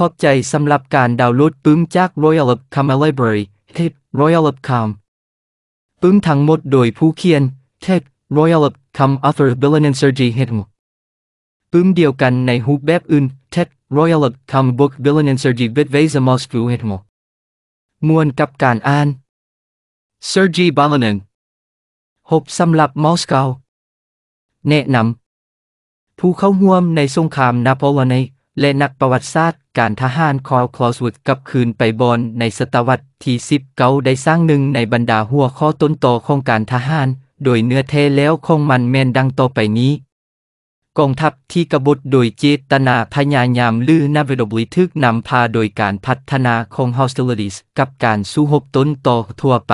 ขอบใจสำหรับการดาวน์โหลดปึ้มจาก Royal of k a m a Library เทป Royal of k a m ปึ้มทั้งหมดโดยผู้เขียนเทป Royal of k a m Author b i l l a n a i s e r g i h e d m o ปึ้มเดียวกันในฮูแบบอื่นเทป Royal of k a m Book b i l l a n a i s e r g i y b i t v e s a m o s c o w h e d m o มวนกับการอ่าน s e r g i b a l a n i n หกสำหรับมอสโกแนะนำผู้เข้าห่วมในสงครามนาโปลในและนักประวัติศาสตร์การทหารคอลคลอสวุดกับคืนไปบอลในศตวรรษที่สิบเก้าได้สร้างหนึ่งในบรรดาหัวข้อต้นต่อของการทหาร โดยเนื้อเทแล้วคงมันแมนดังต่อไปนี้ กองทัพที่กบฏโดยเจตนาพยายามลื้อนาวดบุยทึกนำพาโดยการพัฒนาของฮอสติลิ t i e กับการสู้หบต้นต่อทั่วไป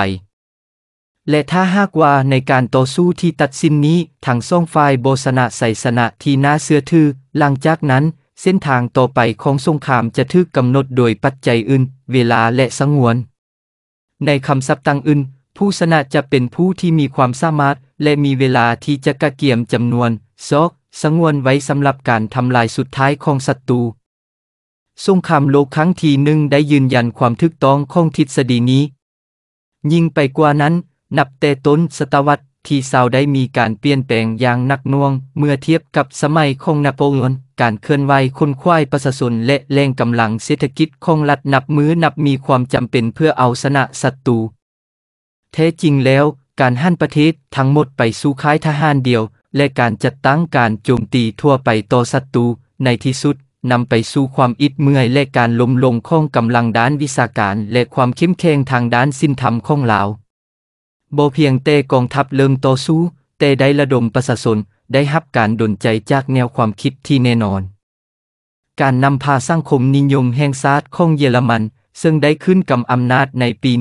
และถ้าหากว่าในการต่อสู้ที่ตัดสินนี้ทางซ่องไฟโบสนะใส่สนะที่น่าเสื้อถือหลังจากนั้นเส้นทางต่อไปของสงครามจะถูกกำหนดโดยปัจจัยอื่น เวลาและสังวน ในคำศัพท์ต่างอื่น ผู้ชนะจะเป็นผู้ที่มีความสามารถ และมีเวลาที่จะกะเกียมจำนวนซอกสังวนไว้สำหรับการทำลายสุดท้ายของศัตรูสงครามโลกครั้งทีหนึ่งได้ยืนยันความถูกต้องของทฤษฎีนี้ ยิ่งไปกว่านั้นนับแต่ต้นศตวรรษที่เซาได้มีการเปลี่ยนแปลงอย่างหนักหน่วง เมื่อเทียบกับสมัยของนโปเลียนการเคลื่อนไหวคนควายประชาชนและแรงกำลังเศรษฐกิจของรัฐนับมือนับมีความจำเป็นเพื่อเอาชนะศัตรูแท้จริงแล้ว การหั่นประเทศทั้งหมดไปสู่ค่ายทหารเดียว และการจัดตั้งการโจมตีทั่วไปต่อศัตรูในที่สุดนำไปสู่ความอิดเมื่อยและการล้มลงของกำลังด้านวิชาการ และความเข้มแข็งทางด้านสินธรรมของลาวโบเพียงเตกองทัพเริ่มต่อสู้ เตได้ระดมประชาชนได้รับการดลใจจากแนวความคิดที่แน่นอน การนำพาสร้างคมนิยมแห่งซาตของเยอรมัน ซึ่งได้ขึ้นกำอำนาจในปี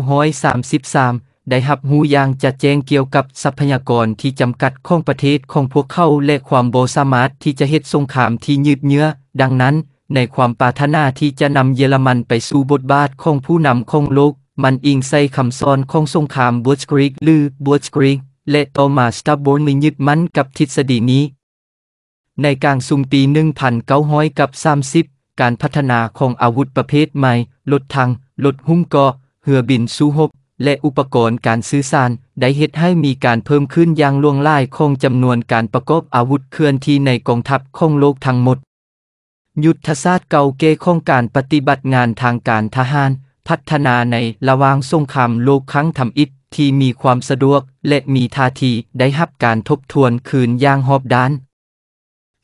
1933 ได้หับหูยางจะแจ้งเกี่ยวกับทรัพยากรที่จำกัดของประเทศของพวกเขาและความโบสามารถที่จะเฮ็ดสงครามที่ยืดเยื้อ ดังนั้น ในความปรารถนาที่จะนำเยอรมันไปสู่บทบาทของผู้นำของโลกมันอิงใส่คำสอนของสงครามบูชกรีกหรือบูชกรีกและต่อมาสตาบอรมนยึดมั่นกับทฤษฎีนี้ ในกลางสุมปี1900กับ30 การพัฒนาของอาวุธประเภทใหม่ ลดทางลดหุ้มกอเหือบินสู้หบ และอุปกรณ์การซื้อสาร ได้เหตุให้มีการเพิ่มขึ้นอย่างล่วงล่ายของจำนวนการประกอบอาวุธเคลื่อนที่ในกองทัพของโลกทั้งหมดยุทธศาสตร์เก่าเก่ของการปฏิบัติงานทางการทหารพัฒนาในระหว่างสงครามโลกครั้งทำอิฐที่มีความสะดวก และมีท่าทีได้รับการทบทวนคืนอย่างหอบด้าน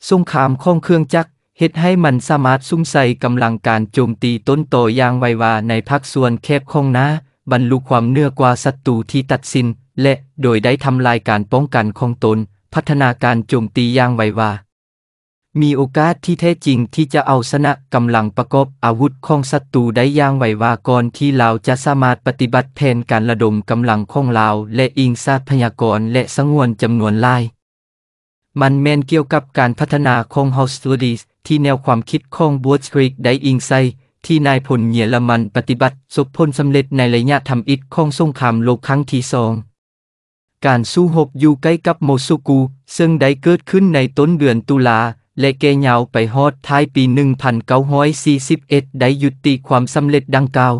สงครามของเครื่องจักรเฮ็ดให้มันสามารถซุ่มใส่กำลังการโจมตีต้นโตอย่างไววาในภาคส่วนแคบของนาบรรลุความเนื้อกว่าศัตรูที่ตัดสินและโดยได้ทำลายการป้องกันของตน พัฒนาการโจมตีอย่างไววามีโอกาสที่แท้จริงที่จะเอาชนะกำลังประกอบ อาวุธของศัตรูได้อย่างไววากรอนที่เราจะสามารถปฏิบัติแผนการระดมกำลังของเรา และอิงทรัพยากรและสงวนจำนวนลาย มันแมนเกี่ยวกับการพัฒนาของ House Studies ที่แนวความคิดของบูตสคร e กได้อิงไซที่นายพลเยอรมันปฏิบัติสุพลสำเร็จในระยะทำอิดของสงครามโลกครั้งที่สอง การสู้หบอยู่ใกล้กับโมซูกูซึ่งได้เกิดขึ้นในต้นเดือนตุลาเลเกยาวไปฮอดท้ายปี1941 ได้ยุติความสำเร็จดังกล่าว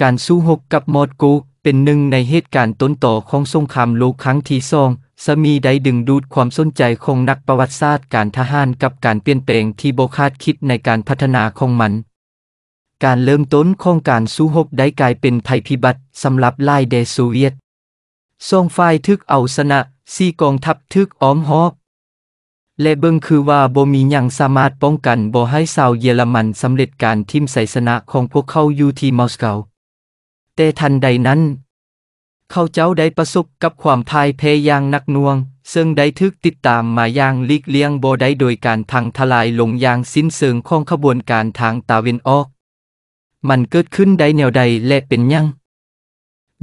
การสู้หกกับมอดกู เป็นหนึ่งในเหตุการณ์ต้นต่อของสงครามโลกครั้งที่สองสมีได้ดึงดูดความสนใจของนักประวัติศาสตร์การทหารกับการเปลี่ยนแปลงที่บคาดคิดในการพัฒนาของมัน การเริ่มต้นของการสู้หกได้กลายเป็นภัยพิบัติสำหรับไลยเดโซเวียตสองฝ่ายทึกเอาชนะซีกองทัพทึกอ้อมหอบและเบิ่งคือว่าบ่มีหยังสามารถป้องกันบ่ให้ชาวเยอรมันสำเร็จการทิ่มไสยชนะของพวกเขาอยู่ที่มอสโก แต่ทันใดนั้น เขาเจ้าได้ประสบกับความพ่ายแพ้อย่างหนักหน่วง ซึ่งได้ทึกติดตามมาอย่างลีกเลี่ยงบ่ได้โดยการพังทลายลงอย่างสิ้นเชิงของขบวนการทางตาเวนออก มันเกิดขึ้นได้แนวใดและเป็นยัง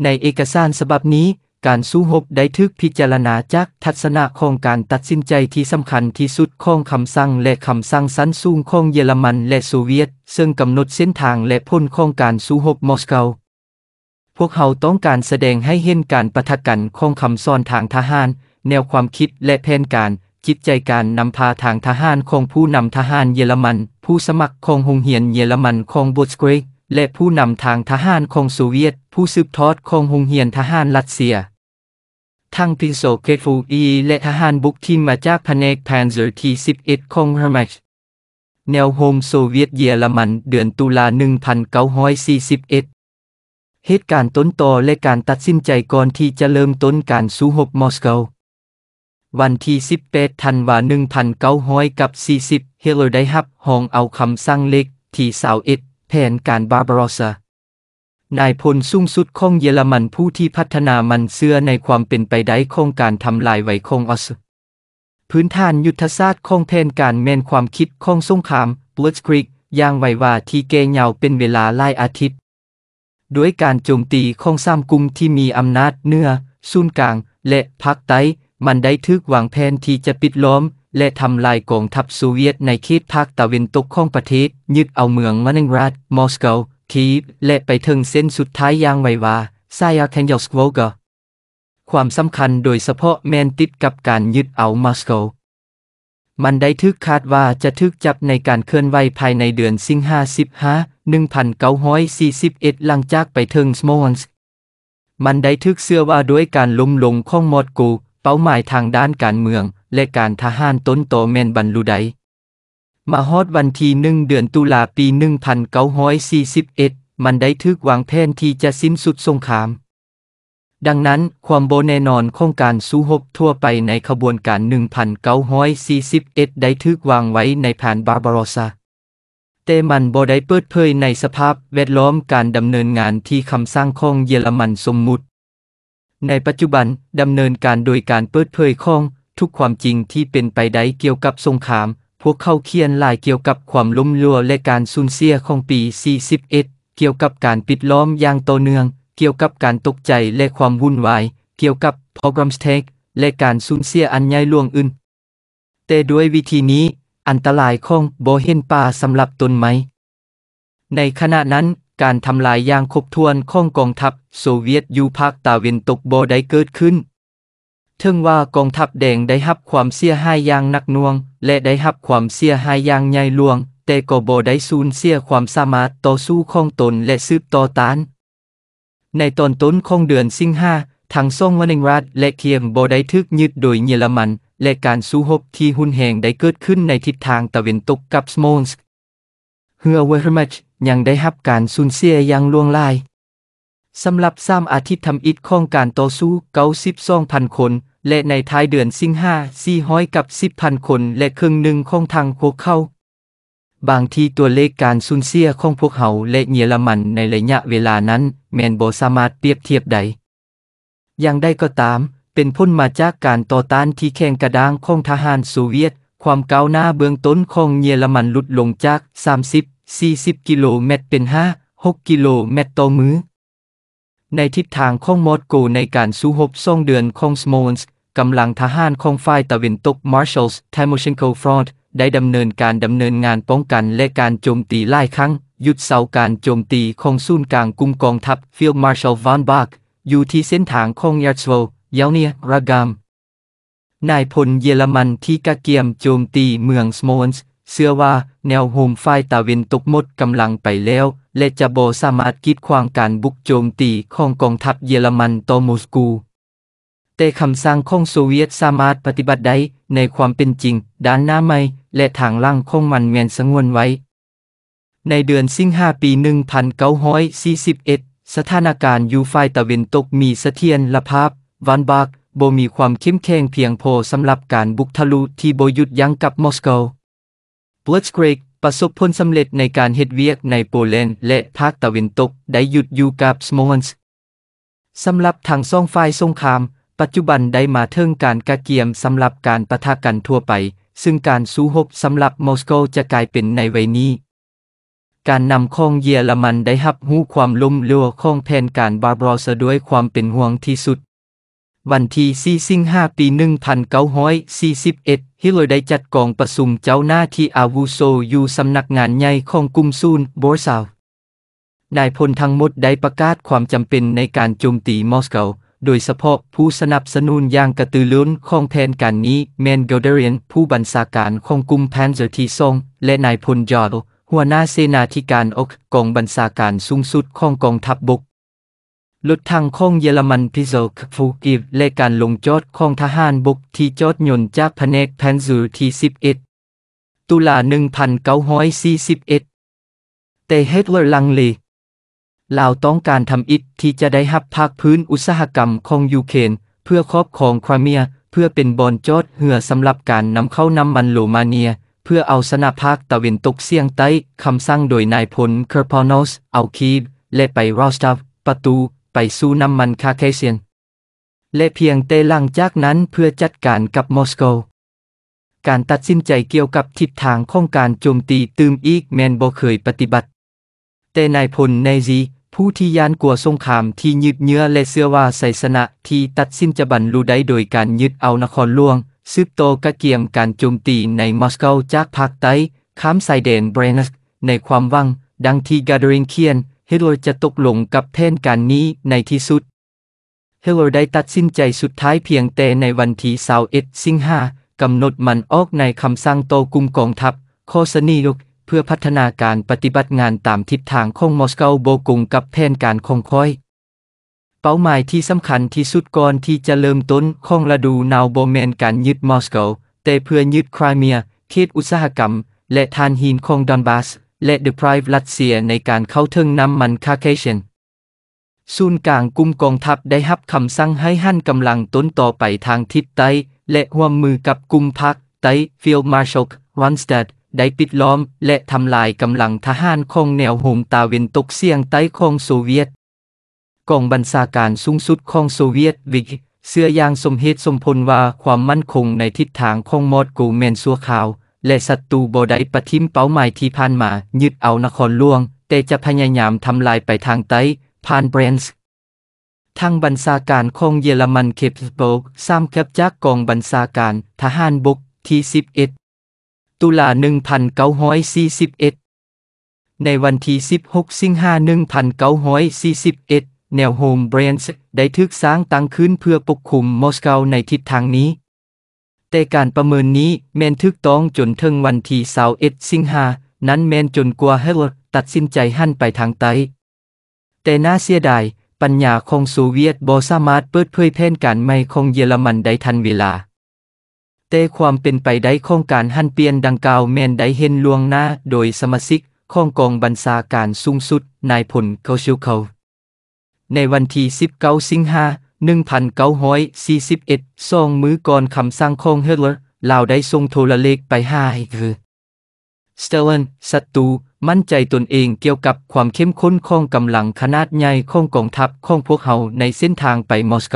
ในเอกสารฉบับนี้การสู้หบได้ทึกพิจารณาจากทัศนะของการตัดสินใจที่สำคัญที่สุดของคำสั่งและคำสั่งสั้นสูงของเยอรมันและโซเวียต ซึ่งกำหนดเส้นทางและพ้นของการสู้หบมอสโกพวกเขาต้องการแสดงให้เห็นการประทะกันของคำสอนทางทหารแนวความคิดและแผนการจิตใจการนำพาทางทหารของผู้นำทหารเยอรมันผู้สมัครของหงเฮียนเยอรมันของบทสเกรและผู้นำทางทหารของโซเวียต ผู้สืบทอดของหงเฮียนทหารรัสเซียทั้งพิโซเคฟูอีและทหารบุกทีมมาจากแผนกแพนเซอร์ที่11ของฮามัชแนวโฮมโซเวียตเยอรมันเดือนตุลา 1941 เหตุการณ์ต้นต่อและการตัดสินใจก่อนที่จะเริ่มต้นการสู้หบมอสโกวันที่18ธันวา1900กับ40 เฮโลได้ฮับห้องเอาคำสั่งเล็กที่สาวอดแผนการบาบารอซานายพลส่งสุดของเยอรมันผู้ที่พัฒนามันเสื้อในความเป็นไปได้ของการทำลายไวโคงออสพื้นฐานยุทธศาสตร์ของแผนการแมนความคิดของสงครามบลูสกริกย่างไวว่าที่เกยเงาเป็นเวลาหลายอาทิตย์ ด้วยการโจมตีของสามกลุ่มที่มีอำนาจเนื้อศูนย์กลาง และภาคใต้ มันได้ทึกวางแผนที่จะปิดล้อมและทำลายกองทัพโซเวียตในเขตภาคตะวันตกของประเทศยึดเอาเมืองมานิงราดมอสโกทีฟและไปถึงเส้นสุดท้ายอย่างไวว่าไซอาแคนยอสโวกความสำคัญโดยเฉพาะแมนติดกับการยึดเอามัสโกมันได้ทึกคาดว่าจะทึกจับในการเคลื่อนไหวภายในเดือนสิงหาสิบห้าหนนึ่งพัเอ็ดหลังจากไปถึงสโมนส์มันได้ทึกเสื้อว่าด้วยการล้มลงของมอดกูเป้าหมายทางด้านการเมือง และการทหารต้นโตแมนบรรลุไดมาฮอดวันที่หนึ่งเดือนตุลาปีหนึ่งพันเก้าห้อยสี่สิบเอ็ดมันได้ทึกวางแผนที่จะสิ้นสุดสงคราม ดังนั้นความโบแน่นอนของการสู้หบทั่วไปในขบวนการ1941 ได้ทึกวางไว้ในแผนบาบารอซา แต่มันบ่ได้เปิดเผยในสภาพแวดล้อมการดำเนินงานที่คำสร้างของเยอรมันสมมุติ ในปัจจุบันดำเนินการโดยการเปิดเผยข้อง ทุกความจริงที่เป็นไปได้เกี่ยวกับสงครามพวกเขาเขียนหลายเกี่ยวกับความล้มลัวและการสูญเสียของปี41 เกี่ยวกับการปิดล้อมอย่างต่อเนื่อง เกี่ยวกับการตกใจและความวุ่นวาย เกี่ยวกับโปรแกรมสเต็กและการสูญเสียอันใหญ่หลวงอื่น แต่ด้วยวิธีนี้อันตรายของโบเฮนป่าสำหรับตนไหม ในขณะนั้นการทำลายอย่างครบถ้วนของกองทัพโซเวียตยูภาคตาเวนตกบ่ได้เกิดขึ้นถึงว่ากองทัพแดงได้รับความเสียหายอย่างหนักหน่วงและได้รับความเสียหายอย่างใหญ่หลวง แต่ก็บ่ได้สูญเสียความสามารถต่อสู้ของตนและสืบต่อต้าน ในตอนต้นของเดือนสิงหาทางซ่องวันิงรัฐและเคียมบ่ได้ทึกยึดโดยเยอรมันและการสู้รบที่หุนแหงได้เกิดขึ้นในทิศทางตะวันตกกับสโมนส์เฮือเวอร์มัชยังได้รับการสูญเสียอย่างลวงลายสำหรับซ้ำอาทิตย์ทำอิดข้องการต่อสู้เก้าสิบสองพันคน และในท้ายเดือนสิงหาสี่ห้อยกับสิบพันคนและครึ่งหนึ่งของทางพวกเขาบางทีตัวเลขการสูญเสียของพวกเขาและเยอรมันในระยะเวลานั้น แมนโบสามารถเปรียบเทียบใดอย่างใดก็ตาม เป็นพ้นมาจากการต่อต้านที่แข่งกระด้างของทหารโซเวียต ความก้าวหน้าเบื้องต้นของเยอรมันลดลงจาก30-40 กิโลเมตร เป็น 5-6 กิโลเมตรต่อมือในทิศทางของมอสโกในการสู้ฮบซ่องเดือนของสโมนส์กำลังทหารของฝ่ายตะวินตกมาร์ชัลส์ไทโมเชนโกฟรอนต์ได้ดำเนินการดำเนินงานป้องกันและการโจมตีหลายครั้งหยุดเสาการโจมตีของศูนย์กลางกลุ่มกองทัพฟิลมาร์ชัลวานบาร์กอยู่ที่เส้นทางของยร์สโวเยลเนียรากามนายพลเยอรมันที่กะเกียมโจมตีเมืองสโมนส์เสื้อว่าแนวโฮมไฟตะเวนตกมดกำลังไปแล้วและจะบสามารถกีดขวางการบุกโจมตีของกองทัพเยอรมันต่อมอสกู แต่คำสั่งของโซเวียตสามารถปฏิบัติได้ในความเป็นจริงด้านหน้าไม่และทางล่างของมันแมนสงวนไว้ ในเดือนสิงหาปี1941 สถานการณ์ยูไฟายตะเวนตกมีเสถียรภาพ วันบากบมีความเข้มแข็งเพียงพอสำหรับการบุกทะลุที่โบยุดยั้งกับมอสโกบบิรตสเกรกประสบผลสำเร็จในการเฮ็ดเวียกในโปแลนด์และภาคตะวันตกได้หยุดอยู่กับสโมนส์สำหรับทางซ่องฝ่ายสงคราม ปัจจุบันได้มาเทิงการกะเกียมสำหรับการประทะกันทั่วไป ซึ่งการสู้หบสำหรับมอสโกจะกลายเป็นในไวนี้ การนำของเยอรมันได้หับหู้ความล้มเัลวของแทนการบาบรอสด้วยความเป็นห่วงที่สุดวันที่4สิงหาปี1941 ฮิโรได้จัดกองประสุมเจ้าหน้าที่อาวุโสอยู่สำนักงานใหญ่ของกุมซูนโบซาวนายพลทั้งหมดได้ประกาศความจำเป็นในการโจมตีมอสโกโดยเฉพาะผู้สนับสนุนอย่างกระตือรือร้นของแผนการนี้ แมนเกลเดเรียนผู้บัญชาการของกลุ่มแพนเซอร์ทีซองและนายพลจอร์หัวหน้าเสนาธิการอกกองบัญชาการสูงสุดของกองทัพบบกลดทางของเยอรมันพิโซคฟูกิฟและการลงจอดของทหารบกที่จอดยนต์จากแผนกแผนซูที่ 11ตุลา1941แต่เฮตเลอร์ลังเลลาวต้องการทำอิฐที่จะได้หับภาคพื้นอุตสาหกรรมของยูเครนเพื่อครอบครองควาเมียเพื่อเป็นบอนจอด เหือสำหรับการนำเข้าน้ำมันโลมาเนีย เพื่อเอาสนาภาคตะเวนตกเสียงใต้คำสั่งโดยนายพลเคอร์พอนอสเอาคีบและไปรอสตาฟประตูไปสู้น้ำมันคาเคเซียน และเพียงเตลังจากนั้นเพื่อจัดการกับมอสโก การตัดสินใจเกี่ยวกับทิศทางของการโจมตีตืมอีกแมนบ่เคยปฏิบัติแต่นายพลในซีผู้ที่ยานกลัวสงครามที่ยืดเยื้อและเสื้อว่าไสสนะที่ตัดสินจะบรรลุได้ โดยการยึดเอานครหลวง ซึบโตกะเกียงการโจมตีในมอสโกจากภาคใต้ข้ามสายแดนเบรนส์ในความวังดังที่การ์ดรินเคียนเฮโลจะตกหลงกับแทนการนี้ในที่สุด เฮโลได้ตัดสินใจสุดท้ายเพียงแต่ในวันที่21สิงหากำหนดมันออกในคำสั่งโตกุมกองทัพโคสนียกเพื่อพัฒนาการปฏิบัติงานตามทิศทางของมอสโกโบกุงกับแผนการคงคอย เป้าหมายที่สำคัญที่สุดก่อนที่จะเริ่มต้นของะดูนาวโบแมนการยึดมอสโกแต่เพื่อยึดครเมียเขตอุตสาหกรรม และทานหินของดอนบาสและ deprive รัสเซียในการเข้าถึงน้ำมันคาเคเชนศูนย์กลางกุมกองทัพได้รับคำสั่งให้หันกำลังต้นต่อไปทางทิศใต้ และร่วมมือกับกุมพักไต้ฟิลมาชกวันสเตดได้ปิดล้อมและทำลายกำลังทหารของแนวโฮมตาเวนตกเสียงใต้ของโซเวียต กองบัญชาการสูงสุดของโซเวียตวิก เสื้อยางสมเหตุสมผลว่าความมั่นคงในทิศทางของมอดกูเมนซัวขาวและศัตรูบไดปะทิมเป้าหมายที่ผ่านมายึดเอานครหลวง แต่จะพยายามทำลายไปทางใต้ผ่านเบรนส์ทางบัญชาการของเยอรมันเคปสโบกสร้างแคบจากกองบัญชาการ ทหารบกที่11ตุลา1941 ในวันที่ 16สิงหา1941 แนวโฮมเบรนส์ได้ถูกสร้างตั้งขึ้นเพื่อปกคุมมอสโกในทิศทางนี้แต่การประเมินนี้แมนทึกต้องจนถึงวันที่เสาเอ็ดสิงหานั้นแมนจนกวัวเฮลตัดสินใจหันไปทางใต้ แต่น่าเสียดาย ปัญญาของสูเวียตบอสามารถเปิดเผยแผนการไม่ของเยอรมันได้ทันเวลาแต่ความเป็นไปได้ของการหันเปลี่ยนดังกล่าวแมนได้เห็นลวงหน้าโดยสมาชิกของกองบัญชาการสูงสุด นายพลเกาชิวเขาในวันที่19สิงหา1941ซองมือก่อนคำสั่งของเฮเลอร์ลาวได้ส่งโทรเลขไปหาให้คือสเตลนศัตรูมั่นใจตนเองเกี่ยวกับความเข้มข้นของกำลังขนาดใหญ่ของกองทัพของพวกเขาในเส้นทางไปมอสโก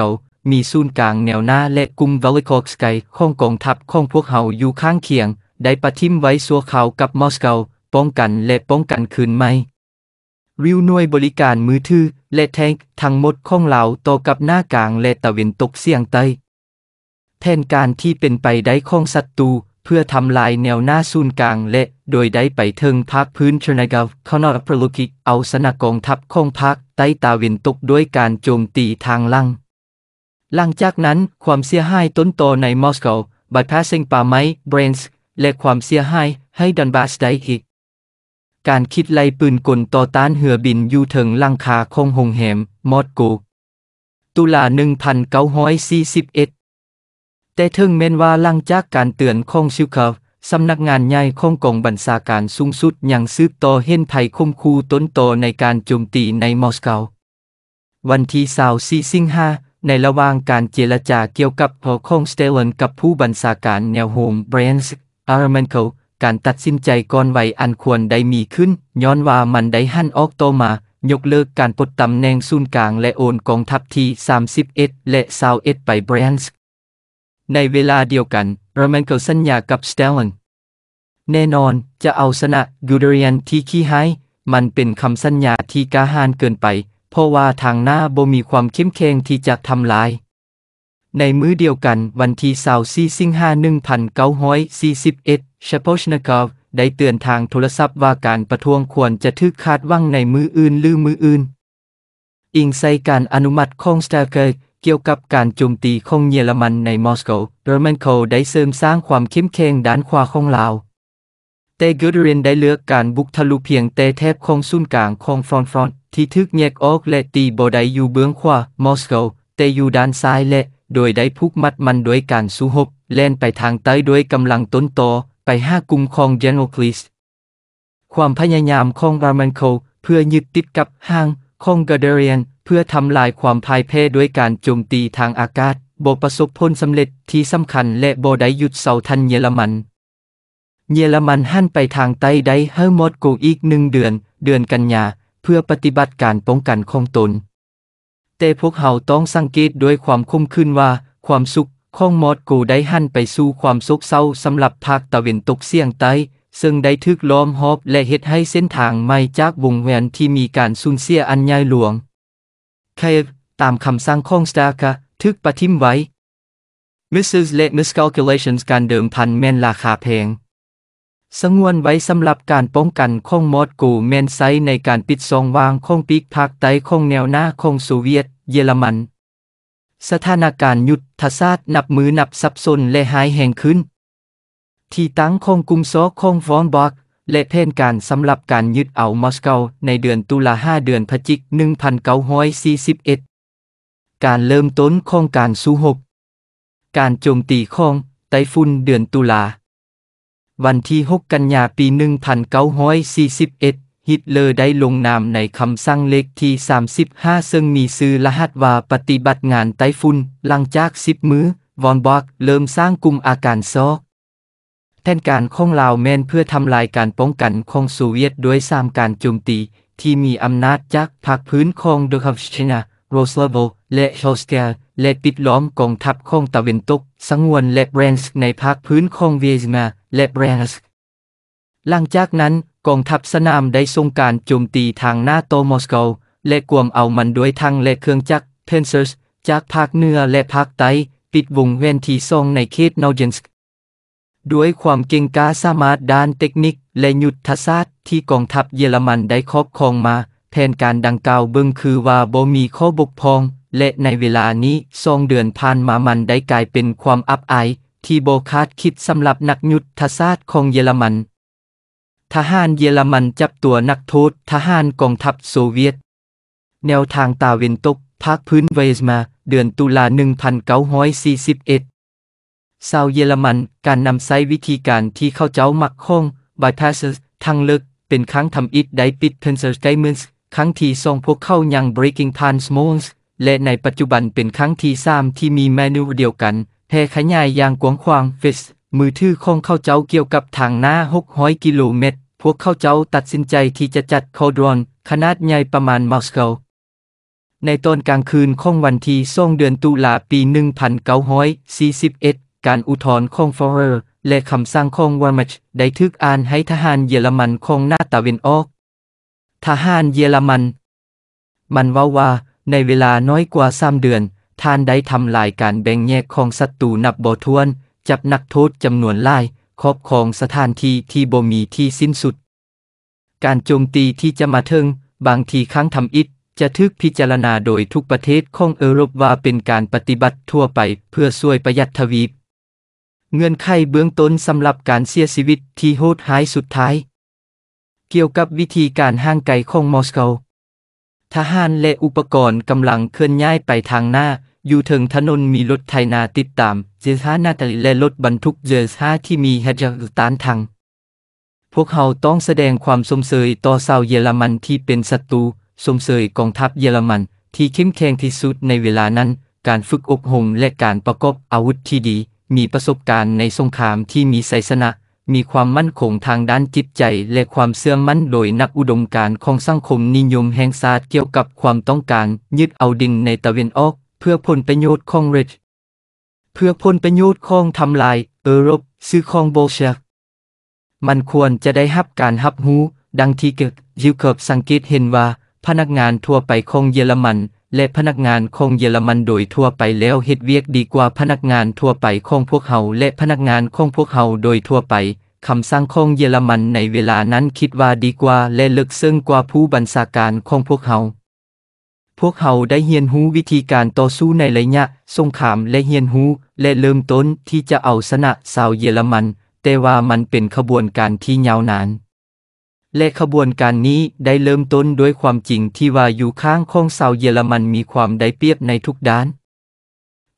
มีศูนย์กลางแนวหน้าและกลุ่มวลคอกสายของกองทัพของพวกเขาอยู่ข้างเคียง ได้ปะทิมไว้สัวเขากับมอสโกป้องกันและป้องกันคืนไหมวิวน่วยบริการมือถือ และแทงทั้งหมดของเราต่อกับหน้ากลางและตะเวนตกเสียงใต้ แทนการที่เป็นไปได้ของศัตรูเพื่อทำลายแนวหน้าศูนย์กลางและโดยได้ไปเทิงภาคพื้นชนกาวคอนอรรลุกิกเอาสนากองทัพของภาคใต้ตะเวนตก ด้วยการโจมตีทางลังหลังจากนั้นความเสียหายต้นตอในมอสโกบัดพาเซิงป่าไม้เบรนส์ และความเสียหายให้ดันบาสได้อีกการคิดไล่ปืนกลต่อต้านเหือบินยูเถิงลังคาคงหงเหมมอดกูตุลา 1941แต่ถึงแม้นว่าลังจากการเตือนของชิวเขาสำนักงานใหญ่ของกองบัญชาการสูงสุดยังซืบต่อเห็นไัยคมคูต้นโตในการโจมตีในมอสโกวันที่24สิงหาในระหว่างการเจรจาเกี่ยวกับพอของสเตลเลนกับผู้บัญชาการแนวโฮมเบรนส์อาร์เมนเคิลการตัดสินใจก่อนวัยอันควรได้มีขึ้น ย้อนว่ามันได้หั่นออกโตมา ยกเลิกการปลดตำแหน่งศูนย์กลางและโอนกองทัพที่31และ21ไปแบรนส์ในเวลาเดียวกันเราแมนเกิลสัญญากับสเตลลันแน่นอนจะเอาชนะยูเดเรียนที่ขี้หายมันเป็นคำสัญญาที่กาหานเกินไป เพราะว่าทางหน้าบ่มีความเข้มแข็งที่จะทำลายในมื้อเดียวกัน วันที่สาวซีซิงห้าหนึ่งพันเก้าห้อยสี่สิบเอ็ดชโพชนกอฟได้เตือนทางโทรศัพท์ว่าการประท้วงควรจะทึกคาดว่างในมืออื่นหรือมืออื่น อิงใส่การอนุมัติของสต์เกอเกี่ยวกับการโจมตีของเยอรมันในมอสโกโรมมนโคได้เสริมสร้างความเข้มแข็งด้านขวาของลาว เตกูดเรนได้เลือกการบุกทะลุเพียงเตแทบของศูนย์กลางของฟรอนฟรอนที่ทึกแยกออกและตีโบไดอยู่เบื้องขวา มอสโกเตอยู่ด้านซ้ายและโดยได้ผูกมัดมันด้วยการสู้หบเล่นไปทางใต้ด้วยกำลังต้นโตไปห้ากุมของเจนโอคลิส ความพยายามของรามันโคเพื่อยึดติดกับห้างของกาเดเรียนเพื่อทำลายความพ่ายแพ้ด้วยการโจมตีทางอากาศบประสบพลสำเร็จที่สำคัญและบได้หยุดเสาทันเยอรมัน เยอรมันหันไปทางใต้ได้เฮอร์มอดโกอีกหนึ่งเดือนเดือนกันยา เพื่อปฏิบัติการป้องกันของตนแต่พวกเขาต้องสังเกตด้วยความคุ้มขึ้นว่าความสุขของมอดกูได้หันไปสู่ความสุกเศร้าสำหรับภาคตะวันตกเสียงใต้ ซึ่งได้ทึกล้อมฮอบและเฮ็ดให้เส้นทางไม่จากวงแหวนที่มีการสูญเสียอันใหญ่หลวงเคฟตามคำสั่งของสตาร์คะทึกปะทิมไว้ Mrs. เลม Miscalculations การเดิมพันแม่นราคาแพงสงวนไว้สำหรับการป้องกันคงมอดกูเมนไซในการปิดซองวางคงปีกภาคใต้คงแนวหน้าคงสูเวียต เยอรมัน สถานการณ์ยุทธศาสตร์นับมือนับสับสนและหายแห่งขึ้น ที่ตั้งคงกุมโซคงฟอนบอกและแผนการสำหรับการยึดเอามอสโกในเดือนตุลาห้าเดือนพฤศจิก1941การเริ่มต้นของการสู้หกการโจมตีของไต้ฝุ่นเดือนตุลาวันที่ 6 กันยาปี 1941 ฮิตเลอร์ได้ลงนามในคำสั่งเลขที่ 35 ซึ่งมีซื่อรหัสว่าปฏิบัติงานไต้ฝุ่นหลังจาก10มื้อ วอนบอกเริ่มสร้างกลุ่มอาการซอก แทนการของลาวแมนเพื่อทำลายการป้องกันของสูเวียต้วยสามการโจมตีที่มีอำนาจจากภาคพื้นของเดอคัฟชนา โรสเลโวและชอสเกลและปิดล้อมกองทัพของตะวันตกสังวนและแบรนส์ในภาคพื้นของเวียสนามและแบรนส์หลังจากนั้นกองทัพสนามได้ส่งการโจมตีทางหน้าโตมอสโกและกวมเอามันด้วยทางและเครื่องจักรเพนเซอร์สจากภาคเหนือและภาคใต้ปิดวงเวนทีซองในเขตนอร์เจนส์ด้วยความเก่งกาสามารถด้านเทคนิค และยุทธศาสตร์ ที่กองทัพเยอรมันได้ครอบครองมาแผนการดังกล่าวเบิ่งคือว่าบ่มีข้อบกพร่องและในเวลานี้ทองเดือนผ่านมามันได้กลายเป็นความอับอาย ที่โบคาดคิดสำหรับนักยุทธศาสตร์ของเยอรมัน ทหารเยอรมันจับตัวนักโทษทหารกองทัพโซเวียต แนวทางตาเวนตกภาคพื้นเวสมา เดือนตุลา1941ชาวเยอรมันการนำใช้วิธีการที่เข้าเจ้า มักคงบายพาสทางเลอกเป็นครั้งทำอิดได้ปิดเพนเซอร์ไดมันส์ครั้งที่สองพวกเข้ายัง breaking pans m o n s และในปัจจุบันเป็นครั้งที่สามที่มีเมนูเดียวกันแพร่ขยายอย่างกว้างขวางเฟสมือถือของเข้าเจ้าเกี่ยวกับทางหน้า600กิโลเมตร พวกเข้าเจ้าตัดสินใจที่จะจัดคอดรอน ขนาดใหญ่ประมาณมอสโกในตอนกลางคืนของวันที่สองเดือนตุลาปี1941การอุทธรณ์ของฟอเรอร์และคำสั่งของวามัชได้ทึกอ่านให้ทหารเยอรมันของหน้าตะเวนออกทหารเยอรมันมันว่าว่าในเวลาน้อยกว่าสามเดือน ท่านได้ทำลายการแบ่งแยกของศัตรูนับบอทวน จับนักโทษจำนวนลาย ครอบครองสถานที่ที่บ่มีที่สิ้นสุด การโจมตีที่จะมาถึงบางทีครั้งทำอิฐจะทึกพิจารณาโดยทุกประเทศของเอรปว่าเป็นการปฏิบัติทั่วไป เพื่อช่วยประหยัดทวีปเงื่อนไขเบื้องต้นสำหรับการเสียชีวิตที่โหดหายสุดท้าย เกี่ยวกับวิธีการห่างไกลของมอสโกทหารและอุปกรณ์กำลังเคลื่อนย้ายไปทางหน้า อยู่ถึงถนนมีรถไถนาติดตาม เจอ้านาตาและรถบรรทุกเจอท้าที่มีฮจักตานทางพวกเขาต้องแสดงความสมเสยต่อชาวเยอรมันที่เป็นศัตรูสมเสยกองทัพเยอรมันที่เข้มแข็งที่สุดในเวลานั้น การฝึกอบรมและการประกอบอาวุธที่ดี มีประสบการณ์ในสงครามที่มีไซสนะมีความมั่นคงทางด้านจิตใจและความเสื่อมั่นโดยนักอุดมการของสังคมนิยมแห่งศาสตร์เกี่ยวกับความต้องการยึดเอาดินในตะเวนออกเพื่อผลประโยชน์ของเรชเพื่อผลประโยชน์ของทำลายเอรบซื้อของโบเชกมันควรจะได้รับการรับรู้ดังที่เกิดยิวเกิบสังเกตเห็นว่าพนักงานทั่วไปของเยอรมันและพนักงานของเยอรมันโดยทั่วไป แล้วเฮ็ดเวียกดีกว่าพนักงานทั่วไปของพวกเขาและพนักงานของพวกเขาโดยทั่วไป คำสั่งของเยอรมันในเวลานั้นคิดว่าดีกว่าและลึกซึ้งกว่าผู้บัญชาการของพวกเขาพวกเขาได้เรียนรู้วิธีการต่อสู้ในระยะสงครามและเรียนรู้และเริ่มต้นที่จะเอาชนะชาวเยอรมัน แต่ว่ามันเป็นขบวนการที่ยาวนานและขบวนการนี้ได้เริ่มต้นด้วยความจริงที่ว่าอยู่ข้างของสาวเยอรมันมีความได้เปรียบในทุกด้าน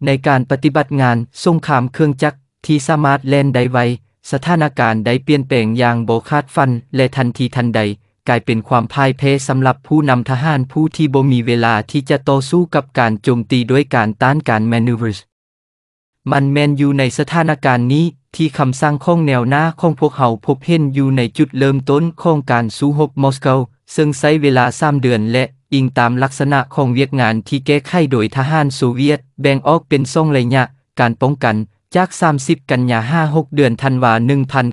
ในการปฏิบัติงานสงครามเครื่องจักรที่สามารถแล่นได้ไวสถานการณ์ได้เปลี่ยนแปลงอย่างโบคาดฟันและทันทีทันใด กลายเป็นความพ่ายแพ้สำหรับผู้นำทหารผู้ที่บ่มีเวลาที่จะต่อสู้กับการโจมตีด้วยการต้านการแมนูเวอร์มันแมนอยู่ในสถานการณ์นี้ที่คำสั่งของแนวหน้าของพวกเขาพบเห็นอยู่ในจุดเริ่มต้นของการสู้หบมอสโกซึ่งใช้เวลาสามเดือนและอิงตามลักษณะของเวียกงานที่แก้ไขโดยทหารโซเวียต แบ่งออกเป็นสองระยะการป้องกันจาก 30 กันยา56 เดือนธันวา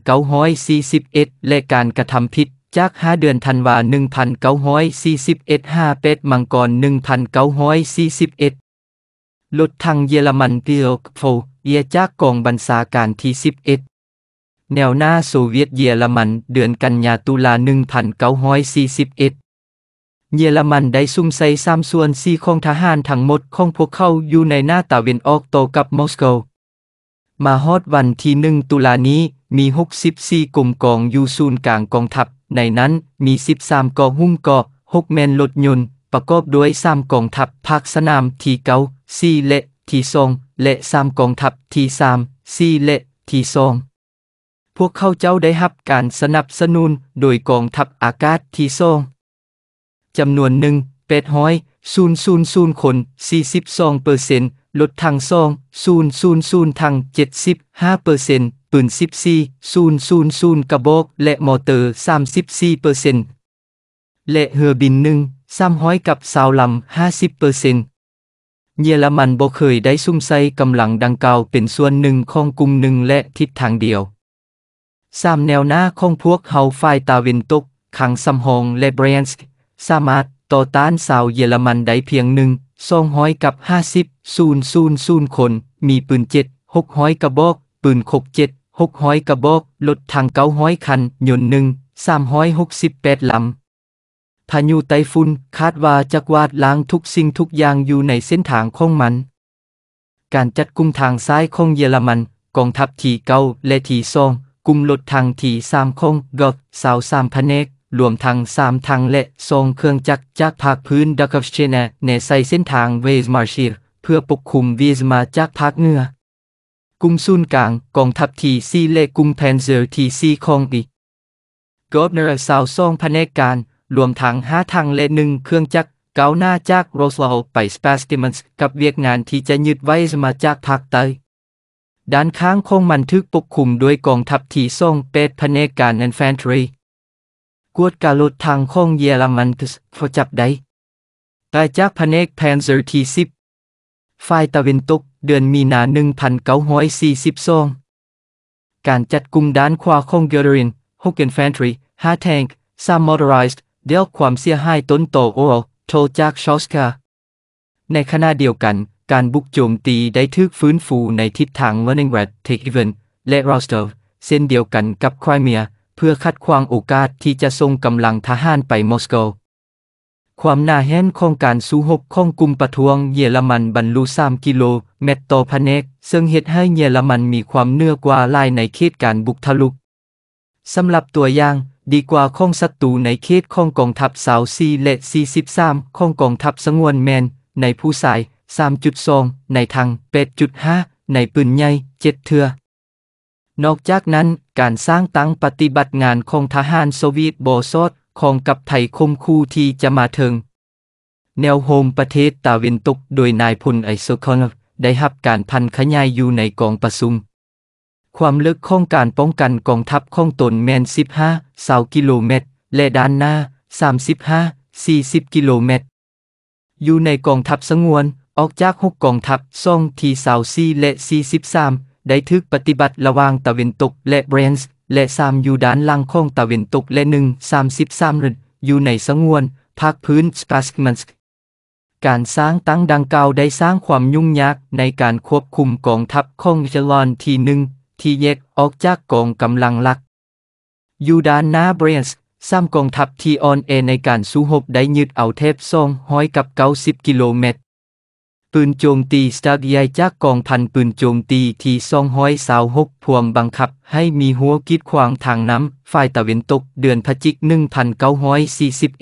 1941 และการกระทำผิด จาก 5 เดือนธันวา1941 5เป็ดมังกร1941รถทางเยอรมันเปียกโฟเียจากกองบัญชาการที่11แนวหน้าโซเวียตเยอรมันเดือนกันยาตุลา 1941 เยอรมันได้ซุ่มใส่สามส่วน4ีของทหารทั้งหมดของพวกเขาอยู่ในหน้าตะเวนออกโตกับมอสโก มาฮอดวันที่หนึ่งตุลานี้มี 64 กลุ่มกองอยู่ศูนย์กลางกองทัพในนั้นมี 13 กองหุ้มกอะ6แมนรถยนต์ประกอบด้วย 3 กองทัพภาคสนามที่เกา4และที่ทงและสามกองทัพที่สามสี่และที่สอง พวกเขาเจ้าได้รับการสนับสนุนโดยกองทัพอากาศที่สอง จำนวนหนึ่งเป็ดห้อยศูนย์ศูนย์ศูนย์คนองเปอร์เซ็นต์ลดทางซองศูนย์ศูนย์ศูนย์ทาง้าเปอร์เซ็นต์ปืนสี่ศูนย์ศูนย์ศูนย์กระบอกและมอเตอร์สสสามิบี่เปอร์เซ็นต์และเรือบินหนึ่งสาม้อยกับสาวลำห้าสิบเปอร์เซ็นต์เยอรมันบ่เคยได้ซุ่มใส่กำลังดังกล่าวเป็นส่วนหนึ่งของกลุ่มหนึ่งและทิศทางเดียวสามแนวหน้าของพวกเฮาฝ่ายตาเวนตกขังซัมฮองและเบรนส์สามารถต่อต้านสาวเยอรมันได้เพียงหนึ่งสองห้อยกับห้าสิบศูนย์ศูนย์ศูนย์คน มีปืนเจ็ดหกห้อยกระบอก ปืนหกเจ็ดหกห้อยกระบอกรถทางเก้าห้อยคันยนต์หนึ่งสามห้อยหกสิบแปดลำพายุไต้ฝุ่นคาดว่าจะกวาดล้างทุกสิ่งทุกอย่างอยู่ในเส้นทางของมัน การจัดกุมทางซ้ายของเยอรมันกองทัพทีเก้าและทีซองกุมลดทางทีสามของกอสาวสามพเนกรวมทางสามทางและซองเครื่องจักรจากภาคพื้นดักเชเนในใส่เส้นทางเวสมาชีรเพื่อปกคุมวีสมาจากภาคเหนือกุมศูนย์กลางกองทัพทีซีและกุมแพนเซอร์ทีซีของอีกกอบเนอร์สาวซองพเนกการรวมทั้งหาทางเละหนึ่งเครื่องจักรเกาหน้าจากโรสวอลไปสเปสติมันส์กับเวียดนามที่จะยึดไว้มาจากภาคใต้ด้านข้างคงมันทึกปกคุม ด้วยกองทัพที่ส่งเป็ดพเนการแอนแฟนทรี กวดกาลดทางคงเยอรมันทึสพอจับได้ตายจากพเนกแพนเซอร์ที่สิบฝ่ายตะวินตกเดือนมีนาหนึ่งพันเก้าร้อยสี่สิบสองการจัดกลุ่มด้านขวาคงเกอรินฮกเกนแฟนทรีห้าแทงซามมอร์ไรส์เดียวความเสียหายต้นโตโอโทจากชอสกาในขณะเดียวกันการบุกโจมตีได้ทึกฟื้นฟูในทิศทางเวนิงแวดเทคเวนและรอสเตอร์เส้นเดียวกันกับควายเมียเพื่อคัดควางโอกาสที่จะส่งกำลังทหารไปมอสโกความน่าแห้นของการสู้หกของกลุ่มประท้วงเยอรมันบรรลุ3กิโลเมตรต่อพเนก ซึ่งเหตุให้เยอรมันมีความเนื้อกว่าลายในเขตการบุกทะลุสำหรับตัวอย่างดีกว่าข้องศัตรูในเขตของกองทัพสาวซีและามของกองทัพสงวนแมน ในผู้สาย3.2ในทาง 8.5 ในปืนใหญ่7เทือ นอกจากนั้นการสร้างตั้งปฏิบัติงานของทหารโซเวียตบอสอดของกับไทยคมคู่ที่จะมาถึงแนวโฮมประเทศตาเวนตกโดยนายพลไอโซคอนได้รับการพันขยายอยู่ในกองประสุมความลึกของการป้องกันกองทัพของตนแมน15เสากิโลเมตร และด้านหน้า35 40 กิโลเมตรอยู่ในกองทัพสงวนออกจากหกกองทัพซ่องทีเสาซีและ43 ได้ทึกปฏิบัติระวางตะเวนตกและเบรนส์ และสามอยู่ด้านล่างของตะเวนตกและหนึ่งสามสิบสามอยู่ในสงวนภาคพื้นสปาสมันส์การสร้างตั้งดังกล่าว ได้สร้างความยุ่งยากในการควบคุมกองทัพของเชลอนทีหนึ่งที่ยกออกจากกองกำลังหลัก ยูดานาเบรสซ้ำกองทัพที่ออนเอในการสู้หบได้ยึดเอาเทพซองห้อยกับเก้าสิบกิโลเมตร ปืนโจมตีสตาร์ยหญจากกองพันปืนโจมตีที่ซองห้อยสาวหกพวงบังคับให้มีหัวกิดขวางทางน้ำฝ่ายตะเวนตกเดือนพฤศจิก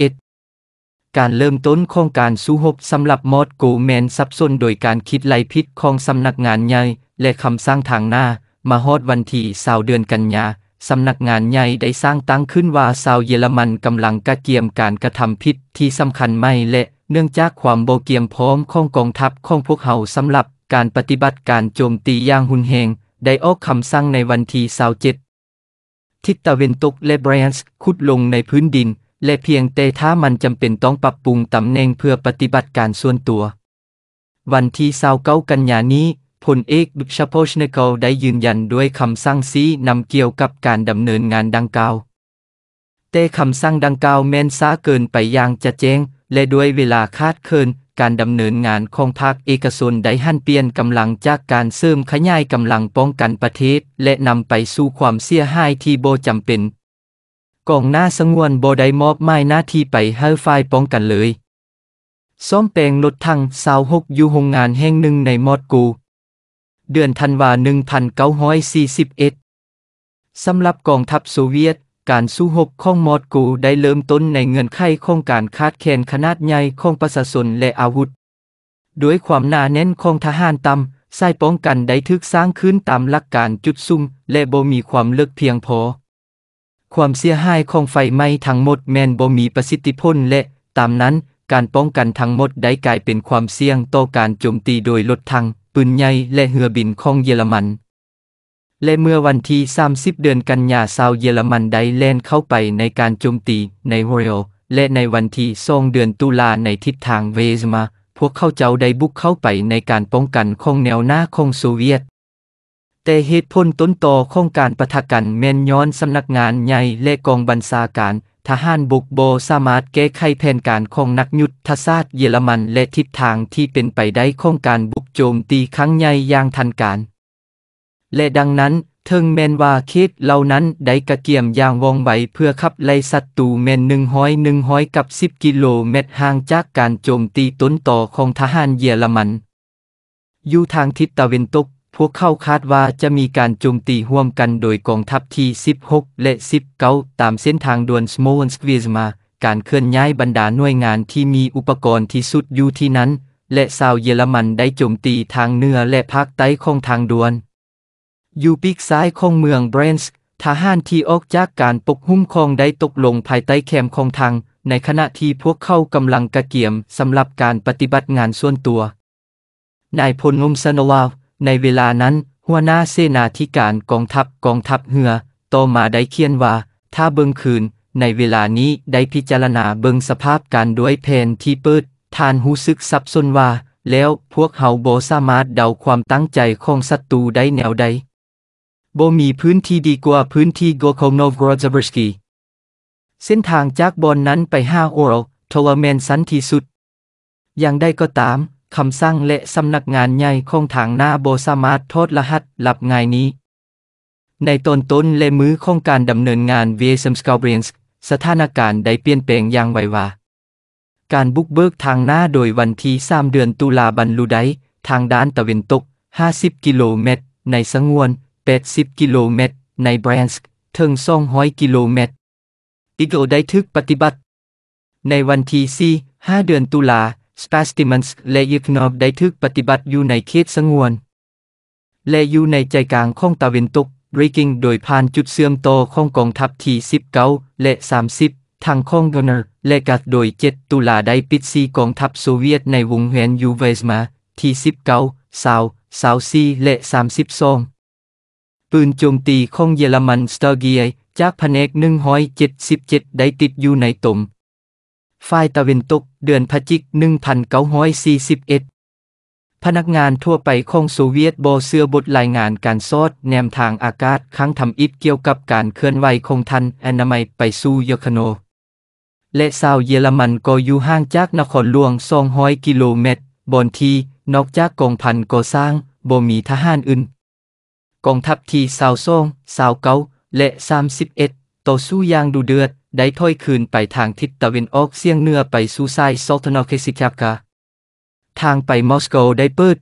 1941 การเริ่มต้นโครงการสู้หบสำหรับมอดโกแมนซับซ้อนโดยการคิดไลพิษของสำนักงานใหญ่และคำสร้างทางหน้ามาฮอดวันที่สาวเดือนกันยาสำนักงานใหญ่ได้สร้างตั้งขึ้นว่าสาวเยอรมันกำลังกระเกียมการกระทำผิดที่สำคัญไม่และเนื่องจากความโบเกียมพร้อมของกองทัพของพวกเขาสำหรับการปฏิบัติการโจมตีอย่างหุนแหงได้ออกคำสั่งในวันที่็ดทิศตะเวนตกและบรนส์ขุดลงในพื้นดิน และเพียงแต่ถ้ามันจำเป็นต้องปรับปรุงตำแหน่งเพื่อปฏิบัติการส่วนตัว วันที่้ากันยานี้พลเอกบุชโพชเนกได้ยืนยันด้วยคำสั่งซีนำเกี่ยวกับการดำเนินงานดังกล่าวแต่คำสั่งดังกล่าวแม้นซ้าเกินไปอย่างจะแจ้ง และด้วยเวลาคาดเคลื่อนการดำเนินงานของภาคเอกชนได้หันเปลี่ยนกำลังจากการเสริมขยายกำลังป้องกันประเทศ และนำไปสู่ความเสียหายที่โบจำเป็นกองหน้าสงวนโบได้มอบหมายหน้าที่ไปให้ฝ่ายป้องกันเลยซ้อมแปลงรถทั้งสาวหกอยู่โรงงานแห่งหนึ่งในมอดกูเดือนธันวา1941 สำหรับกองทัพโซเวียต การสู้หบของมอดโกได้เริ่มต้นในเงื่อนไขของการคาดแคลนขนาดใหญ่ของประชาสนและอาวุธ ด้วยความหนาแน่นของทหารตำสายป้องกันได้ทึกสร้างขึ้นตามหลักการจุดซุ่ม และบ่มีความเลือกเพียงพอ ความเสียหายของไฟไหม้ทั้งหมดแม่นบ่มีประสิทธิพลและตามนั้นการป้องกันทั้งหมดได้กลายเป็นความเสี่ยงต่อการโจมตีโดยลดทางปืนใหญ่และเหือบินของเยอรมัน และเมื่อวันที่30 เดือนกันยาชาวเยอรมันได้แล่นเข้าไปในการโจมตีในโฮโรและในวันที่สองเดือนตุลาในทิศทางเวสมา พวกเขาเจ้าได้บุกเข้าไปในการป้องกันของแนวหน้าของโซเวียต แต่เหตุผลต้นต่อของการประทะกันแม่นย้อนสำนักงานใหญ่และกองบัญชาการ ทหารบุกโบสามารถแก้ไขแผนการของนักยุทธศาสตร์เยอรมันและทิศทางที่เป็นไปได้ของการบุกโจมตีครั้งใหญ่อย่างทันการ และดังนั้นเทิงแมนว่าคิดเหล่านั้นได้กระเกี่ยมอย่างว่องไวเพื่อขับไล่ศัตรูแมนหนึ่งห้อยหนึ่งห้อยกับสิบกิโลเมตรห่างจากการโจมตีต้นต่อของทหารเยอรมัน อยู่ทางทิศตะวันตก พวกเขาคาดว่าจะมีการโจมตีร่วมกันโดยกองทัพที่ 16 และ 19 ตามเส้นทางด่วนสโมลนสควิสมา การเคลื่อนย้ายบรรดาหน่วยงานที่มีอุปกรณ์ที่สุดอยู่ที่นั้นและชาวเยอรมันได้โจมตีทางเหนือและภาคใต้ของทางด่วน อยู่ปีกซ้ายของเมืองเบรนส์ทหารที่ออกจากการปกหุ้มคองได้ตกลงภายใต้แคมของทาง ในขณะที่พวกเขากำลังกระเกียมสำหรับการปฏิบัติงานส่วนตัวนายพลงมสนวาวในเวลานั้น หัวหน้าเสนาธิการกองทัพกองทัพเหือ ต่อมาได้เขียนว่า ถ้าเบิงคืน ในเวลานี้ได้พิจารณาเบิงสภาพการด้วยแผนที่เปิดทานหูซึกสับสนว่า แล้วพวกเฮาโบสามารถเดาความตั้งใจของศัตรูได้แนวใดโบมีพื้นที่ดีกว่าพื้นที่โกโคโนวกรจบรสกีเส้นทางจากบอนนั้นไปห้าโอรลทวเมนสันที่สุด อย่างได้ก็ตามคำสั่งและสำนักงานใหญ่ของทางหน้าโบสามารถโทษรหัสหลับง่ายนี้ ในตอนต้นและมือของการดำเนินงานเวสัมสกาเบรนส์สถานการณ์ได้เปลี่ยนแปลงอย่างไวว่าการบุกเบิกทางหน้าโดยวันที่3เดือนตุลาบันลูไดทางด้านตะวันตก 50 กิโลเมตร ในสงวน 80 กิโลเมตร ในบรนส์ถึง200กิโลเมตรอิโดได้ทึกปฏิบัติ ในวันที่4 5เดือนตุลาสปาสติมันส์และยึกนอบได้ทึกปฏิบัติอยู่ในเขตสงวนและอยู่ในใจกลางของตะวันตกบริกิงโดยผ่านจุดเสื่อมโตของกองทัพที่19และ30ทางคองอนเนอร์และกัดโดยเดตุลาได้ปิดซีกองทัพโซเวียตในวงแหวนยูเวสมา ที่19้าว สาวซีและ32ปืนโจมตีของเยอรมันสตอร์เกียจากพเนก177ได้ติดอยู่ในตมฝ่ายตะวันตกเดือนพฤศจิก1941พนักงานทั่วไปของโซเวียตบอเสื้อบทรายงานการซอดแนมทางอากาศครั้งทำอิฐเกี่ยวกับการเคลื่อนไหวของทันแอนนามัยไปสู่ยคโนและชาวเยอรมันก็อยู่ห่างจากนครหลวง 200 กิโลเมตร บนทีนอกจากกองพันก่อสร้างบ่มีทหารอื่น กองทัพที่สาวซองสาวเกาและ 31 ต่อสู้อย่างดุเดือดได้ถอยคืนไปทางทิศตะวันออกเสียงเหนือไปสู่ทรายซอลทนอเคสิคาคกาทางไปมอสโกได้เปิด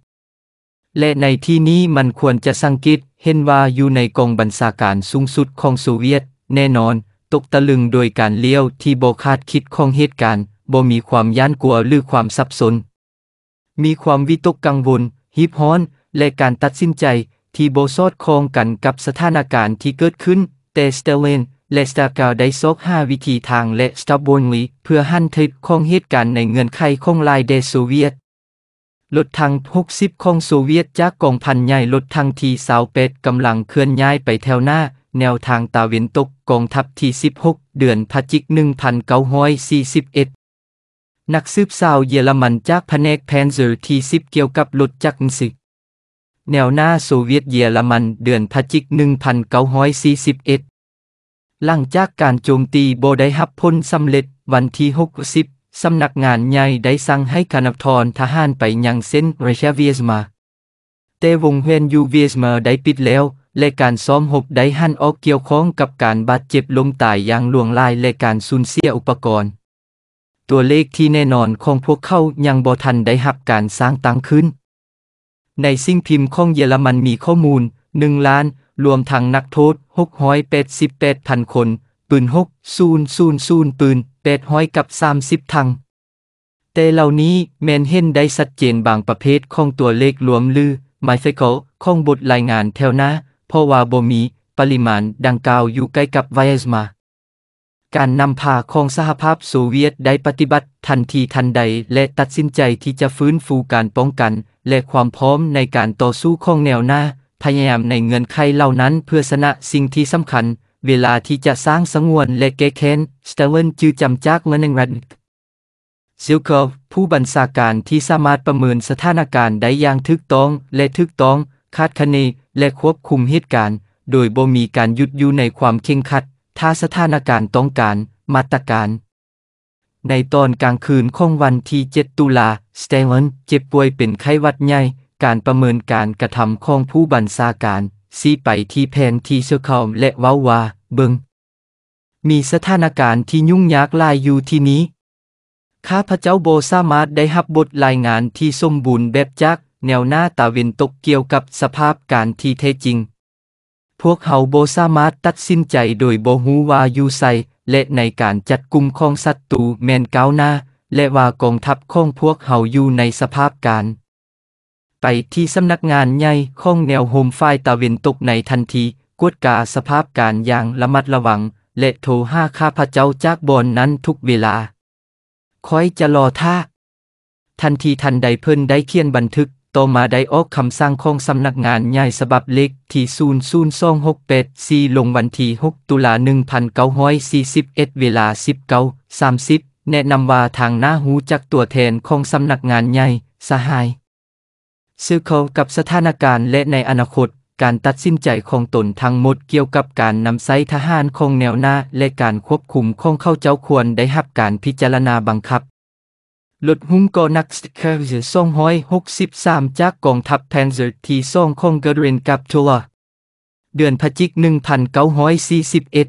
และในที่นี้มันควรจะสังเกตเห็นว่าอยู่ในกองบัญชาการสูงสุดของโซเวียต แน่นอนตกตะลึงโดยการเลี้ยวที่โบคาดคิดของเหตุการณ์บ่มีความย่านกลัวหรือความสับสนมีความวิตกกังวลหิบฮ้อนและการตัดสินใจที่โบสอดคล้องกันกับสถานการณ์ที่เกิดขึ้นแต่สเตเลนและสตาร์กาวได้ซอก5 วิธีทางและสตาบวนลีเพื่อหั่นทึกของเหตุการณ์ในเงื่อนไขของลายเดโซเวียตรถทาง60ของโซเวียตจากกองพันใหญ่รถทางทีสาวเป็ดกำลังเคลื่อนย้ายไปแถวหน้าแนวทางตาเวนตกกองทัพที่ 16 เดือนพจิก1941 นักสืบสาวเยอรมันจากแผนกแพนเซอร์ที่ 10 เกี่ยวกับรถจักริึแนวหน้าโซเวียตเยอรมันเดือนพจิก1941 หลังจากการโจมตีโบได้หับพ้นสำเร็จ วันที่60สำนักงานใหญ่ได้สั่งให้คณะทรทหารไปยังเส้นเรเชเวียสมา เตวงเวนยูเวียสมาได้ปิดแล้วและการซ้อมหกได้หันออกเกี่ยวข้องกับการบาดเจ็บล้มตายอย่างลวงลายและการสูญเสียอุปกรณ์ ตัวเลขที่แน่นอนของพวกเขายังบ่ทันได้หับการสร้างตังขึ้น ในสิ่งพิมพ์ของเยอรมันมีข้อมูล 1 ล้าน รวมทั้งนักโทษ688,000 คน ปืน6000ปืน800กับ30 ทัง แต่เหล่านี้แมนเห็นได้สัดเจนบางประเภทของตัวเลขรวมลือไมเคิลของบทรายงานแถวหน้าพราะว่าบ่มีปริมาณดังกล่าวอยู่ใกล้กับไวเอสมา การนำพาของสหภาพโซเวียตได้ปฏิบัติทันทีทันใดและตัดสินใจที่จะฟื้นฟูการป้องกันและความพร้อมในการต่อสู้ของแนวหน้าพยายามในเงินไขเหล่านั้นเพื่อชนะสิ่งที่สำคัญเวลาที่จะสร้างสงวนและแก้แค้นสเตเวนจือจำจากเมนงรันซิลคอฟ์ผู้บัญชาการที่สามารถประเมินสถานการณ์ได้อย่างถึกต้องและถึกต้องคาดคะเนและควบคุมเหตุการณ์ โดยบ่มีการหยุดอยู่ในความเข่งขัดถ้าสถานการณ์ต้องการมาตรการ ในตอนกลางคืนของวันที่ 7 ตุลาสเตเวน เจ็บป่วยเป็นไข้หวัดใหญ่ การประเมินการกระทำของผู้บัญชาการ ซีไปที่แผนที่เซอร์คอม และว้าวาเบิงมีสถานการณ์ที่ยุ่งยากลายอยู่ที่นี้ข้าพเจ้าโบสามารถได้รับบทรายงานที่สมบูรณ์แบบจากแนวหน้าตาวินตกเกี่ยวกับสภาพการที่แท้จริง พวกเขาโบสามารถตัดสินใจโดยโบหูวายูไซและในการจัดกลุ่มของศัตรูแมนเกาหน้า และว่ากองทัพของพวกเขาอยู่ในสภาพการ ไปที่สำนักงานใหญ่ของแนวโฮมไฟตะวินตกในทันทีกวดกาสภาพการอย่างระมัดระวัง และโทรห้าข้าพเจ้าจากบอนนั้นทุกเวลาคอยจะรอท่าทันทีทันใดเพิ่นได้เขียนบันทึกต่อมาได้ออกคำสั่งของสำนักงานใหญ่ฉบับเล็กที่ 00268 4ลงวันที่ 6 ตุลา1941เวลา19.30 แนะนำว่าทางหน้าหูจากตัวแทนของสำนักงานใหญ่ สหายซื้อเขากับสถานการณ์และในอนาคต การตัดสินใจของตนทั้งหมดเกี่ยวกับการนำไซทหารของแนวหน้าและการควบคุมของเข้าเจ้าควรได้รับการพิจารณาบังคับลดหุ้งกอนักสเกลเซ่องห้อยหกสิบสามจากกองทัพแทนเซอร์ที่ซ่องของเกเรนกับทัวเดือนพฤศจิกหนึ่งพันเก้าร้อยสี่สิบเอ็ด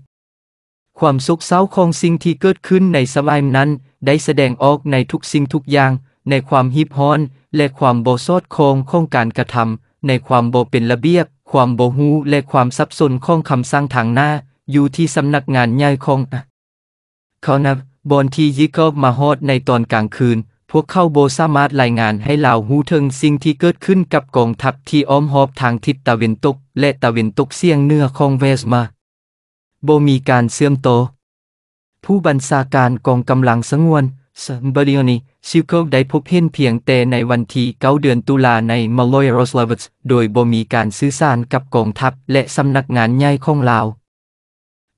ความสุขเศร้าของสิ่งที่เกิดขึ้นในสไลม์นั้นได้แสดงออกในทุกสิ่งทุกอย่าง ในความฮิบฮอน และความโบซอดคองของการกระทำ ในความโบเป็นระเบียบ ความโบหูและความซับซ้อนของคำสั่งทางหน้า อยู่ที่สำนักงานใหญ่ของเขานะบนที่ยิกอบมาฮอดในตอนกลางคืน พวกเข้าโบสามารถรายงานให้ลาวฮูทิงสิ่งที่เกิดขึ้นกับกองทัพที่อ้อมหอบทางทิศตะวินตก และตะวินตกเสียงเนื้อของเวสมาโบมีการเสื่อมโต ผู้บัญชาการกองกำลังสงวนซัมบริโอนีซิลโคิได้พบเห็นเพียงแต่ในวันที่เก้าเดือนตุลาในมาลอยโรสลาวิสโดยโบมีการสื่อสารกับกองทัพและสำนักงานใหญ่ของลาว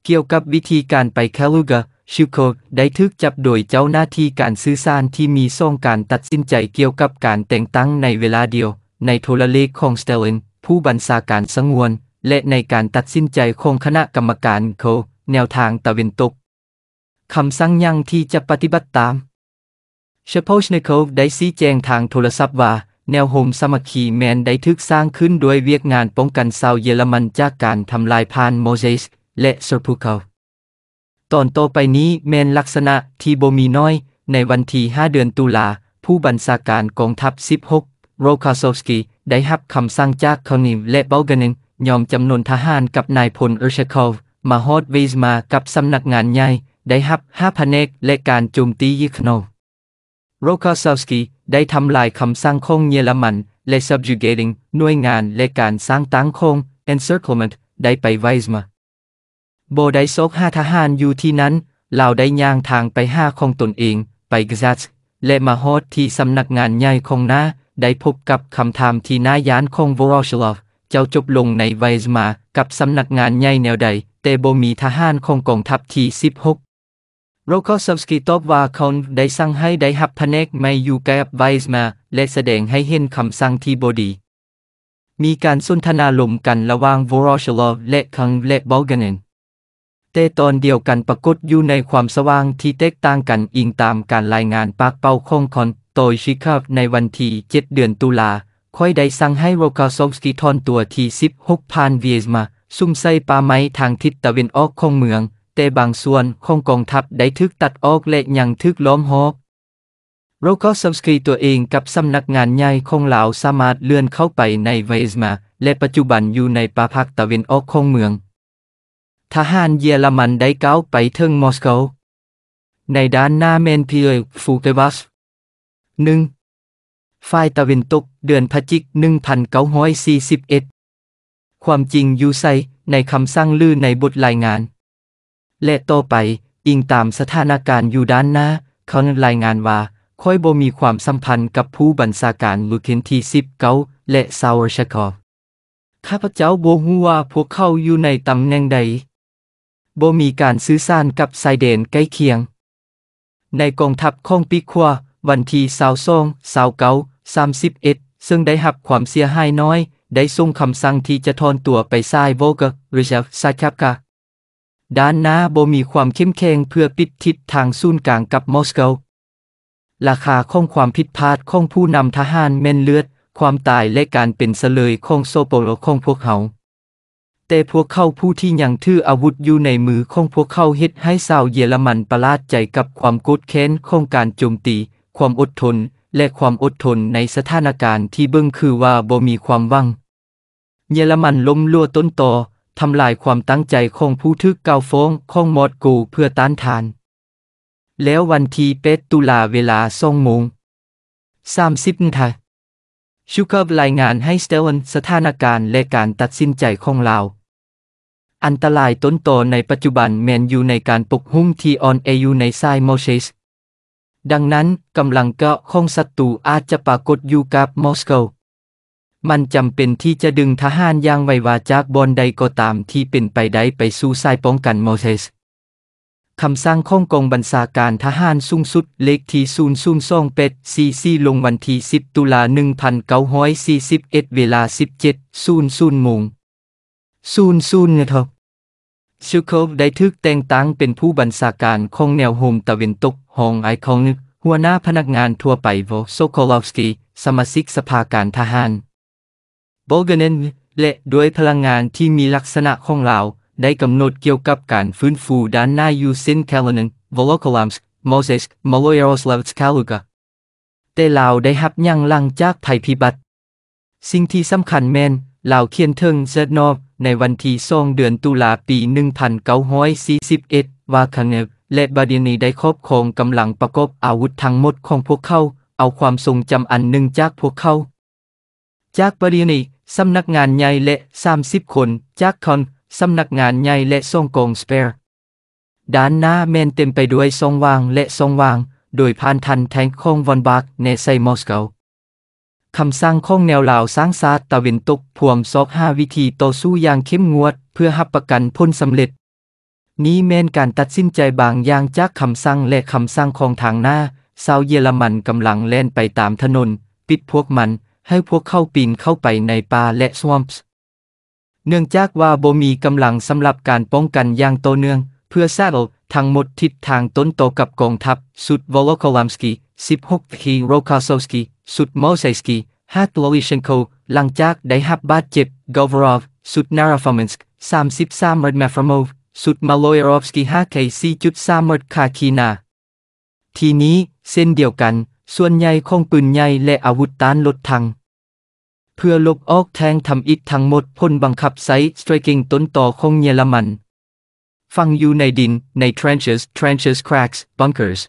เกี่ยวกับวิธีการไปแคลูกาชิวโคได้ทึกจับโดยเจ้าหน้าที่การซื้อสารที่มีซ่องการตัดสินใจเกี่ยวกับการแต่งตั้งในเวลาเดียว ในโทรเลขของสเตลินผู้บัญชาการสงวน และในการตัดสินใจของคณะกรรมการเขา แนวทางตะวินตกคำสั่งยังที่จะปฏิบัติตามเชโพชเนโคได้ชี้แจงทางโทรศัพท์ว่า แนวโฮมสมัคคีแมนได้ทึกสร้างขึ้นโดยเวียกงานป้องกันชาวเยอรมันจากการทำลายพานโมเสสและเซอร์พูเคาตอนโตไปนี้เมนลักษณะที่โบมีน้อย ในวันที่5เดือนตุลาผู้บัญชาการกองทัพ 16 โรคาโซสกีได้รับคำสั่งจากคอนิมและเบลกันนยอมจำนวนทหารกับนายพลเอร์ชคอฟมาฮอดวิสมากับสำนักงานใหญ่ ได้รับห้าพเนกและการโจมตียิคโนโรคาโซสกีได้ทำลายคำสั่งของเยอรมัน และ subjugating หน่วยงานและการสร้างตั้งคอง encirclement ได้ไปไวสมาโบได้ซกห้าทหารอยู่ที่นั้นเราได้ย่างทางไปห้าของตนเอง ไปกซัสและมาฮอดที่สำนักงานใหญ่ของนาได้พบกับคำถามที่น่ายานของวอรชลอฟเจ้าจบลงในไวซ์มากับสำนักงานใหญ่แนวใด แต่บมีทหารของกองทัพที่16 โรคอสสกีตอบว่าเขาได้สั่งให้ได้หับพเนกไม่อยู่กับไวซ์มา และแสดงให้เห็นคำสั่งที่บดี มีการสนทนาลมกันระหว่างวอรชลอฟและคังและบอลกันนต้ตอนเดียวกันปรากฏอยู่ในความสว่างที่แตกต่างกันอิงตามการรายงานปากเป้าคงคอนโตยชิคาบในวันที่7เดือนตุลา ค่อยได้สั่งให้โรคาซองสกีทอนตัวที่16พานเวียสมา ซุ่มใส่ป่าไม้ทางทิศตะวันออกของเมืองแต่บางส่วนของกองทัพได้ทึกตัดออกและยังทึกล้อมฮอกโรคาซองสกีตัวเองกับสำนักงานใหญ่ของลาวสามารถเลื่อนเข้าไปในเวียสมาและปัจจุบันอยู่ในป่าพักตะวันออกของเมืองทหารเยอรมันได้ก้าวไปถึงมอสโกในด้านหน้าเมนเพียฟูเกวัสหนึ่งฝ่ายตะวันตกเดือนพฤศจิกายนนพัเก้หสสี่ิบเอ็ดความจริงอยู่ใส่ในคำสั่งลือในบทรายงาน และต่อไปอิงตามสถานการณ์อยู่ด้านหน้า เขารายงานว่าค่อยบ่มีความสัมพันธ์กับผู้บัญชาการลูคินที่สิบเก้าและซาวชคอข้าพเจ้าโบหัวพวกเขาอยู่ในตำแหน่งใดบ่มีการซื้อสานกับไซเดนใกล้เคียง ในกองทัพของปีควววันที่สาวซองสาวเกาสามสิบเอ็ดซึ่งได้หับความเสียหายน้อย ได้ส่งคำสั่งที่จะทอนตัวไปซายโวกหรือจะซาคับกะด้านหน้าโบมีความเข้มแข็งเพื่อปิดทิศทางศูนย์กลางกับมอสโกราคาของความผิดพลาดของผู้นำทหารเม่นเลือด ความตายและการเป็นเสลยของโซโปโลของพวกเขาแต่พวกเขาผู้ที่ยังถืออาวุธอยู่ในมือของพวกเขาเฮ็ดให้ชาวเยอรมันประหลาดใจกับความกดแค้นของการโจมตี ความอดทนและความอดทนในสถานการณ์ที่เบิ่งคือว่าบ่มีความหวังเยอรมันล้มลัวต้นต่อทำลายความตั้งใจของผู้ทึกเก่าฟ้องของมอดกูเพื่อต้านทาน แล้ววันที่เปตตุลาเวลาสองโมงสามสิบนาทีชูเกอร์รายงานให้สเตลนสถานการณ์และการตัดสินใจของเราอันตรายต้นโตในปัจจุบันแมนอยู่ในการปกหุ้มทีออนเออยูในไซมอเชสดังนั้นกำลังก็ของศัตรูอาจจะปรากฏอยู่กับมอสโกมันจำเป็นที่จะดึงทหารย่างไววาจากบอลใดก็ตามที่เป็นไปได้ไปสู่ไซป้องกันมอสเชสคำสร้างข้องกองบัญชาการทหารสูงสุดเลขที่องเป็ดซีซีลงวันที่สิบตุลาหนึ่งพันเก้้าออยสสี่ิบเเ็ดวลาสิบเจ็ดศูน์มงซูนซูนนะครบชูโคฟได้ทึกแต่งตั้งเป็นผู้บัญชาการ ของแนวโฮมตะวินตกหองไอคองนึก หัวหน้าพนักงานทั่วไปโวโซโคลอฟสกีสมาชิกสภาการทหารโบเกเนนและด้วยพลังงานที่มีลักษณะของเราได้กำหนดเกี่ยวกับการฟื้นฟูด้านหน้ายูซินแคลนันวโลคลามส์มอเซสมโลยอรสลาวสคาลูกาแต่เราได้หับยั่งลังจากภัยพิบัติ สิ่งที่สำคัญแมนเราเขียนทึงเซดนอบในวันที่สองเดือนตุลาปี 1941วาคเนฟและบาเดีนีได้ครอบครองกำลังประกอบอาวุธทั้งหมดของพวกเขา เอาความทรงจำอันหนึ่งจากพวกเขา จากบาเดีนีสำนักงานใหญ่และ 30 คน จากคอนสำนักงานใหญ่และซ่องกองสเปร์ด้านหน้าแมนเต็มไปด้วยซองวางและซองวาง โดยผ่านทันแทงคองวอนบาร์กในไซมอสโกคำสร้างของแนวลาวสร้างซาตะวินตกพวมซอกห้าวิธีต่อสู้อย่างเข้มงวด เพื่อหับประกันพ้นสำเร็จ นี้แม่นการตัดสินใจบางอย่างจากคำสั่งและคำสั่งของทางหน้าชาวเยอรมันกำลังแล่นไปตามถนน ปิดพวกมันให้พวกเข้าปีนเข้าไปในป่าและสวอมส์เนื่องจากว่าโบมีกำลังสำหรับการป้องกันอย่างโตเนื่อง เพื่อซาดทั้งหมดทิศทางต้นโตกับกองทัพสุดวอลโคลัมสกี16ทีโรคาโซสกีสุดโมเซสกีฮัตโลวิเชนโคหลังจากได้หับบาดเจ็บกอวรอฟสุดนาราฟอมินสก์ 33มดมฟรโมฟ สุดมาโลยรอฟสกี5เค4.3มดคาคีนา ทีนี้เส้นเดียวกัน ส่วนใหญ่ของปืนใหญ่และอาวุธต้านลดทัง เพื่อลบออกแทงทำอิดทั้งหมดพ่นบังคับไซส์สตรกิงต้นต่อของเยอรมัน ฟังอยู่ในดินใน trenches trenches cracks bunkers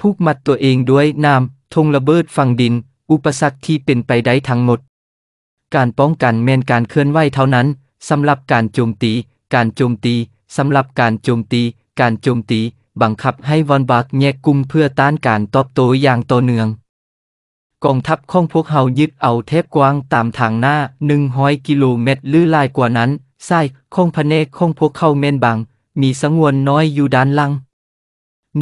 ผูกมัดตัวเองด้วยน้ำทงระเบิดฝังดิน อุปสรรคที่เป็นไปได้ทั้งหมด การป้องกันแม่นการเคลื่อนไหวเท่านั้นสำหรับการโจมตีการโจมตีสำหรับการโจมตี การโจมตี บังคับให้วอนบากแยกกลุ่มเพื่อต้านการตอบโต้อย่างต่อเนื่อง กองทัพของพวกเฮายึดเอาเทพกว้างตามทางหน้า100กิโลเมตรหรือลายกว่านั้นไส้ของพเนกของพวกเขาเม่นบาง มีสงวนน้อยอยู่ด้านล่าง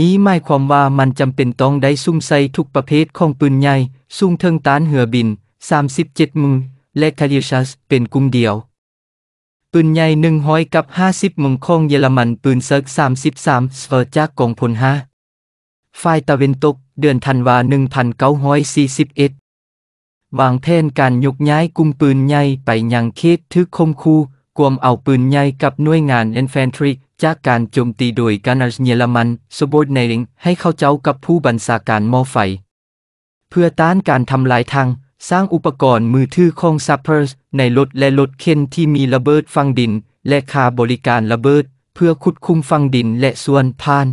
นี้หมายความว่ามันจำเป็นต้องได้ซุ่มใส่ทุกประเภทของปืนใหญ่สูงเทิงตานเหือบิน 37มึง และคาริชัสเป็นกลุ่มเดียว ปืนใหญ่100กับ50มึงของเยอรมัน ปืนเซิร์ก33สเฟอร์จากกองพลห้าฝ่ายตะเวนตกเดือนธันวา1941วางแทนการยกย้ายกลุ่มปืนใหญ่ไป ยังเขตทึกคมคูกวมเอาปืนใหญ่กับหน่วยงาน Infantry จากการโจมตีโดยการเยอรมันส u บดเน i ิงให้เข้าเจ้ากับผู้บัญชาการมอไฟ เพื่อต้านการทำลายทาง สร้างอุปกรณ์มือถือของซัพเปอร์ส ในรถและรถเข็นที่มีระเบิดฟังดิน และคาบริการระเบิด เพื่อคุดคุมฟังดินและส่วนพาน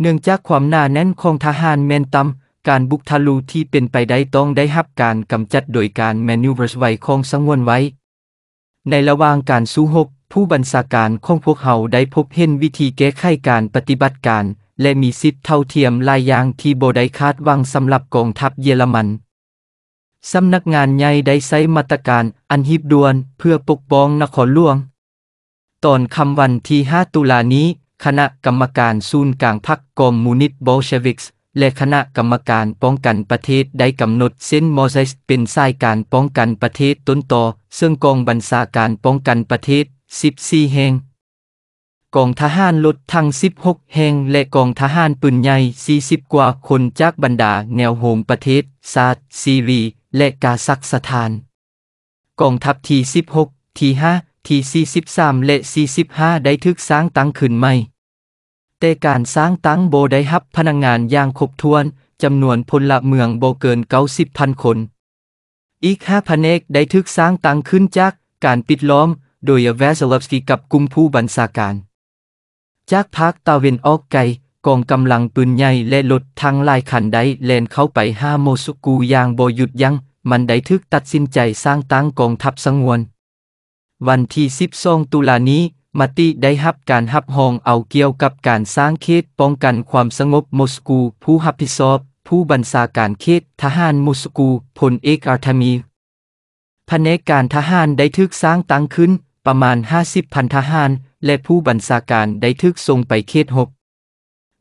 เนื่องจากความหนาแน่นของทหารแมนตำการบุกทะลุที่เป็นไปได้ต้องได้รับการกำจัดโดยการแมนูเวอร์ไวของสังวนไว้ในระหว่างการสู้หก ผู้บัญชาการของพวกเขาได้พบเห็นวิธีแก้ไขการปฏิบัติการ และมีสิทธิเท่าเทียมหลายอย่างที่โบได้คาดหวังสำหรับกองทัพเยอรมัน สำนักงานใหญ่ได้ใช้มาตรการอันหิบด่วนเพื่อปกป้องนครหลวง ตอนคำวันที่ 5 ตุลานี้ คณะกรรมการศูนย์กลางพรรคกอมมูนิสต์บอลเชวิกส์และคณะกรรมการป้องกันประเทศได้กำหนดเส้นมอสสเป็นสายการป้องกันประเทศต้นต่อ ซึ่งกองบัญชาการป้องกันประเทศ 14 แห่ง กองทหารลดทั้ง 16 แห่งและกองทหารปืนใหญ่ 40 กว่าคนจากบรรดาแนวโหมประเทศซาดซีรีและกาซักสถาน กองทัพที 16 ที 5 ที 43 และ 45 ได้ทึกสร้างตั้งขึ้นใหม่เตการสร้างตั้งโบได้ฮับพนักงงานอย่างครบถ้วนจำนวนพลละเมืองโบเกินเก้าสิบพันคน อีกห้าพันเอกได้ทึกสร้างตั้งขึ้นจาก การปิดล้อม โดยแวสลฟสกีกับกุมผู้บัญชาการ จากพักตาเวนออกไกกองกำลังปืนใหญ่และรถทางลายขันได้แลนเข้าไปห้าโมสุกูอย่างโบหยุดยัง้งมันได้ทึกตัดสินใจสร้างตั้งกองทัพสงวน วันที่12ตุลานี้มาติได้หับการหับหองเอาเกี่ยวกับการสร้างเขตป้องกันความสงบมอสกูผู้หับผิดชอบ ผู้บัญชาการเขตทหารมอสกูพลเอกอาร์ทมีพนกการทหารได้ทึกสร้างตั้งขึ้นประมาณ50พันทหารและผู้บัญชาการได้ทึกส่งไปเขตหก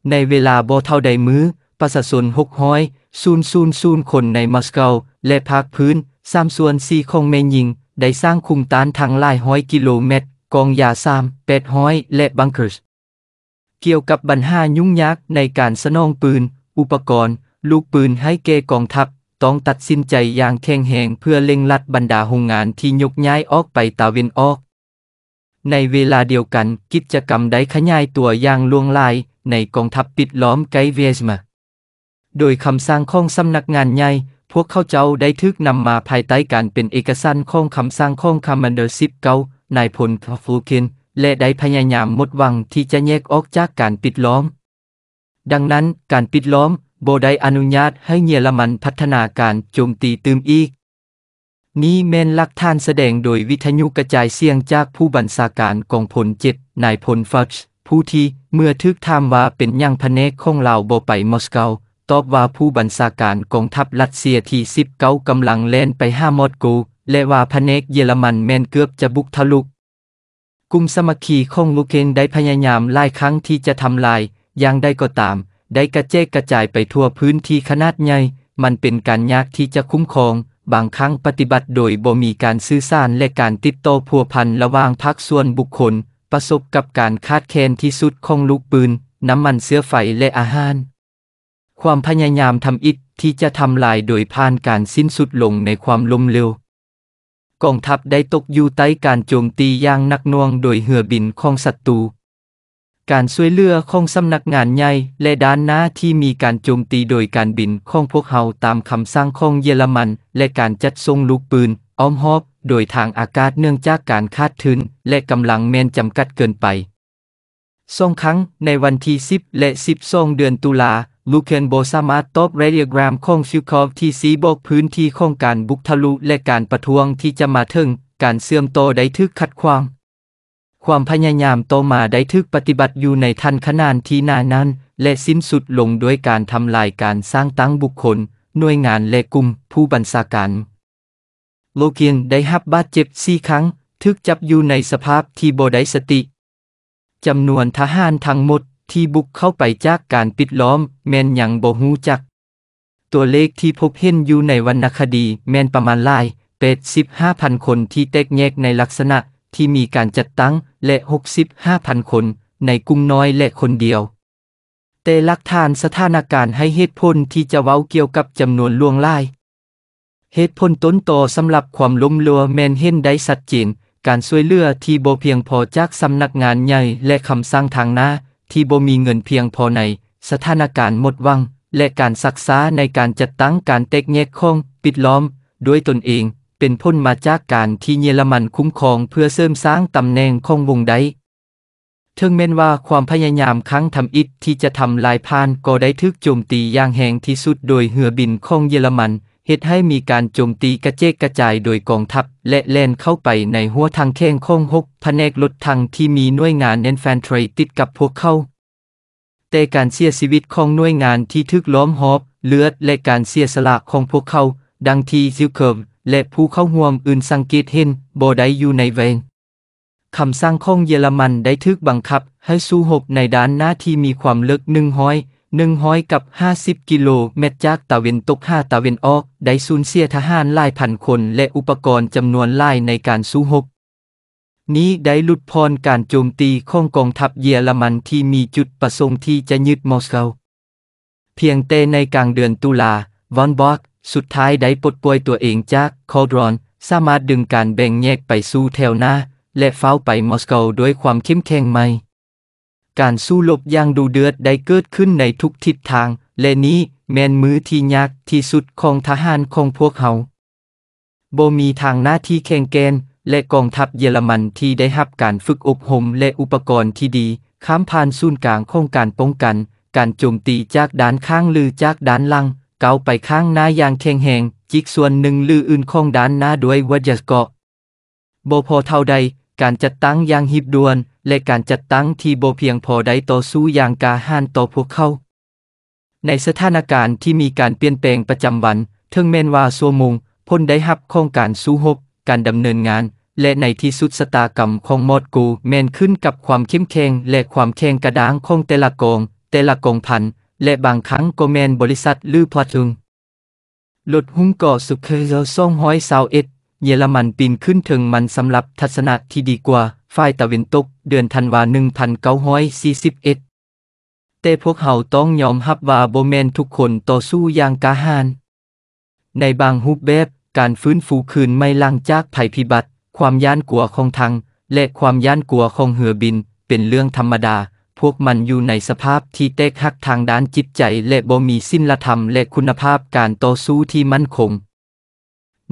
ในเวลาบ่เท่าใดมือ้อประชาชนหกห้อยซูนซูนซูนคนในมอสโกและภาคพื้นสามส่วนสี่ของเมนิง ได้สร้างคุมต้านทางลายห้อยกิโลเมตรกองยาซามเป็ดห้อย และบังเกอร์เกี่ยวกับบัญหายุ่งยากในการสนองปืน อุปกรณ์ ลูกปืนให้เกกองทัพ ต้องตัดสินใจอย่างแข็งแรงเพื่อเล็งลัดบรรดาโรงงานที่ยกย้ายออกไปตาเวนออก ในเวลาเดียวกัน กิจกรรมได้ขยายตัวอย่างลวงลาย ในกองทัพปิดล้อมไกเวสมาโดยคำสั่งของสำนักงานใหญ่พวกเขาเจ้าได้ทึกนำมาภายใต้การเป็นเอกสารของคำสั่งของคามันเดอร์สิบเกานายพลฟูกิน และได้พยายามมดวังที่จะแยกออกจากการปิดล้อม ดังนั้นการปิดล้อมโบได้อนุญาตให้เยอรมันพัฒนาการโจมตีตืมอีก นี้เมนลักท่านแสดงโดยวิทยุกระจายเสียงจากผู้บัญชาการกองพลเจ็ดนายพลฟัชผู้ที่เมื่อทึกทามว่าเป็นยังพเนกของเราโบไปมอสโก ตอบว่าผู้บัญชาการกองทัพรัสเซียที่สิบเก้ากำลังเล่นไปห้ามอดกูเลว่าพเนกเยอรมันแมนเกือบจะบุกทะลุกกลุ่มสมัคคีของลูเคนได้พยายามหลายครั้งที่จะทำลายอย่างใดก็ตาม ได้กระเจกกระจายไปทั่วพื้นที่ขนาดใหญ่ มันเป็นการยากที่จะคุ้มครอง บางครั้งปฏิบัติโดยบ่มีการซื่อสารและการติดต่อพัวพันระหว่างพักส่วนบุคคล ประสบกับการคาดแคลนที่สุด ของลูกปืน น้ำมันเสื้อไฟและอาหาร ความพยายามทำอิฐที่จะทำลายโดยผ่านการสิ้นสุดลงในความล้มเหลวกองทัพได้ตกอยู่ใต้การโจมตีอย่างหนักหน่วงโดยเหือบินของศัตรู การช่วยเหลือของสำนักงานใหญ่และด้านหน้าที่มีการโจมตีโดยการบินของพวกเฮาตามคำสั่งของเยอรมันและการจัดทรงลูกปืนอ้อมฮอบโดยทางอากาศเนื่องจากการคาดทึนและกำลังแมนจำกัดเกินไปสองครั้งในวันที่10และ12เดือนตุลาลูเคนโบสามารถตบเรียกรามของฟิวคอฟที่สีบกพื้นที่ของการบุกทะลุและการประท้วงที่จะมาถึงการเสื่อมโตได้ทึกขัดขวางความพยายามโตมาได้ทึกปฏิบัติอยู่ในทันขนานที่นานั้น และสิ้นสุดลงด้วยการทำลายการสร้างตั้งบุคคล หน่วยงานและกลุ่มผู้บัญชาการ โลเกียนได้หับบาดเจ็บสี่ครั้ง ทึกจับอยู่ในสภาพที่บได้สติจำนวนทหารทั้งหมดที่บุกเข้าไปจากการปิดล้อม แมนยังบ่ฮู้จัก ตัวเลขที่พบเห็นอยู่ในวรรณคดีแมนประมาณลายเป็ดสิบห้าพันคนที่แตกแยกในลักษณะที่มีการจัดตั้งและหกสิบห้าพันคน ในกุ้งน้อยและคนเดียว แต่ลักฐานสถานการณ์ให้เหตุผล ที่จะเว้าเกี่ยวกับจำนวนลวงลาย เหตุผลต้นต่อสำหรับความล้มลัวแมนเห็นได้สัดเจนการช่วยเหลือที่บ่เพียงพอจากสำนักงานใหญ่และคำสั่งทางหน้าที่บ่มีเงินเพียงพอใน สถานการณ์หมดวัง และการศึกษาในการจัดตั้งการเต็กแงกค้อง ปิดล้อม ด้วยตนเอง เป็นพ้นมาจากการที่เยอรมันคุ้มครองเพื่อเสริมสร้างตำแหน่งของวงได้ถึงแม้นว่าความพยายามครั้งทำอิฐที่จะทำลายพานก็ได้ทึกโจมตีอย่างแหงที่สุดโดยเหือบินของเยอรมันเหตุให้มีการโจมตีกระเจกระจายโดยกองทัพและแล่นเข้าไปในหัวทางแข้งข้องหกแผนกรถทางที่มีหน่วยงานเอนแฟนทรีติดกับพวกเขาแต่การเสียชีวิตของหน่วยงานที่ทึกล้อมหอบ เลือดและการเสียสละของพวกเขาดังที่ซิลเคิร์และผู้เข้าห่วมอื่นสังเกตเห็นบ่ได้อยู่ในเวงคำสั่งของเยอรมันได้ทึกบังคับให้สู้หกในด้านหน้าที่มีความลึกหนึ่งห้อย100กับ50 กิโลเมตรจากตะเวนตกห้าตะเวนออกได้สูญเสียทหารหลายพันคนและอุปกรณ์จำนวนหลายในการสู้รบนี้ได้หลุดพรการโจมตีของกองทัพเยอรมันที่มีจุดประสงค์ที่จะยึดมอสโกเพียงแต่ในกลางเดือนตุลาวอนบอก สุดท้ายได้ปลดปล่อยตัวเองจาก คอรอน สามารถดึงการแบ่งแยกไปสู้แถวหน้า และเฝ้าไปมอสโกด้วยความเข้มแข็งใหม่การสู้รบอย่างดูเดือดได้เกิดขึ้นในทุกทิศทาง และนี้แม่นมือที่ยากที่สุดของทหารของพวกเขาโบมีทางหน้าที่แข่งแกนและกองทัพเยอรมันที่ได้รับการฝึกอบรมและอุปกรณ์ที่ดีข้ามผ่านศูนย์กลางของการป้องกัน การโจมตีจากด้านข้างหรือจากด้านหลังเก้าไปข้างหน้าอย่างแข็งแหงจิกส่วนหนึ่งหรืออื่นของด้านหน้าด้วยวัชเกาโบพอเท่าใดการจัดตั้งอย่างหิบด่วนและการจัดตั้งที่โบเพียงพอได้ต่อสู้อย่างกาหานต่อพวกเขาในสถานการณ์ที่มีการเปลี่ยนแปลงประจำวันถึงแม้นว่าซัวมุงพ้นได้หับโครงการสู้หบการดำเนินงาน และในที่สุดสตากรรมของมอดกู แมนขึ้นกับความเข้มแข็งและความแข็งกระด้างของแต่ละกองแต่ละกองพันและบางครั้งก็แมนบริษัทหรือพอทึงลดหุ้งก่อสุเคยเราซ่องห้อยสาวเอ็ดเยอรมันปีนขึ้นถึงมันสำหรับทัศนะที่ดีกว่าฝ่ายตะวินตกเดือนธันวา1941แต่พวกเขาต้องยอมรับว่าโบแมนทุกคนต่อสู้อย่างกาหาน ในบางฮูปแบบการฟื้นฟูคืนไม่ลังจากภัยพิบัติ ความย่านกลัวของทางและความย่านกลัวของเหือบิน เป็นเรื่องธรรมดา พวกมันอยู่ในสภาพที่แตกหักทางด้านจิตใจและบ่มีสิ้นลธรรมและคุณภาพการต่อสู้ที่มั่นคง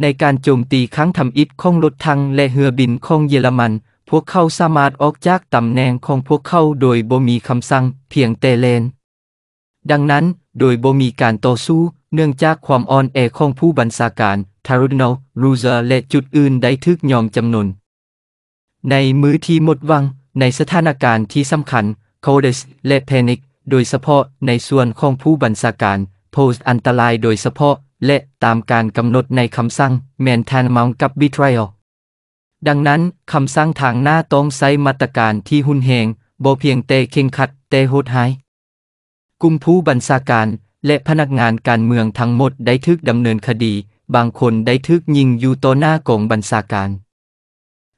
ในการโจมตีครั้งทำอิฐของรถทังและเหือบินของเยอรมันพวกเขาสามารถออกจากตำแหน่งของพวกเขาโดยบ่มีคำสั่งเพียงแต่เลน ดังนั้นโดยบ่มีการต่อสู้เนื่องจากความอ่อนแอของผู้บัญชาการ ทารุนโนรูเซอร์และจุดอื่นได้ทึกยอมจำนวน ในมือที่หมดวัง ในสถานการณ์ที่สำคัญโคเดสและเพนิกโดยเฉพาะในส่วนของผู้บัญชาการ โพสอันตรายโดยเฉพาะและตามการกำหนดในคำสั่งแมนแทนมังกับบิทรอลดังนั้น คำสร้างทางหน้าต้องใช้มาตรการที่หุนแหงบ่เพียงเตเข่งขัดเตโหดหายกุมผู้บัญชาการ และพนักงานการเมืองทั้งหมดได้ทึกดำเนินคดี บางคนได้ทึกยิงอยู่ต่อหน้ากองบัญชาการ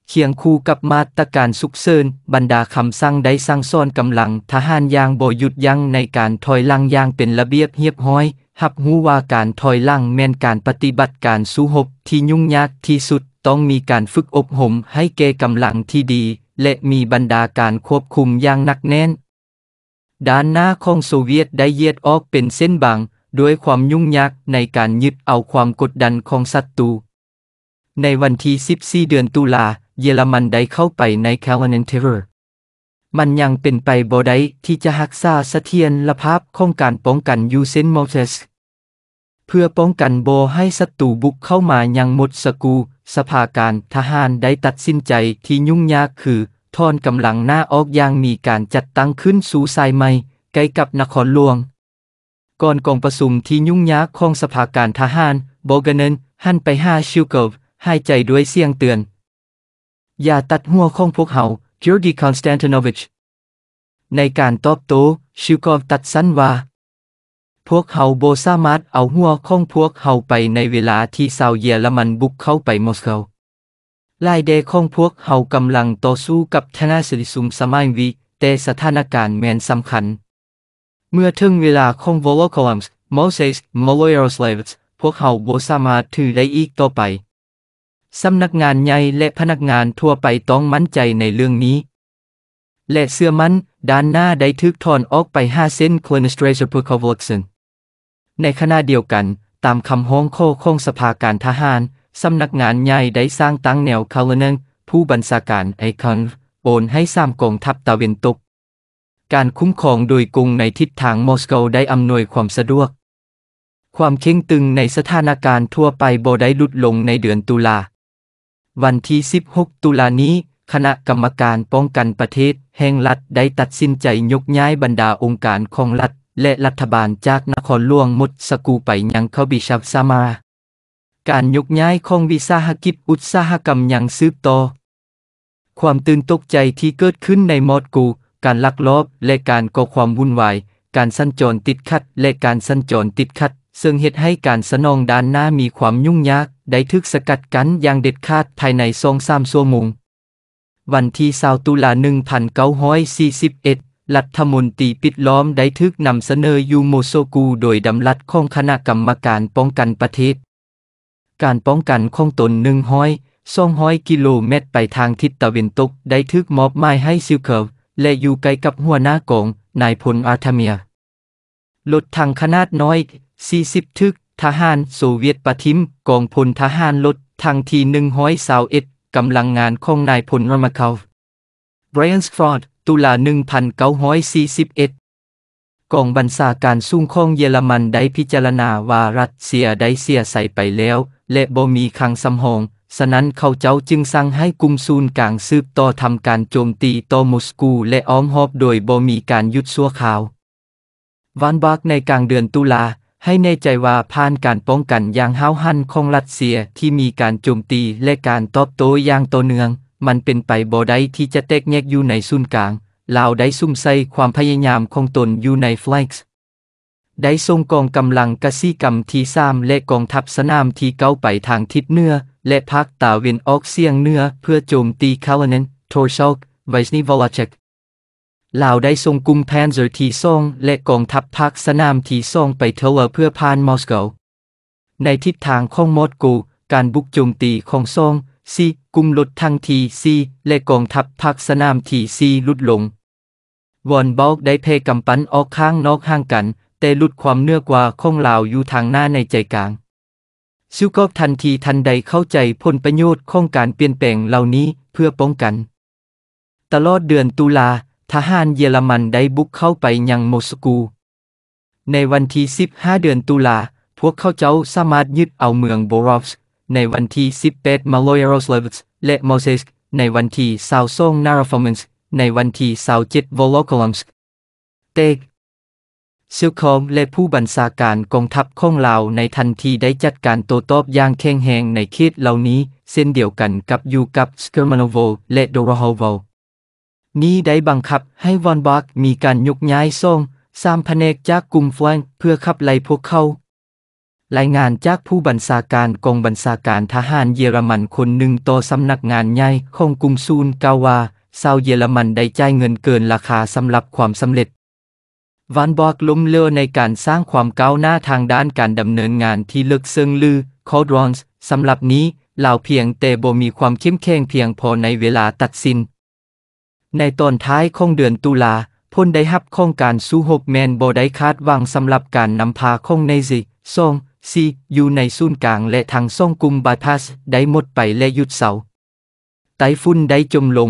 เคียงคู่กับมาตรการสุกเซินบรรดาคำสั่งได้สั่งซ้อนกำลังทหารยางบ่หยุดยั้งในการถอยลังยางเป็นระเบียบเรียบห้อยหับหูว่าการถอยลังแม่นการปฏิบัติการสู้หบที่ยุ่งยากที่สุดต้องมีการฝึกอบรมให้เกกำลังที่ดี และมีบรรดาการควบคุมอย่างหนักแน่น ด้านหน้าของโซเวียตได้เยียดออกเป็นเส้นบาง ด้วยความยุ่งยากในการยึดเอาความกดดันของศัตรูในวันที่14เดือนตุลาเยอรมันได้เข้าไปในแคลนเทเวอร์ มันยังเป็นไปบ่ได้ที่จะหักษาสเสถียรภาพของการป้องกันยูเซนมอเทสเพื่อป้องกันโบให้ศัตรูบุกเข้ามายังหมดสกู สภาการทหารได้ตัดสินใจที่ยุ่งยากคือ ทอนกำลังหน้าออกอย่างมีการจัดตั้งขึ้นสู่สายใหม่ใกล้กับนครหลวง ก่อนกองประสุมที่ยุ่งยากของสภาการทหารโบกเนนหันไปหาชิวเกิลให้ใจด้วยเสียงเตือนอย่าตัดหัวของพวกเขากิร์กีคอนสแตนตินอวิช ในการตอบโต้ ชิวกอฟตัดสั้นว่า พวกเขาโบสามารถเอาหัวของพวกเขาไปในเวลาที่ซาวเยอรมันบุกเข้าไปมอสโกลายเดของพวกเขากำลังต่อสู้กับทนาสิริสุมสมัยวิแต่สถานการณ์แมนสำคัญ เมื่อถึงเวลาของโวลโคลัมส์โมเสสโมโลยอสเลวส์พวกเขาโบสามารถถือได้อีกต่อไปสำนักงานใหญ่และพนักงานทั่วไปต้องมั่นใจในเรื่องนี้ และเสื่อมันด้านหน้าได้ทึกถอนออกไป 5 เส้นคลนสเตรชูเพอร์คอวอสันในขณะเดียวกัน ตามคำห้องโคของสภาการทหาร สำนักงานใหญ่ได้สร้างตั้งแนวคาลนงผู้บัญชาการไอคอนโอนให้สามกองทัพตะเวนตก การคุ้มครองโดยกรุงในทิศทางมอสโกได้อำนวยความสะดวก ความเข้งตึงในสถานการณ์ทั่วไปโบได้ลดลงในเดือนตุลาวันที่ 16 ตุลานี้ คณะกรรมการป้องกันประเทศ แห่งรัฐได้ตัดสินใจยกย้ายบรรดาองค์การของรัฐ และรัฐบาลจากนครหลวงมดสกูไปยังเขาบิชับซามา การยกย้ายของวิสาหกิจอุตสาหกรรมยังซืบต่อความตื่นตกใจที่เกิดขึ้นในมอดกู การลักลอบและการก่อความวุ่นวาย การสัญจรติดขัดและการสัญจรติดขัด ซึ่งเหตุให้การสนองด้านหน้ามีความยุ่งยากได้ทึกสกัดกันอย่างเด็ดขาดภายในซองสามซัวมมงวันที่สาวตุลา1941รัฐมนตรีปิดล้อมได้ทึกนำเสนอยูโมโซกูโดยดำรัดของคณะกรรมการป้องกันประเทศ การป้องกันของตนหนึ่งห้อยสองห้อยกิโลเมตรไปทางทิศตะวันตก ได้ทึกมอบหมายให้ซิลเคิลและอยู่ใกล้กับหัวหน้ากองนายพลอาธเมียรถทางขนาดน้อย40ทึกทหารโซเวียตปะทิมกองพลทหารลดทางทีหนึ่งห้อยสาวเอ็ดกำลังงานของนายพลรมาคาไบรอันสฟอร์ดตุลา1941กองบัญชาการสู้ของเยอรมันได้พิจารณาว่ารัสเซียได้เสียใส่ไปแล้ว และบ่มีคังสำหองสนั้นเขาเจ้าจึงสั่งให้กุมซูนกลางซืบต่อทำการโจมตีต่อมอสกูและอ้อมหอบโดยบ่มีการยุดซัวขราววานบากในกลางเดือนตุลาให้แน่ใจว่าผ่านการป้องกันอย่างห้าวหันของรัสเซียที่มีการโจมตีและการตอบโต้อย่างต่อเนื่อง มันเป็นไปบ่ได้ที่จะแตกแยกอยู่ในศูนย์กลางลาวได้ซุ่มใส่ความพยายามของตนอยู่ในฟลักซ์ได้ส่งกองกำลังกสิกรรมที่สามและกองทัพสนามที่เก้าไปทางทิศเหนือและภาคตะวันออกเสียงเหนือเพื่อโจมตีคาลเนนโทรชอกไวสนิวลาเชกลาวได้ส่งกลุ่มแพนเซอร์ทีซองและกองทัพพักสนามทีซองไปเทวเพื่อผ่านมอสโกในทิศทางของมอสโกการบุกโจมตีของซองซีกลุ่มลดทางทีซีและกองทัพพักสนามทีซีลดลง วอนบอกได้เพกำปั้นออกข้างนอกห่างกัน แต่ลุดความเนื้อกว่าของลาวอยู่ทางหน้าในใจกลางซิวก็ทันทีทันใดเข้าใจผลประโยชน์ของการเปลี่ยนแปลงเหล่านี้เพื่อป้องกัน ตลอดเดือนตุลาทหารเยอรมันได้บุกเข้าไปยังโมสกู ในวันที่ 15 เดือนตุลา พวกเขาเจ้าสามารถยึดเอาเมืองโบรอฟส์ในวันที่ 18 มาโลยโรสเลวส์และมอเซส ในวันที่16วซงนาราฟอมนส์ในวันที่17ววอลโคลัมส์เตกซิลคอมและผู้บัญชาการกองทัพของเลาในทันทีได้จัดการโตตอบอย่างแข็งแหงในเขตเหล่านี้เช่นเดียวกันกับยูกับสเกอร์มานโวและโดรฮโวนี้ได้บังคับให้วอนบักมีการยกย้ายส่งสามแผนกจากกลุ่มฟวงเพื่อขับไล่พวกเขารายงานจากผู้บัญชาการกองบัญชาการทหารเยอรมันคนหนึ่งต่อสำนักงานใหญ่ของกรุงซูนกาวาชาวเยอรมันได้จ่ายเงินเกินราคาสำหรับความสำเร็จวันบอกล้มเลือในการสร้างความก้าวหน้าทางด้านการดำเนินงานที่เลิกซึ่งลือ คอดรอนส์สำหรับนี้เหล่าเพียงแต่บ่มีความเข้มแข็งเพียงพอในเวลาตัดสินในตอนท้ายของเดือนตุลาพ้นได้ฮับข้องการสู้หกแมนบอได้คาดวางสำหรับการนำพาของในสิซองซีอยู่ในศูนย์กลางและทางซ่องกุมบาทัสได้หมดไปและหยุดเสา ไต้ฝุ่นได้จมลง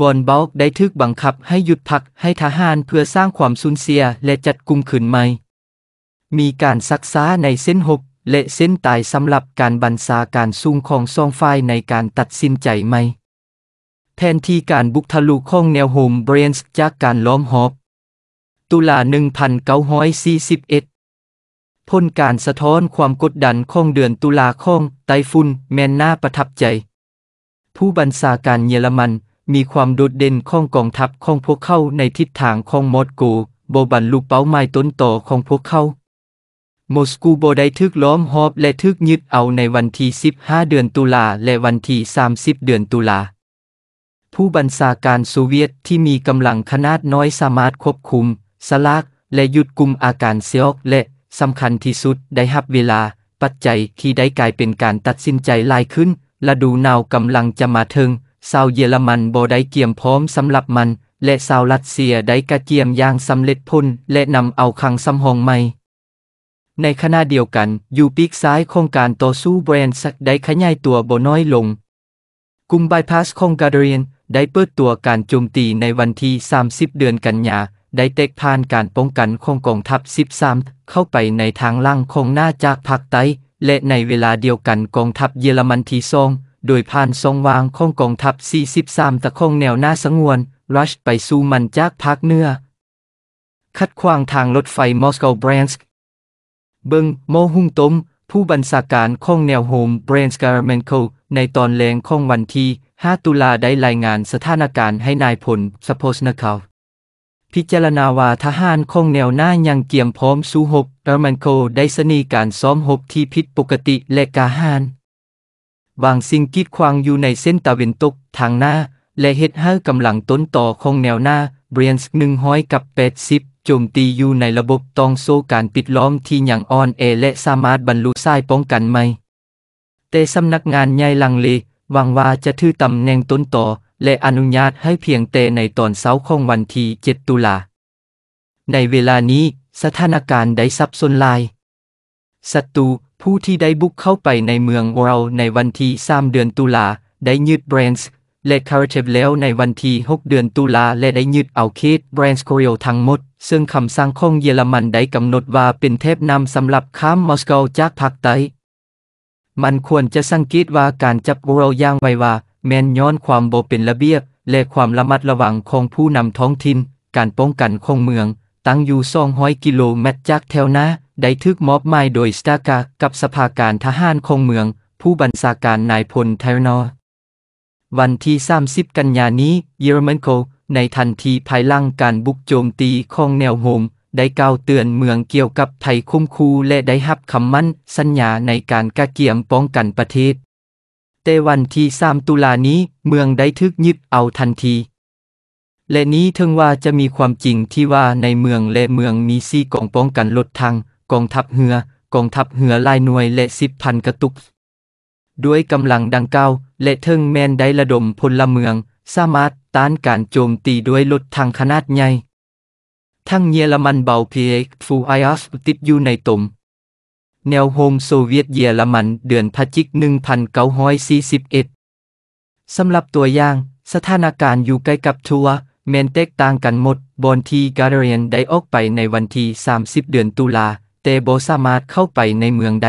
วอนบบกได้ทึกบังคับให้หยุดพักให้ทหารเพื่อสร้างความสูญเสียและจัดกุมขืนใหม่มีการซักซ้าในเส้นหกและเส้นตายสำหรับการบรรษาการสูงของซองไฟในการตัดสินใจใหม่แทนที่การบุกทะลุข้องแนวโฮมเบรนส์จากการล้อมหอบตุลา1941พ้นการสะท้อนความกดดันข้องเดือนตุลาข้องไตฟุนแมนน่าประทับใจ ผู้บัญชาการเยอรมันมีความโดดเด่นข้องกองทัพของพวกเขาในทิศทางของมอสโกบบันลูกเป้าหมายต้นต่อของพวกเขาโมสกูโบได้ทึกล้อมหอบและทึกยึดเอาในวันที่ 15 เดือนตุลาและวันที่ 30 เดือนตุลาผู้บัญชาการโซเวียตที่มีกำลังขนาดน้อยสามารถควบคุมสลากและหยุดกลุ่มอาการเซียอกและสำคัญที่สุดได้หับเวลา ปัจจัยที่ได้กลายเป็นการตัดสินใจลายขึ้นฤดูหนาวกำลังจะมาถึงชาวเยอรมันบได้เกียมพร้อมสำหรับมัน และชาวรัสเซียได้กระเจียมอย่างสำเร็จพ้นและนำเอาคังสำหองใหม่ ในขณะเดียวกันอยู่ปีกซ้ายโครงการต่อสู้แบรนด์สักได้ขยายตัวบ่น้อยลงกลุ่มบายพาสของกาเดเรียนได้เปิดตัวการโจมตีในวันที่30 เดือนกันยาได้เตกผ่านการป้องกันของกองทัพ13 เข้าไปในทางล่างของหน้าจากภาคใต้ และในเวลาเดียวกันกองทัพเยอรมันที่ซองโดยผ่านซองวางของกองทัพ43 ตะคองแนวหน้าสงวน รัชไปสู่มันจากภาคเหนือคัดขวางทางรถไฟมอสโกแบรนส์เบิงโมฮุงตมผู้บัญชาการของแนวโฮมแบรนส์การ์เมนโคในตอนเลงของวันที่ 5 ตุลาได้รายงานสถานการณ์ให้นายพลสโพสนาเขาพิจารณาว่าทหารคงแนวหน้า ยังเกี่ยมพร้อมสู้หบรามันโคได้สนีการซ้อมหกที่ผิดปกติและกาหารบางสิ่งกีดขวางอยู่ในเส้นตะวินตก ทางหน้า และเฮ็ดให้กำลังต้นต่อของแนวหน้า เบรียนส์หนึ่งห้อยกับแปดสิบโจมตีอยู่ในระบบตองโซการปิดล้อมที่อย่างอ่อนแอและสามารถบรรลุสายป้องกันไหมเต่สำนักงานใหญ่ลังลีหวังว่าจะถือตำแหน่งต้นต่อ และอนุญาตให้เพียงเตในตอนเสาร์ของวันที่7ตุลา ในเวลานี้ สถานการณ์ได้ซับซ้อนลายศัตรูผู้ที่ได้บุกเข้าไปในเมืองเราในวันที่3เดือนตุลาได้ยึดแบรนด์และคาร์เทบแล้วในวันที่6เดือนตุลาและได้ยึดเอาเคตแบรนด์โคเรียทั้งหมด ซึ่งคำสั่งของเยอรมันได้กำหนดว่าเป็นเทพนำสำหรับข้ามมอสโกจากภาคใต้มันควรจะสังเกตว่าการจับโราย่างไว้ว่า แม่นย้อนความโบเป็นระเบียบ และความระมัดระวังของผู้นำท้องถิ่น การป้องกันของเมือง ตั้งอยู่200กิโลเมตรจากแถวนาได้ทึกมอบหมายโดยสตากากับสภาการทหารของเมือง ผู้บัญชาการนายพลไทนอวันที่ 30 กันยานี้ เยอรมนโก ในทันทีภายหลังการบุกโจมตีของแนวโฮมได้กล่าวเตือนเมืองเกี่ยวกับไทยคุ้มคู และได้รับคำมั่น สัญญาในการกะเกียมป้องกันประเทศ แต่วันที่ 3 ตุลานี้เมืองได้ทึกยึดเอาทันที และนี้ถึงว่าจะมีความจริงที่ว่าในเมืองและเมืองมีซีกองป้องกันลดทางกองทัพเหือกองทัพเหือลายหน่วยและสิบพันกระตุก ด้วยกำลังดังเก้าและเทิงแมนได้ระดมพลเมือง สามารถต้านการโจมตีด้วยรถทางขนาดใหญ่ทั้งเยอรมันเบาเพียฟูไอออฟติดอยู่ในตมแนวโฮมโซเวียตเยอรมันเดือนพฤศจิก1941สำหรับตัวอย่าง สถานการณ์อยู่ใกล้กับทัวเมนเตกต่างกันหมด บอนทีการเรียนได้ออกไปในวันที่30 เดือนตุลาเตโบสามารถเข้าไปในเมืองใด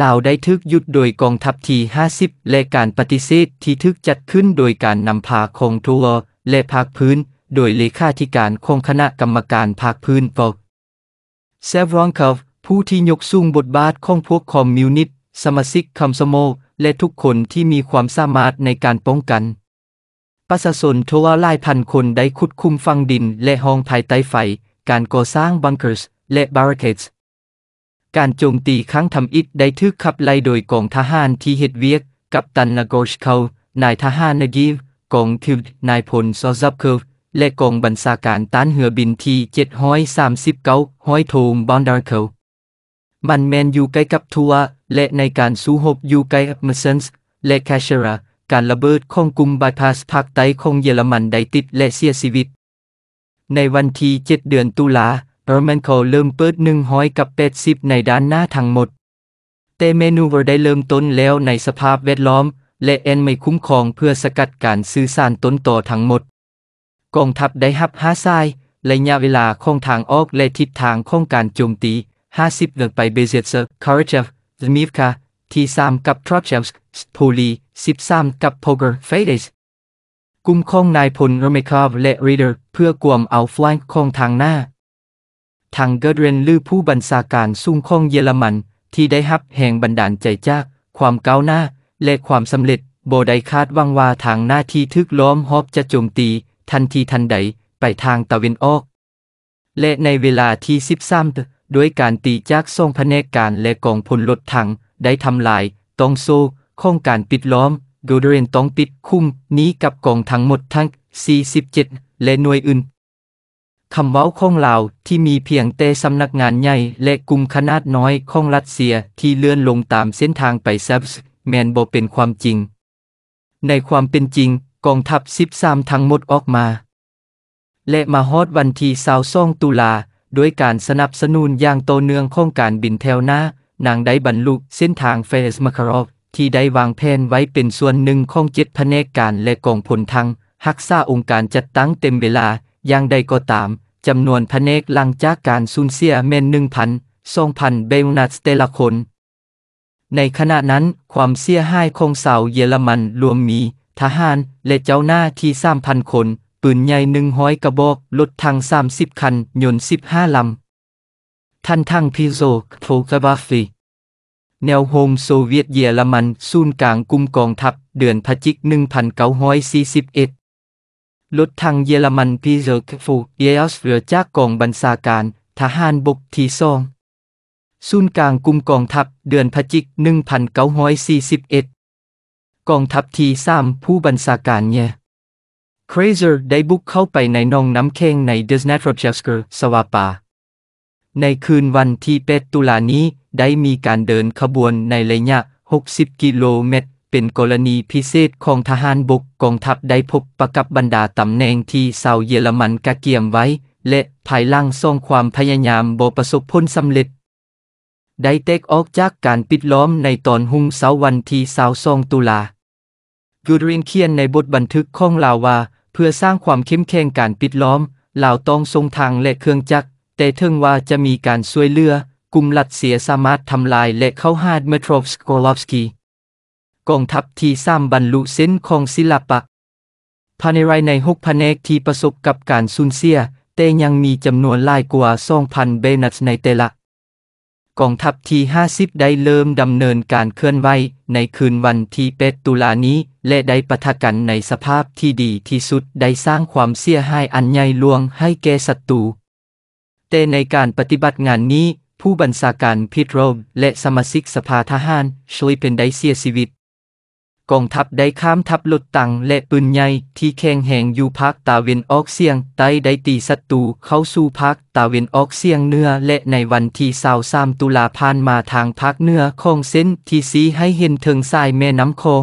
ลาวได้ทึกยุดโดยกองทัพที50 และการปฏิเสธที่ทึกจัดขึ้นโดยการนำพาของทัวและภาคพื้นโดยเลขาธิการของคณะกรรมการภาคพื้นปกเซฟรอนคอฟผู้ที่ยกสูงบทบาทของพวกคอมมิวนิสต์สมาชิกคัมสโมและทุกคนที่มีความสามารถในการป้องกัน ประชาชนทว่าหลายพันคนได้ขุดคุมฟังดินและห้องภายใต้ไฟ การก่อสร้างบังเกอร์ส และบาร์เกตสการโจมตีครั้งทำอิฐได้ทึกขับไล่โดยกองทหารที่เฮดเวียกกับตันนาโกชเขานายทหารนากีฟกองทิวนายพลซอซับเคิร์และกองบัญชาการต้านเหือบินที่ 739ห้อยโทมบอนดาร์เคิลมันแมนอยู่ใกล้กับทัวและในการสู้หบอยู่ใกล้อัพเมอร์เซนส์และแคชเชรา การระเบิดของกลุ่มบาพาสภาคใต้ของเยอรมันได้ติดและเสียชีวิต ในวันที่ 7 เดือนตุลาเออร์แมนคลเริ่มเปิด100กับ80 ในด้านหน้าทั้งหมดแต่เมนูเวอร์ได้เริ่มต้นแล้วในสภาพแวดล้อม และแอนไม่คุ้มครองเพื่อสกัดการสื่อสารต้นต่อทั้งหมดกองทัพได้หับฮาซายระยะเวลาของทางออกและทิศทางของการโจมตี 50เดินไปเบเซตเซอร์คาร์เชฟมิฟคา ทีสามกับทรอเชฟส์โพลี 13 กับโพเกอร์เฟเดสกุมของนายพลโรเมคาฟและรีเดอร์ เพื่อกวมเอาฟลังของทางหน้า ทางเกิดเรนลือผู้บัญชาการสูงของเยอรมัน ที่ได้ฮับแห่งบันดาลใจจาก ความก้าวหน้า และความสำเร็จโบไดคาดวังว่าทางหน้าที่ทึกล้อมฮอบจะโจมตีทันทีทันใดไปทางตะวินออก และในเวลาที่สิบสามด้วยการตีจากทรงพระเนการและกองพลรถถังได้ทำลายตองโซข้องการปิดล้อมโดยเรนต้องปิดคุ้มนี้กับกองทั้งหมดทั้ง 47 และหน่วยอื่นคำเว้าของลาวที่มีเพียงแต่สำนักงานใหญ่ และกลุ่มขนาดน้อยของรัสเซียที่เลื่อนลงตามเส้นทางไปเซับส์แมนบอเป็นความจริง ในความเป็นจริงกองทัพซิบซามทั้งหมดออกมา และมาฮอดวันที่สาวซ่องตุลาด้วยการสนับสนุนอย่างโตเนืองของการบินแถวหน้า นางได้บรรลุเส้นทางเฟสมาคารอฟที่ได้วางแผนไว้เป็นส่วนหนึ่งของเจ็ดแผนกการและกองพลทางฮักษาองค์การจัดตั้งเต็มเวลาอย่างใดก็ตามจำนวนแผนกหลังจากการสูญเสียเมนหนึ่งพันสองพันเบลนัสเตละคนในขณะนั้นความเสียหายของเสาเยอรมันรวมมีทหารและเจ้าหน้าที่สามพันคน ปืนใหญ่หนึ่งห้อยกระบอกรถทางสามสิบคันยนต์สิบห้าลำทันท้งพิโซโทกบาฟีแนวโฮมโซเวียตเยอรมันศูนย์กลางกุมกองทัพ เดือนพฤศจิก1941รถทางเยอรมันพิโซกโฟูเยอสเรือจากกองบัญชาการทหารบกที่สองศูนย์กลางกุมกองทัพ เดือนพฤศจิก1941กองทัพทีซ้ำผู้บัญชาการเนี่ยครเซอร์ได้บุกเข้าไปในนองน้ำเค็งในดิสนาทรเชสเกอร์สวาปาในคืนวันที่เปตุลานี้ได้มีการเดินขบวนในระยะ 60 กิโลเมตร เป็นกรณีพิเศษของทหารบกกองทัพได้พบประกับบรรดาตำแหน่งที่เซาเยอรมันกะเกียมไว้ และภายล่างส่งความพยายามบ่ประสบผลสำเร็จได้เทคออกจากการปิดล้อมในตอนหุงเสาวันที่สาวซองตุลายูรินเขียนในบทบันทึกของลาวว่า เพื่อสร้างความเข้มแข็งการปิดล้อมลาวต้องทรงทางและเครื่องจักรแต่ถึงว่าจะมีการช่วยเหลือกลุ่มลัดเสียสามารถทำลายและเข้าหาดเมโทรฟสโกลอฟสกีกองทัพที่สร้างบรรลุเส้นของศิลปะภายในรในหกพันเอกที่ประสบกับการสูญเสียแต่ยังมีจำนวนลายกว่างพันเบนัสในแต่ละกองทัพที่50 ได้เริ่มดำเนินการเคลื่อนไหวในคืนวันที่ 8 ตุลานี้ และได้ปะทะกันในสภาพที่ดีที่สุด ได้สร้างความเสียหายอันใหญ่หลวงให้แก่ศัตรูแต่ในการปฏิบัติงานนี้ ผู้บัญชาการพิทโรมและสมาชิกสภาทหารช่วยเป็นได้เสียชีวิตกองทัพได้ข้ามทัพลดตังและปืนใหญ่ที่แข่งแห่งอยู่ภาคตาเวนออกเสียง ใต้ได้ตีศัตรูเข้าสู่ภาคตาเวนออกเสียงเนื้อและในวันที่23ตุลาผ่านมาทางภาคเนื้อของเส้นที่สีให้เห็นถึงทรายแม่น้ำคง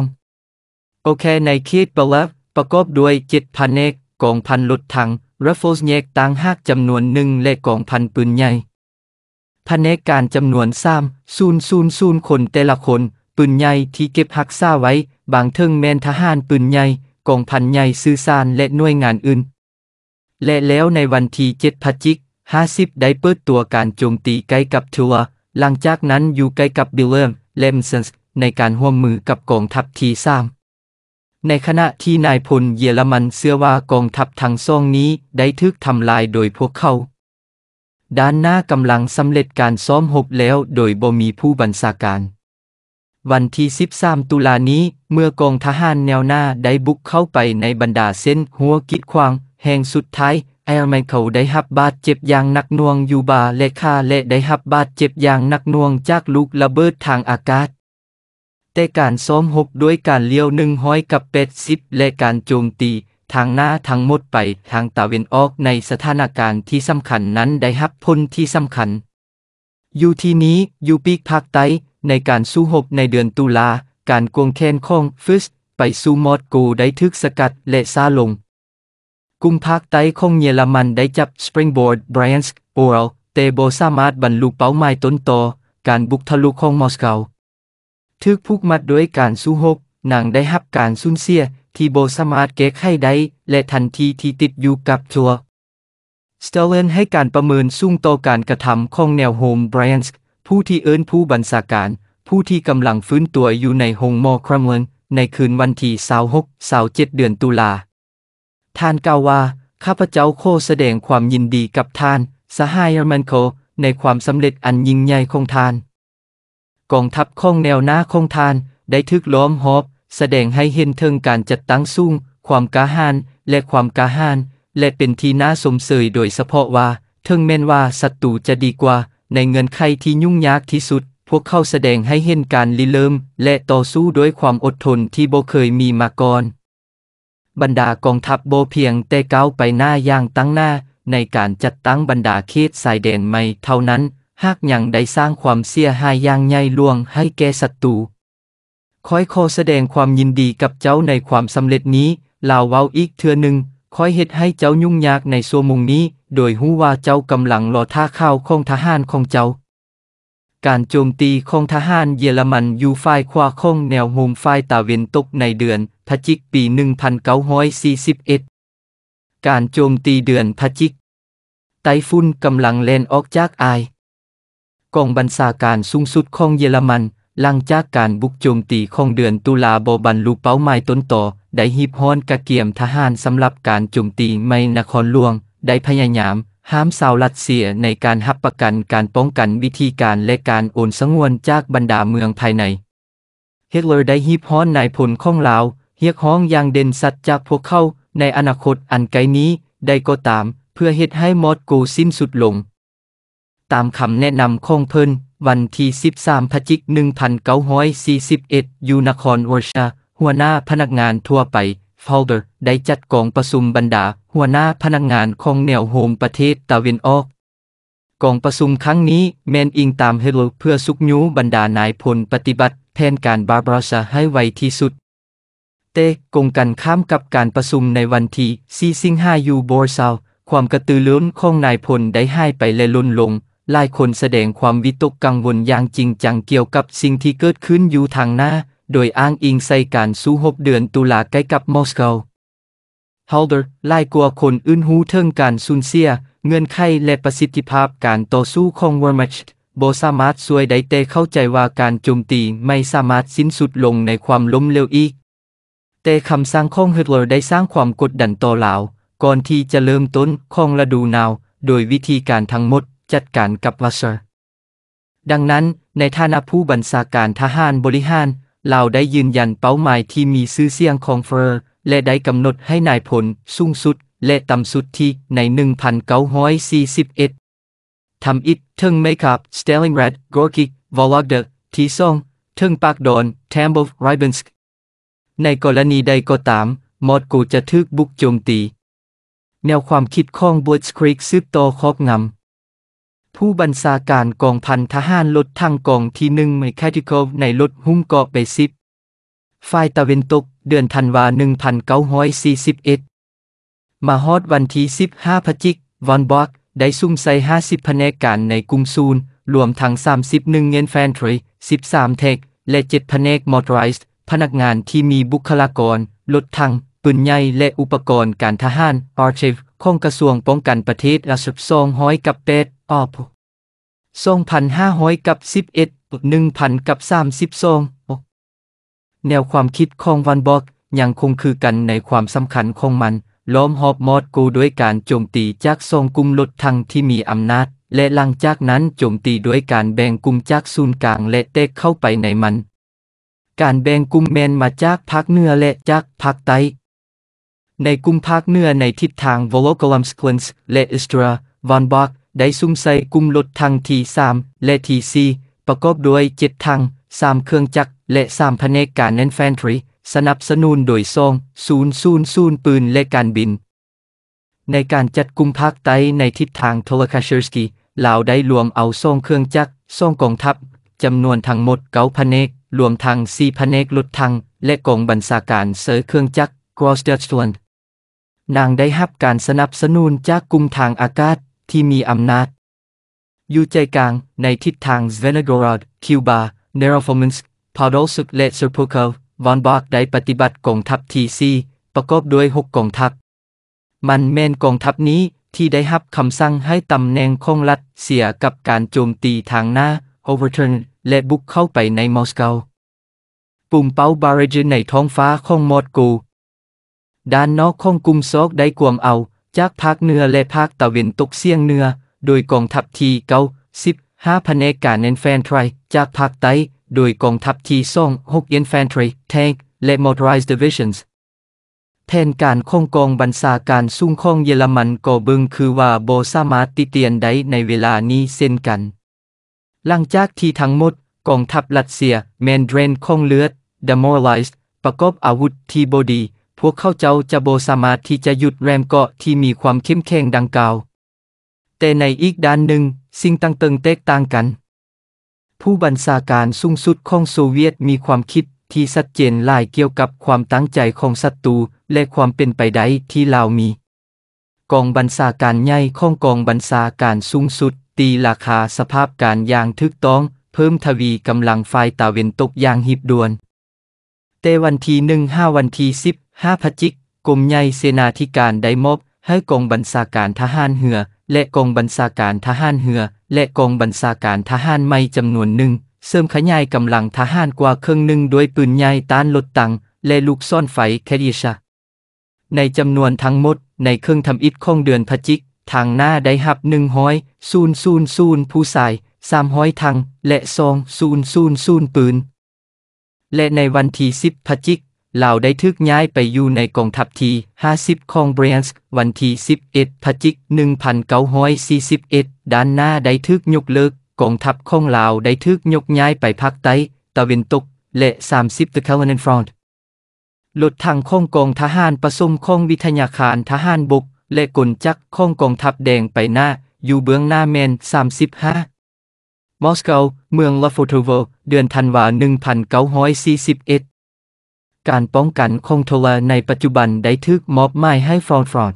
โอเคในเขตบลับ ประกอบด้วย7พันเอกกองพันลดทังรัฟเฟิลส์นกต่างหากจำนวนหนึ่งและกองพันปืนใหญ่พันเอกการจำนวน3 0 0 0คนแต่ละคนปืนใหญ่ที่เก็บหักซ่าไว้บางเทิงแมนทหารปืนใหญ่กองพันใหญ่ซื้อซานและหน่วยงานอื่น และแล้วในวันที่เดพฤศจิก50ได้เปิดตัวการโจมตีใกล้กับทัวหลังจากนั้นอยู่ใกล้กับบิลเลมเลมสันส์ในการห่วมมือกับกองทัพทีสามในขณะที่นายพลเยอรมันเสื้อว่ากองทัพทางซ่องนี้ได้ทึกทำลายโดยพวกเขา ด้านหน้ากำลังสำเร็จการ ซ้อมหบแล้วโดยบ่มีผู้บัญชาการวันที่ 13 ตุลานี้ เมื่อกองทหารแนวหน้าได้บุกเข้าไปในบรรดาเส้นหัวกิดขวาง แห่งสุดท้ายแอลไมเคิลได้หับบาดเจ็บอย่างหนักหน่วงยูบาและคาและได้หับบาดเจ็บอย่างหนักหน่วงจากลูกระเบิดทางอากาศ แต่การซ้อมหบด้วยการเลี้ยวหนึ่งห้อยกับเป็ดซิปและการโจมตี ทางหน้าทั้งหมดไปทางตะเวนออกในสถานการณ์ที่สำคัญนั้นได้หับพ้นที่สำคัญ อยู่ที่นี้อยู่ปีกภาคใต้ในการสู้หกในเดือนตุลา การกวงเคนของฟิสไปสู้มอดกูได้ทึกสกัดและซาลง กุมภาคใต้ของเยอรมันได้จับสปริงบอร์ดไบรอันส์โอลเตโบสามารถบรรลุเป้าหมายต้นต่อ การบุกทะลุของมอสโกทึกพูกมัดด้วยการสู้หกนางได้หับการสูญเสียที่โบสามารถเก็กให้ได้และทันทีที่ติดอยู่กับตัวสเตเลนให้การประเมินสูงโตการกระทำของแนวโฮมไบรอันส์ผู้ที่เอินผู้บัญชาการผู้ที่กำลังฟื้นตัวอยู่ในหงมอครัมเวนในคืนวันที่26กสาจ็7เดือนตุลาท่านกล่าวว่าข้าพเจ้าโคแสดงความยินดีกับท่านสหายมันโค ในความสำเร็จอันยิ่งใหญ่ของท่าน กองทัพข้องแนวหน้าของท่านได้ทึกล้อมฮอบ แสดงให้เห็นถึงการจัดตั้งสู้ความกาหานและความกาหานและเป็นที่น่าสมเสยโดยเฉพาะว่าทึงแม่นว่าศัตรูจะดีกว่าในเงินไขที่ยุ่งยากที่สุด พวกเขาแสดงให้เห็นการลิเริ่มและต่อสู้ด้วยความอดทนที่โบเคยมีมาก่อน บรรดากองทัพโบเพียงแต่ก้าวไปหน้าอย่างตั้งหน้าในการจัดตั้งบรรดาเขตสายแดนใหม่เท่านั้น หากยังได้สร้างความเสียหายอย่างใหญ่หลวงให้แก่ศัตรูคอยขอแสดงความยินดีกับเจ้าในความสำเร็จนี้ ลาวเว้าอีกเทือหนึ่งคอยเฮ็ดให้เจ้ายุ่งยากในซัวมุงนี้ โดยหูว่าเจ้ากำลังรอท่าข้าวของทหารของเจ้า การโจมตีของทหารเยอรมัน อยู่ ฝ่ายขวาของแนวโฮมฝ่ายตะเวนตกในเดือนพฤศจิกปี 1941 การโจมตีเดือนพฤศจิก ไต้ฝุ่นกำลังแล่น ออกจากอาย กองบัญชาการสูงสุดของเยอรมันหลังจากการบุกโจมตีของเดือนตุลาบบรรลุเป้าหมายต้นต่อได้ฮีพนกะเกียมทหารสำหรับการจุ่มตีไม่นครหลวง ได้พยายามห้ามสาวรัสเซียในการหับประกันการป้องกันวิธีการและการโอนสงวนจากบรรดาเมืองภายในเฮตเลอร์ได้ฮีพอนายพลข้องลาวเฮียกฮ้องอย่างเด่นสัตว์จากพวกเขาในอนาคตอันไกลนี้ ได้ก็ตาม เพื่อเฮตุให้มอดโกสิ้นสุดลง ตามคำแนะนำของเพิ่นวันที่13พฤศจิกายน1941อยู่นครวอร์ชาหัวหน้าพนักงานทั่วไปโฟลเดอร์ ได้จัดกองประชุมบรรดา หัวหน้าพนักงานของแนวโฮมประเทศตะวันออกกองประชุมครั้งนี้ แมนอิงตามเฮโลเพื่อสุกยูบรรดานายพลปฏิบัติแทนการบาบราซาให้ไวที่สุดเตกงกันข้ามกับการประชุมในวันที่4สิงหายูโบร์ซาความกระตือรือร้นของนายพลได้หายไปและล้นลงหลายคนแสดงความวิตกกังวลอย่างจริงจังเกี่ยวกับสิ่งที่เกิดขึ้นอยู่ทางหน้าโดยอ้างอิงใส่การสู้หกเดือนตุลาใกล้กับมอสโกฮอลเดอร์ไล่กลัวคนอื่นหูเทิงการสูญเสียเงื่อนไขและประสิทธิภาพการต่อสู้ของวอร์มัชบสามารถช่วยได้แต่เข้าใจว่าการโจมตีไม่สามารถสิ้นสุดลงในความล้มเหลวอีก แต่คำสั่งของฮิตเลอร์ได้สร้างความกดดันต่อลาว ก่อนที่จะเริ่มต้นของฤดูหนาวโดยวิธีการทั้งหมดจัดการกับวัชเชอร์ดังนั้นในฐานะผู้บัญชาการทหารบริหารเราได้ยืนยันเป้าหมายที่มีซื้อเสียงของเฟอร์ และได้กำหนดให้นายผลสูงสุด และต่ำสุดที่ใน 1941ทำอิดทิงเมกับสเตลิงแรดกอร์กิกวอลลักเดที่องเทิงปากดอนแทมบอฟไรเบนสกในกรณีใดก็ตาม มอดกูจะทึกบุกโจมตี แนวความคิดของบวสครีกซึบต่อครอบงำผู้บัญชาการกองพันทหารลดทางกองที่หนึ่งในแคทิคอในลดหุ้มเกาะเปซิฟฝ่ายตะเวนตกเดือนธันวา1941มาฮอดวันที่15พฤศจิกวอนบอกได้ซุ่มใส่50แผนการในกรุงซูลรวมทั้ง 31เงินแฟนทรี13 เทค และ7แผนกมอเตอร์ไรส์ พนักงานที่มีบุคลากร ลดทั้งปืนใหญ่และอุปกรณ์การทหารอาร์เชฟของกระทรวงป้องกันประเทศระสุดซองห้อยกับเป็ดออพสองพันห้าร้อยกับสิบเอ็ดหนึ่งพันกับสามสิบสองแนวความคิดของวันบอกยังคงคือกันในความสำคัญของมัน ล้อมหอบมอดกูด้วยการโจมตีจากทรงกลุ่มลดทางที่มีอำนาจ และหลังจากนั้นโจมตีด้วยการแบ่งกลุ่มจากศูนย์กลางและเตะเข้าไปในมัน การแบ่งกลุ่มแมนมาจากภาคเหนือและจากภาคใต้ ในกลุ่มภาคเหนือในทิศทางโวลโกลัมสควนส์และอิสตราวอนบอกได้ซุ่มใส่กลุ่มรถทางทีสามและทีสี่ประกอบด้วยเจ็ดทางสามเครื่องจักรและสามแผนกการแอนแฟนทรีสนับสนุนโดยซองศูนย์ศูนย์ศูนย์ปืนและการบิน ในการจัดกลุ่มภาคใต้ในทิศทางโทลคาเชอร์สกีลาวได้รวมเอาซองเครื่องจักรซองกองทัพจำนวนทั้งหมดเก้าแผนกรวมทั้งสี่แผนกรถทังและกองบัญชาการเสิมเครื่องจักรกรอสเดอร์สวนนางได้รับการสนับสนุนจากกลุ่มทางอากาศที่มีอำนาจ อยู่ใจกลางในทิศทางส v e n ก g o r o คิวบาเนโรฟอร์มินส์พาโดสุกเลส s u r p เค o v v อ n b o ได้ปฏิบัติกองทัพทีซีประกอบด้วยหกกองทัพมันแมนกองทัพนี้ที่ได้รับคำสั่งให้ตำแหน่งของรัฐเสียกับการโจมตีทางหน้าโ o v e r t u ทนและบุกเข้าไปในมอสโกปุ่มเป้าบาริจในท้องฟ้าของมอสโกด้านนอกของกุมซอกได้กวมเอาจากภาคเหนือและภาคตะวันตกเสียงเหนือ โดยกองทัพที่เก้าสิบห้าแผนกการเนนแฟนทรีจากภาคใต้ โดยกองทัพที่สองหกเอนแฟนทรีแทงและ motorized divisions แทนการของกองบัญชาการสุ่งของเยอรมันก็บึงคือว่าโบสามารถติเตียนได้ในเวลานี้เช่นกัน หลังจากที่ทั้งหมดกองทัพรัสเซียแมนเดรนของเลือด demoralized ประกอบอาวุธที่บดีพวกเขาเจ้าจะโบสามารถที่จะหยุดแรมเกาะที่มีความเข้มแข็งดังกล่าว แต่ในอีกด้านหนึ่งสิ่งต่างๆแตกต่างกัน ผู้บัญชาการสูงสุดของโซเวียตมีความคิดที่ชัดเจนหลายเกี่ยวกับความตั้งใจของศัตรู และความเป็นไปได้ที่ลาวมี กองบัญชาการใหญ่ของกองบัญชาการสูงสุด ตีราคาสภาพการอย่างทึกต้อง เพิ่มทวีกำลังไฟตาเวนตกอย่างหิบดวนแต่วันที่หนึ่งห้าวันที่สิบาพจิกกรมใหญ่เสนาธิการได้มอบให้กองบัญชาการทหารเหือ และกองบัญชาการทหารเหือ และกองบัญชาการทหารไม่จำนวนหนึ่งเสริมขยายกำลังทหารกว่าครึ่งหนึ่งด้วยปืนใหญ่ต้านลดตังและลูกซ่อนไฟแคดิชาในจำนวนทั้งหมด ในเครื่องทำอิฐของเดือนพจิก ทางหน้าได้หับหนึ่งห้อยซูนซูนซูนผู้ใายสามห้อยทางและซองซูนซูนซูนปืนและในวันที่สิบพจิกเราได้ทึกย้ายไปอยู่ในกองทัพที่50 ของเบรนส์วันที่11พฤศจิกาย1941ด้านหน้าได้ทึกยกเลิกกองทัพของเราได้ทึกยกย้ายไปภาคใต้ตะวันตกและ30ตะ e c o v e น a n t f r o ลดทางของกองทหารประสมของวิทยาคารทหารบกและกลจักของกองทัพแดงไปหน้าอยู่เบื้องหน้าแมน 35 มอสโกเมืองลาโฟโทโวเดือนธันวา1941การป้องกันคงทวในปัจจุบันได้ทึกมอบหมายให้ฟอนฟรอด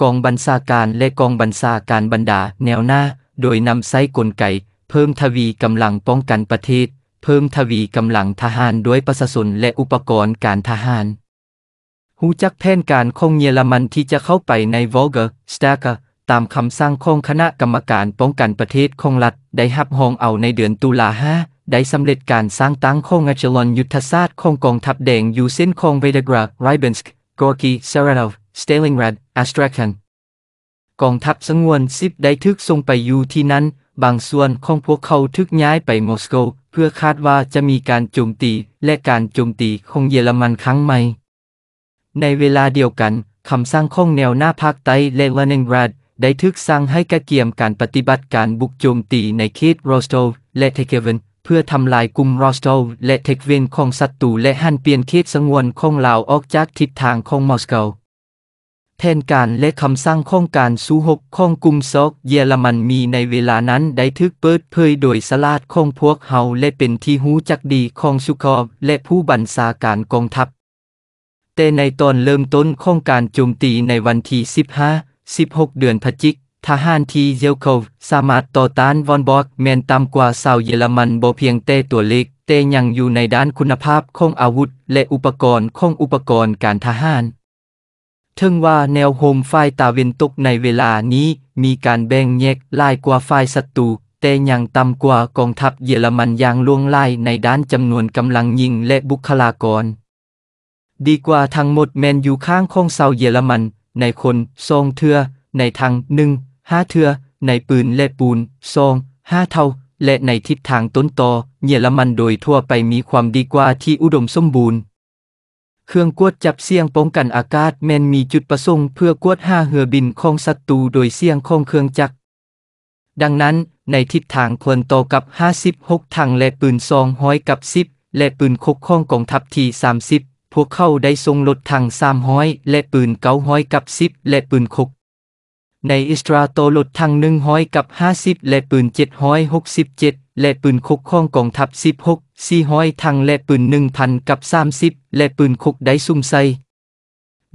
กองบัญชาการและกองบัญชาการบรรดาแนวหน้า โดยนำไซกลไกเพิ่มทวีกำลังป้องกันประเทศ เพิ่มทวีกำลังทหารด้วยประสาชนและอุปกรณ์การทหารหูจักแผนการของเยอรมันที่จะเข้าไปในวอลเกอร์สตากอตามคำสั่งของคณะกรรมการป้องกันประเทศของรัฐได้หับหองเอาในเดือนตุลาห้าได้สำเร็จการสร้างตั้งโครงอัจลอนยุทธศาสตร์ของกองทัพแดงอยู่เส้นคองเวดกราไรเบนสก์กอร์กีเซราโฟสเตลิงรด อัสตราคัน กองทัพสงวนซิบได้ทึกส่งไปอยู่ที่นั้น บางส่วนของพวกเขาทึกย้ายไปมอสโก เพื่อคาดว่าจะมีการโจมตีและการโจมตีของเยอรมันครั้งใหม่ ในเวลาเดียวกันคำสร้างของแนวหน้าภาคใต้และเลนิงราดได้ทึกสร้างให้กระเกียมการปฏิบัติการบุกโจมตีในเขตโรสโตและเทเกเวนเพื่อทำลายกลุ่มรอสโตลและเทคเวนของศัตรูและหันเปลี่ยนเขตสงวนของลาวออกจากทิศทางของมอสโกแทนการและคำสั่งของการสู้หกของกลุ่มซอกเยอรมันมีในเวลานั้นได้ทึกเปิดเผยโดยสลาดของพวกเฮาและเป็นที่หูจักดีของชุคอบและผู้บัญชาการกองทัพ แต่ในตอนเริ่มต้นของการโจมตีในวันที่ 15 16 เดือนพฤศจิกทหารที่เยลโคฟสามารถต่อต้านวอนบอกแมนต่ำกว่าสาวเยอรมันบ่เพียงเต่ตัวเล็กเต่ยังอยู่ในด้านคุณภาพของอาวุธ และอุปกรณ์ของอุปกรณ์การทหารถึงว่าแนวโฮมฝ่ายตาเวนตกในเวลานี้มีการแบ่งแยกลายกว่าฝ่ายศัตรูแต่ยังต่ำกว่ากองทัพเยอรมันอย่างล่วงไล่ในด้านจำนวนกำลังยิงและบุคลากร ดีกว่าทั้งหมดแมนอยู่ข้างของเซาเยอรมันในคนทรงเทือในทางหนึ่งห้าเทือในปืนและปูนซองห้าเท่า และในทิศทางต้นตอเยอรมันโดยทั่วไปมีความดีกว่าที่อุดมสมบูรณ์ เครื่องกวดจับเสียงป้องกันอากาศแมนมีจุดประสงค์เพื่อกวดห้าเหือบินของศัตรูโดยเสียงของเครื่องจักรดังนั้นในทิศทางควรต่อกับ56ทางและปืนซองห้อยกับ10 และปืนคกข้องกองทัพที30 พวกเขาได้ทรงลดทาง300และปืนเก้าห้อยกับ10และปืนคกในอิสราโตลดทังหนึ่งห้อยกับห้าสิบและปืนเจ็ดห้อยหกสิบเจ็ดและปืนคุกข้องกองทัพสิบหกสี่ห้อยทังและปืนหนึ่งพันกับสามสิบและปืนคุกได้ซุ่มใส่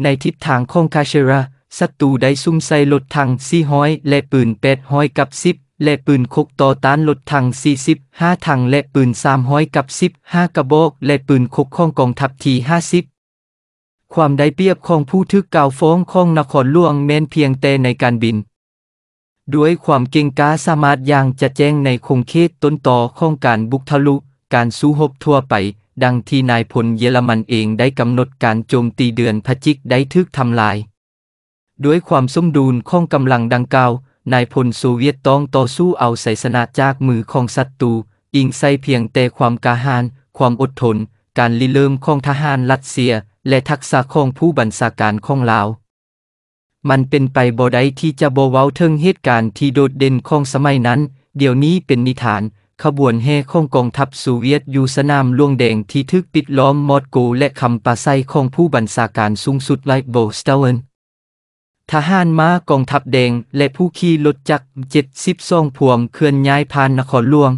ในทิศทางของคาเชราศัตรูได้ซุ่มใส่ลดทังสี่ห้อยและปืนแปดห้อยกับสิบและปืนคุกต่อต้านลดทางสสี่ิบห้าทางและปืนสามห้อยกับสิบห้ากระบอกและปืนคุกข้องกองทัพทีห้าสิบความได้เปรียบของผู้ทึกกล่าวฟ้องของนครหลวงแม้นเพียงแต่ในการบิน ด้วยความเก่งกาสามารถอย่างจะแจ้งในคงเขตต้นต่อของการบุกทะลุ การสู้หบทั่วไป ดังที่นายพลเยอรมันเองได้กำหนดการโจมตีเดือนพจิกได้ทึกทำลาย ด้วยความสมดุลของกำลังดังกล่าวนายพลโซเวียตต้องต่อสู้เอาไสยชนะจากมือของศัตรู อิงใส่เพียงแต่ความกาหาญความอดทนการลิเริ่มของทหารรัสเซียและทักษะของผู้บัญชาการของลาว มันเป็นไปบ่ได้ที่จะบ่เว้าถึงเหตุการณ์ที่โดดเด่นของสมัยนั้น เดี๋ยวนี้เป็นนิทานขบวนแห่ของกองทัพสูเวียตอยู่สนามหลวงแดงที่ถึกปิดล้อมมอดโกและคำปะไซของผู้บัญชาการสูงสุดไลโบสเตเวนทหารม้ากองทัพแดงและผู้ขี่รถจักร72พวงเคลื่อนย้ายผ่านนครหลวง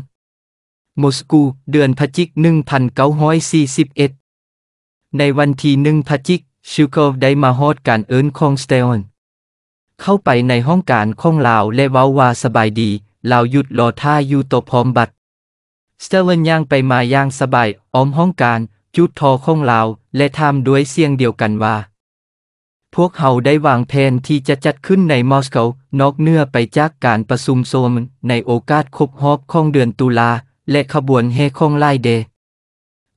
มอสโก เดือนพฤศจิกายน1941ในวันที่หนึ่งพฤศจิกชิโกฟได้มาฮอดการเอินของสเตออนเข้าไปในห้องการของลาวและเว้าว่าสบายดีลาวหยุดรอท่าอยู่ตบพร้อมบัตรสเตออนย่างไปมาย่างสบายอ้อมห้องการ จุดทอของลาว และทำด้วยเสียงเดียวกันว่า พวกเขาได้วางแผนที่จะจัดขึ้นในมอสโกนอกเนื้อไปจากการประชุมโซม ในโอกาสครบรอบของเดือนตุลาและขบวนเฮคงไล่เด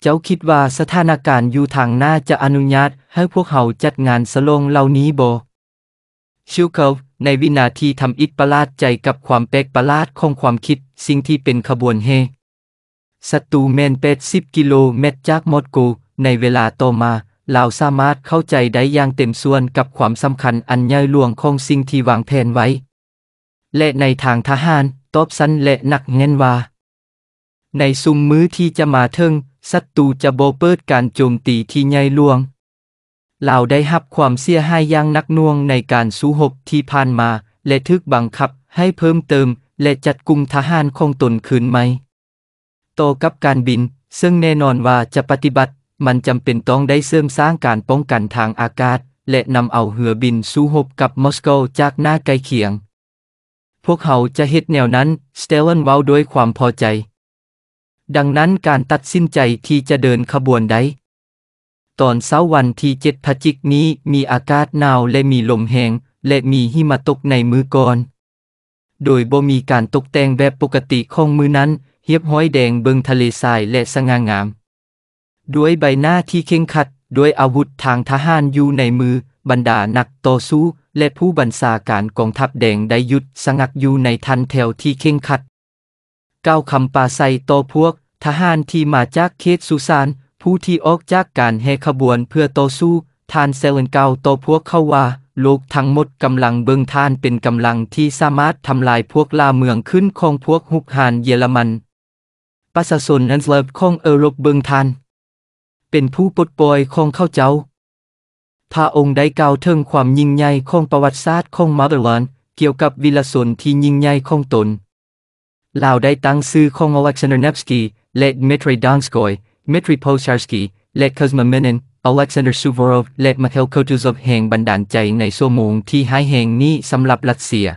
เจ้าคิดว่าสถานการณ์อยู่ทางหน้าจะอนุญาตให้พวกเขาจัดงานสลงเหล่านี้บ่ ชิวเขาในวินาทีทำอิดประลาดใจกับความแปลกประหลาดของความคิด สิ่งที่เป็นขบวนเฮ ศัตรูแมนเป็ดสิบกิโลเมตรจากมอสโกในเวลาต่อมาเราสามารถเข้าใจได้อย่างเต็มส่วนกับความสำคัญอันใหญ่หลวงของสิ่งที่วางแผนไว้ และในทางทหารตอบสันและหนักเน่นว่าในซุมมื้อที่จะมาถทงศัตรูจะโบเปิดการโจมตีที่ใหญ่หลวงเราได้รับความเสียหายอย่างนักน่วงในการสู้หบที่ผ่านมา และทึกบังคับให้เพิ่มเติมและจัดกุมทหารของตนคืนไหมตกับการบินซึ่งแน่นอนว่าจะปฏิบัติ มันจำเป็นต้องได้เสริมสร้างการป้องกันทางอากาศ และนำเอาเหือบินสู้หบกับมอสโกจากหน้าใกล้เคียง พวกเขาจะเฮ็ดแนวนั้นสเตลเลนว้าด้วยความพอใจดังนั้นการตัดสินใจที่จะเดินขบวนใดตอนเช้าวันที่เจ็ดพจิกนี้มีอากาศหนาวและมีลมแหงและมีหิมะตกในมือก่อน โดยบ่มีการตกแต่งแบบปกติของมือนั้นเฮียบห้อยแดงเบิงทะเลทรายและสง่างาม ด้วยใบหน้าที่เข่งขัดด้วยอาวุธทางทหารอยู่ในมือ บรรดานักต่อสู้ และผู้บัญชาการกองทัพแดงได้หยุดสงักอยู่ในทันแถวที่เข่งขัดเก้าคำปาใส่ต่อพวก ทหารที่มาจากเขตสุสาน ผู้ที่ออกจากการแห่ขบวนเพื่อต่อสู้ทานเซลนเก่าต่อพวกเขาว่า โลกทั้งหมดกำลังเบิงทานเป็นกำลังที่สามารถทำลายพวกลาเมืองขึ้นของพวกฮุกฮานเยอรมัน ประชาชนอันเลิบของเอรบเบิงทาน เป็นผู้ปลดปล่อยของเข้าเจ้าพระองค์ได้กล่าวถึงความยิ่งใหญ่ของประวัติศาสตร์ของมาเดอร์แลนด์เกี่ยวกับวิลสนที่ยิ่งใหญ่ของตนลาวได้ตั้งชื่อของกซานเดอร์เนฟสกีและดมิทรีดอ n สกอย Dmitry Posharsky และ k เม m ิน i n i n a l e เ a n d ร์ซู v o r o ฟและมาเคล i l ตูซอบแห่งบันดาลใจในโซมงที่หายแห่งนี้สำหรับรัสเซีย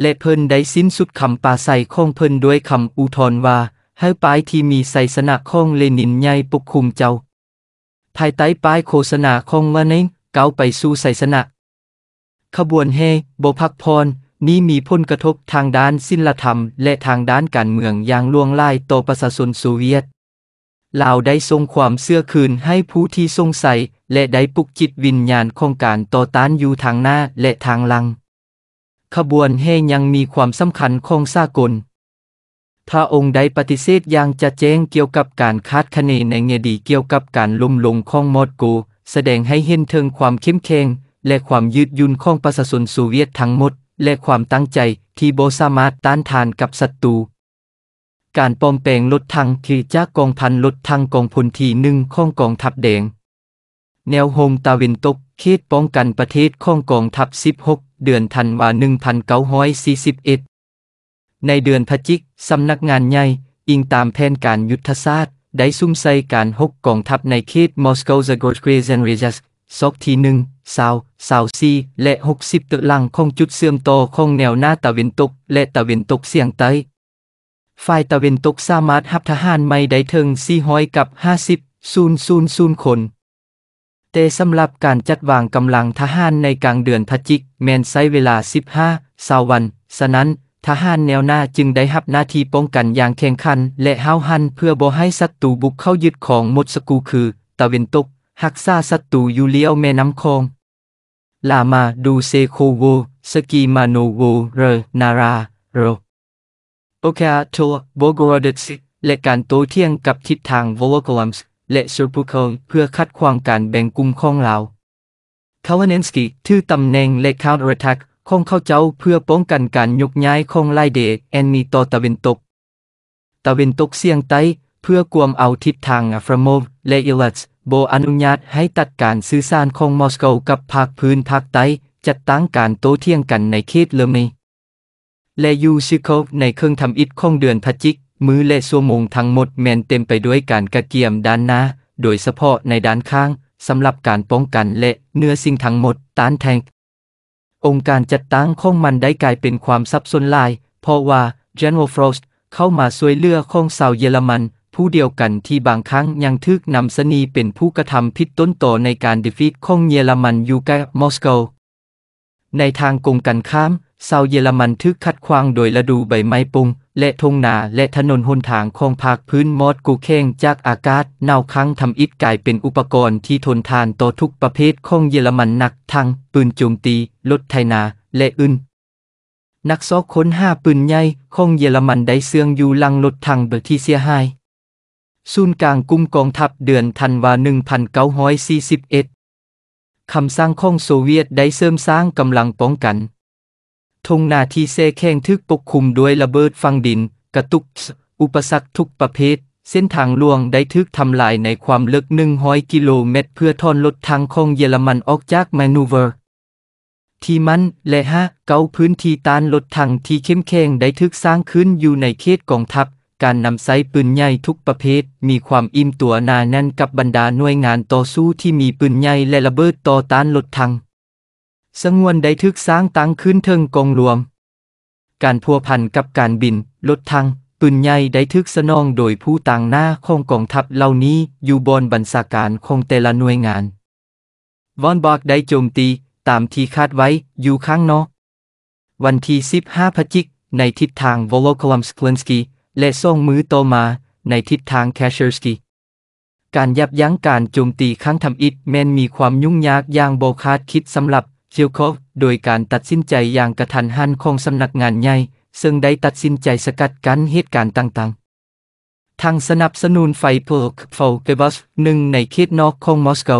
และเพิ่นได้สิ้นสุดคำปาใสของเพิ่นด้วยคำอุทธรว่า ให้ป้ายที่มีไสสนะของเลนินใหญ่ปกคุมเจ้า ภายใต้ป้ายโฆษณาของมะเนงเก้าไปสู่ไสสนะ ขบวนเฮบพักพรนี้มีผลกระทบทางด้านศิลธรรมและทางด้านการเมืองอย่างล่วงล่ายต่อประชาชนโซเวียตลาวได้ทรงความเสื่อคืนให้ผู้ที่สงสัยและได้ปลุกจิตวิญญาณของการต่อต้านอยู่ทางหน้าและทางหลัง ขบวนแห่ยังมีความสำคัญของสากลพระองค์ได้ปฏิเสธอย่างจะแจ้งเกี่ยวกับการคาดคะเนในเงดีเกี่ยวกับการล่มลงของมอดกูแสดงให้เห็นถึงความเข้มแข็งและความยืดยุ่นของประชาชนโซเวียตทั้งหมดและความตั้งใจที่โบสามารถต้านทานกับศัตรู การปลอมแปลงรถทังคือจ้ากองพันรถทังกองพลที่หนึ่งของกองทัพแดง แนวโฮมตาวินตกเขตป้องกันประเทศของกองทัพ16 เดือนธันวา1941ในเดือนพฤศจิกสำนักงานใหญ่อิงตามแผนการยุทธศาสตร์ได้ซุ่มใส่การหกกองทัพในเขตมอสโกซาโก์เกรเซนเรจัสซกทีหนึ่งสาวสาวซีและหกสิบตะหลังของจุดเสื่อมต่อของแนวหน้าตะวันตกและตะวันตกเสียงใต้ฝ่ายตะวันตกสามารถหับทหารไม่ได้ถึงีห้อยกับห้าสิบูศูนย์คนแต่สำหรับการจัดวางกำลังทหารในกลางเดือนทัจิกแมนใช้เวลาสิบห้าสาววันสะนั้นทหารแนวหน้าจึงได้หับหน้าที่ป้องกันอย่างแข่งขันและห้าวหันเพื่อบ่ให้ศัตรูบุกเข้ายึดของมดสกูคือ ตะวันตกฮักซาสัตตูยูเลียวแม่น้ำคงลามาดูเซโคโวสกีมาโนโวเรนาราโรโอเคอาโตโบโกรเดซิ และการโตเทียงกับทิศทางวอลกลัมส์และซูปูเคิลเพื่อคัดควางการแบ่งกลุ่มของเราคาวานนสกีทือตำแหน่งและคาวร์ทักของเข้าเจ้าเพื่อป้องกันการ ยกย้ายของไลเดแอนมีต่อตะเวนตกตะเวนตกเสียงไต้เพื่อกวมเอาทิศทางอฟรโมและอิลัสโบอนุญาตให้ตัดการสื่อสารของมอสโกกับภาคพื้นภาคใต้ จัดตั้งการโต้เถียงกันในเขตเลเมและยูซิโคในเครื่องทำอิฐของเดือนพจิก มือและสัวมงทั้งหมดแมนเต็มไปด้วยการกระเกียมด้านหน้า โดยเฉพาะในด้านข้าง สำหรับการป้องกันและเนื้อสิ่งทั้งหมดต้านแทงองค์การจัดตั้งของมันได้กลายเป็นความซับซ้อนลาย เพราะว่า General Frost เข้ามาช่วยเลือของชาวเยอรมันผู้เดียวกันที่บางครั้งยังทึกนำสนีเป็นผู้กระทำผิดต้นต่อในการดิฟิตของเยอรมันอยู่กับมอสโกในทางกงกันข้ามชาวเยอรมันทึกคัดควางโดยฤดูใบไม้ปุง และทงนาและถนนหนทางของภาคพื้นมอดกูเค้งจากอากาศนาวครั้งทำอิฐกลายเป็นอุปกรณ์ที่ทนทานต่อทุกประเภทของเยอรมันหนักทั้งปืนโจมตีรถไถนาและอื่น นักซอกค้นห้าปืนใหญ่ของเยอรมันได้เสื่องอยู่ลังรถทางเบอร์ที่เสียหายศูนย์กลางกุมกองทัพเดือนธันวา1941 คำสร้างของโซเวียตได้เสริมสร้างกำลังป้องกัน ทงนาทีเซแข่งทึกปกคุมด้วยระเบิดฟังดิน กระตุก อุปสรรคทุกประเภท เส้นทางลวงได้ทึกทำลายในความลึก100 กิโลเมตรเพื่อทอนลดทางของเยอรมันออกจากแมนูเวอร์ ที่มันและฮะเกาพื้นที่ตานลดทางที่เข้มแข็งได้ทึกสร้างขึ้นอยู่ในเขตกองทัพการนำไซปืนใหญ่ทุกประเภท มีความอิ่มตัวนาแน่นกับบรรดาหน่วยงานต่อสู้ที่มีปืนใหญ่และระเบิดต่อต้านลดทังสงวนได้ทึกสร้างตั้งขึ้นเทิงกองรวม การพัวพันกับการบิน ลดทังปืนใหญ่ได้ทึกสนองโดยผู้ต่างหน้าของกองทัพเหล่านี้อยู่บนบัญชาการของแต่ละหน่วยงานวอนบอกได้โจมตีตามที่คาดไว้อยู่ข้างนอกวันที่15พฤศจิกในทิศทางโวโลคลัมสคลนสกีและส่งมือโตมาในทิศทางแคชเชอร์สกี การยับยั้งการโจมตีครั้งทำอิดแมนมีความยุ่งยากอย่างโบคาดคิดสำหรับ เชลคอฟโดยการตัดสินใจอย่างกระทันหันของสำนักงานใหญ่ ซึ่งได้ตัดสินใจสกัดกั้นเหตุการณ์ต่างๆ ทางสนับสนุนไฟเพลฟเกบัสหนึ่งในเขตนอกของมอสโก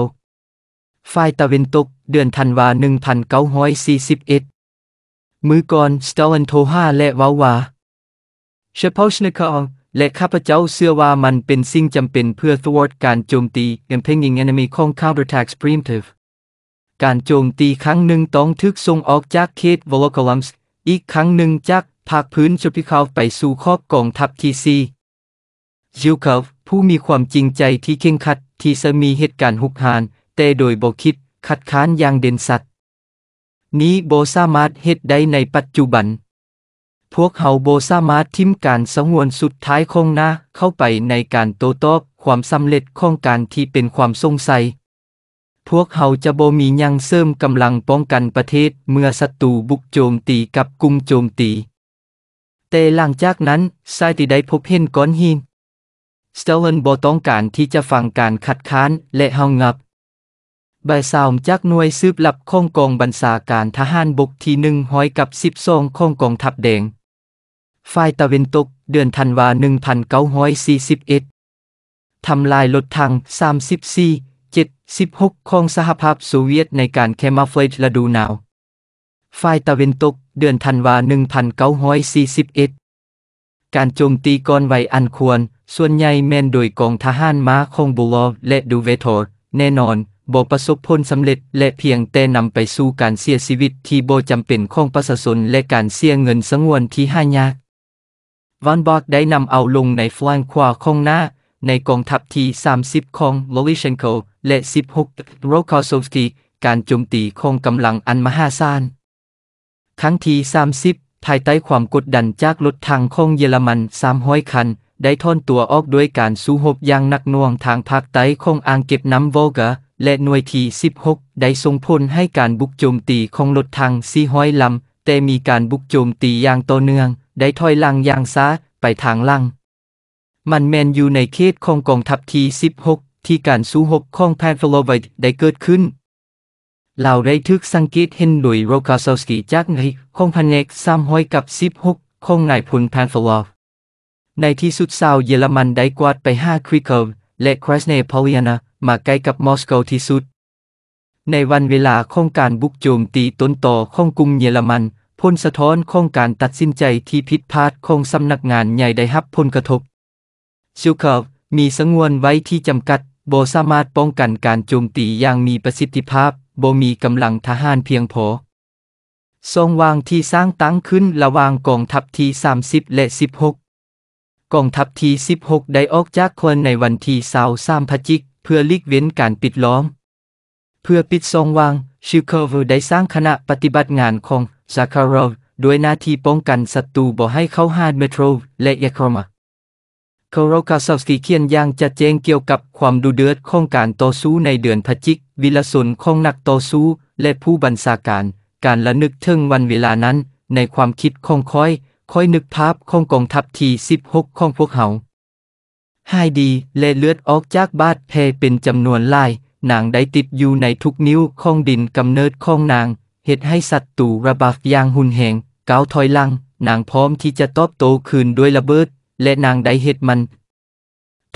ฝ่ายตะวันตกเดือนธันวา1941มือก่อนสตอลันโทฮาและวาวาเฉพาะชนกอและข้าพเจ้าเชื่อว่ามันเป็นสิ่งจำเป็นเพื่อ a วดการโจมตีเงินเพ่งยิง enemy ของ counter t a k primitive การโจมตีครั้งหนึ่งต้องทึกทรงออกจากเขตวอลคอลัมส์อีกครั้งหนึ่งจากภาคพื้นชพิคาวไปสู่ครอบกองทัพทีซีจิลคาวผู้มีความจริงใจที่เข่งขัดที่จะมีเหตุการณ์หุกหาน แต่โดยบอคิดคัดค้านอย่างเด่นสัตว์นี้โบสามารถเหตุใดในปัจจุบันพวกเฮาโบสามารถทิมการสงวนสุดท้ายคงนะเข้าไปในการโตตอบความสำเร็จของการที่เป็นความสงสัยพวกเฮาจะโบมียังเสริมกำลังป้องกันประเทศเมื่อศัตรูบุกโจมตีกับกุ้มโจมตี แต่หลังจากนั้นซายติได้พบเห็นก้อนหินสเตลเลนบอต้องการที่จะฟังการขัดค้านและเฮางับบายสาวจากหน่วยซืบหลับข้องกองบัญชาการทหารบกที่หนึ่งห้อยกับสิบซองข้องกองทัพแดงฝ่ายตะเวนตกเดือนธันวา1941ทำลายรถถัง34 716ของสหภาพโซเวียตในการแคมาเฟยฤดูหนาวฝ่ายตะเวนตกเดือนธันวา1941 การโจมตีก่อนไวอันควร ส่วนใหญ่แม่นโดยกองทหารม้าของบูลอฟและดูเวทอร์แน่นอนบ่ประสบผลสำเร็จและเพียงแต่นำไปสู่การเสียชีวิตที่โบจำเป็นของประชาชนและการเสียเงินสงวนที่หายากวานบอร์กได้นำเอาลงในฟลังควาคงหน้า ในกองทัพที่30 ของโลลิเชนโกและ 16 โรคอสโวสกีการโจมตีของกำลังอันมหาศาล ครั้งที่30 ภายใต้ความกดดันจากรถทางของเยอรมัน300คัน ได้ท่อนตัวออกด้วยการสู้หบอย่างหนักน่วงทางภาคใต้ของอ่างเก็บน้ำโวกะและหน่วยที่16 ได้ส่งพลให้การบุกโจมตีของรถทาง400ลำแต่มีการบุกโจมตีอย่างต่อเนื่องได้ถอยหลังอย่างซาไปทางหลัง มันแมนอยู่ในเขตของกองทัพที 16 ที่การสู้หกของแพนฟลอิดได้เกิดขึ้นเราได้ทึกสังเกตเห็นโดุยโรคาซาสกีจากในของพันเอกซำห้อยกับซิบหกของนายพลแพนฟลอฟในที่สุดชาวเยอรมันได้กวาดไปห้าคริคิลและครัสเนพอลียนามาใกล้กับมอสโกที่สุด ในวันเวลาของการบุกโจมตีต้นต่อของกลุ่มเยอรมันผลสะท้อนของการตัดสินใจที่ผิดพลาดของสำนักงานใหญ่ได้รับผลกระทบสิลค์มีสงวนไว้ที่จำกัดบ่สามารถป้องกันการโจมตีอย่างมีประสิทธิภาพบ่มีกำลังทหารเพียงพอซองวางที่สร้างตั้งขึ้นระหว่างกองทัพที่30 และ 16กองทัพที่16 ได้ออกจากคนในวันที่23พฤศจิกเพื่อลิกเว้นการปิดล้อม เพื่อปิดซองวางชิลเคอร์ได้สร้างคณะปฏิบัติงานของซาคารอฟด้วยหน้าที่ป้องกันศัตรูบ่ให้เข้าฮาดเมโทรและเอคอมาคาร์คาซาสกีเคียนยางจะแจ้งเกี่ยวกับความดูเดือดของการต่อสู้ในเดือนพฤศจิก วิลสุนของนักต่อสู้และผู้บัญชาการ การระนึกถึงวันเวลานั้นในความคิดของคอยคอยนึกภาพของกองทัพที16 ของพวกเขาหายดีและเลือดออกจากบาดแผลเป็นจำนวนหลายนางได้ติดอยู่ในทุกนิ้วของดินกำเนิดของนางเหตุให้สัตว์ตูระบาดอย่างหุนแหงก้าวถอยลัง นางพร้อมที่จะตอบโต้คืนด้วยระเบิด และนางได้เหตุมัน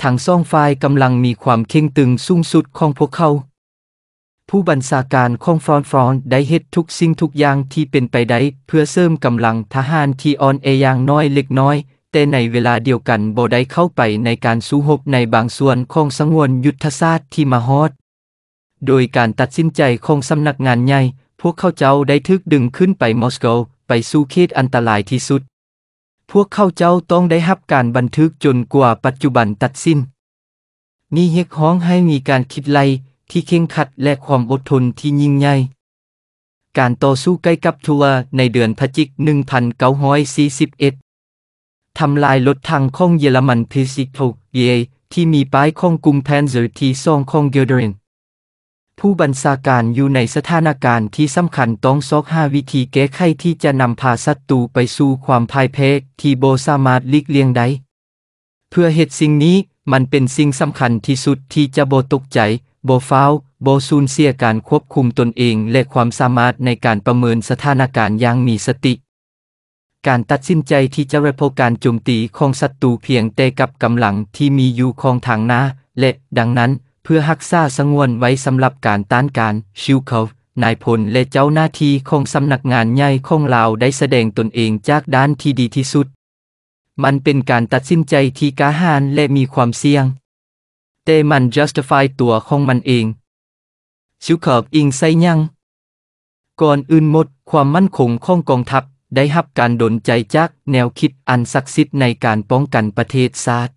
ทางซ่องฝ่ายกำลังมีความเข่งตึงสูงสุดของพวกเขาผู้บัญชาการของฟรอนฟรอนได้เฮ็ดทุกสิ่งทุกอย่างที่เป็นไปได้เพื่อเสริมกำลังทหารที่อ่อนแออย่างน้อยเล็กน้อย แต่ในเวลาเดียวกันบ่ได้เข้าไปในการสู้หบในบางส่วนของสงวนยุทธศาสตร์ที่มาฮอดโดยการตัดสินใจของสำนักงานใหญ่พวกเขาเจ้าได้ทึกดึงขึ้นไปมอสโกไปสู่เขตอันตรายที่สุด พวกเขาเจ้าต้องได้รับการบันทึกจนกว่าปัจจุบันตัดสิน้นนี่เฮียกฮ้องให้มีการคิดไล่ที่เข่งขัดและความอดทนที่ยิ่งใหญ่ การต่อสู้ใกล้กับทัวในเดือนพฤศจิก1941ทำลายรถทางข้องเยอรมันพิซิโทเยที่มีป้ายข้องกุมแพนเซอร์ที่ซองข้องเก์เดรนผู้บัญชาการอยู่ในสถานการณ์ที่สำคัญต้องซอกหาวิธีแก้ไขที่จะนำพาศัตรูไปสู่ความพ่ายแพ้ที่โบสามารถลีกเลี่ยงได้เพื่อเหตุสิ่งนี้มันเป็นสิ่งสำคัญที่สุดที่จะโบตกใจโบฟ้าวโบสูญเสียการควบคุมตนเองและความสามารถในการประเมินสถานการณ์อย่างมีสติ การตัดสินใจที่จะรัพการโจมตีของศัตรูเพียงแต่กับกำลังที่มีอยู่ของทางนาและดังนั้นเพื่อหักษาสงวนไว้สำหรับการต้านการ ชิวเขานายพลและเจ้าหน้าที่ของสำนักงานใหญ่ของเราได้แสดงตนเองจากด้านที่ดีที่สุด มันเป็นการตัดสินใจที่กาหารและมีความเสี่ยง แต่มัน justify ตัวของมันเอง ชิวเขาอิงไซยังก่อนอื่นหมดความมั่นคงของกองทัพได้รับการดนใจจากแนวคิดอันศักดิ์สิทธิ์ในการป้องกันประเทศชาติ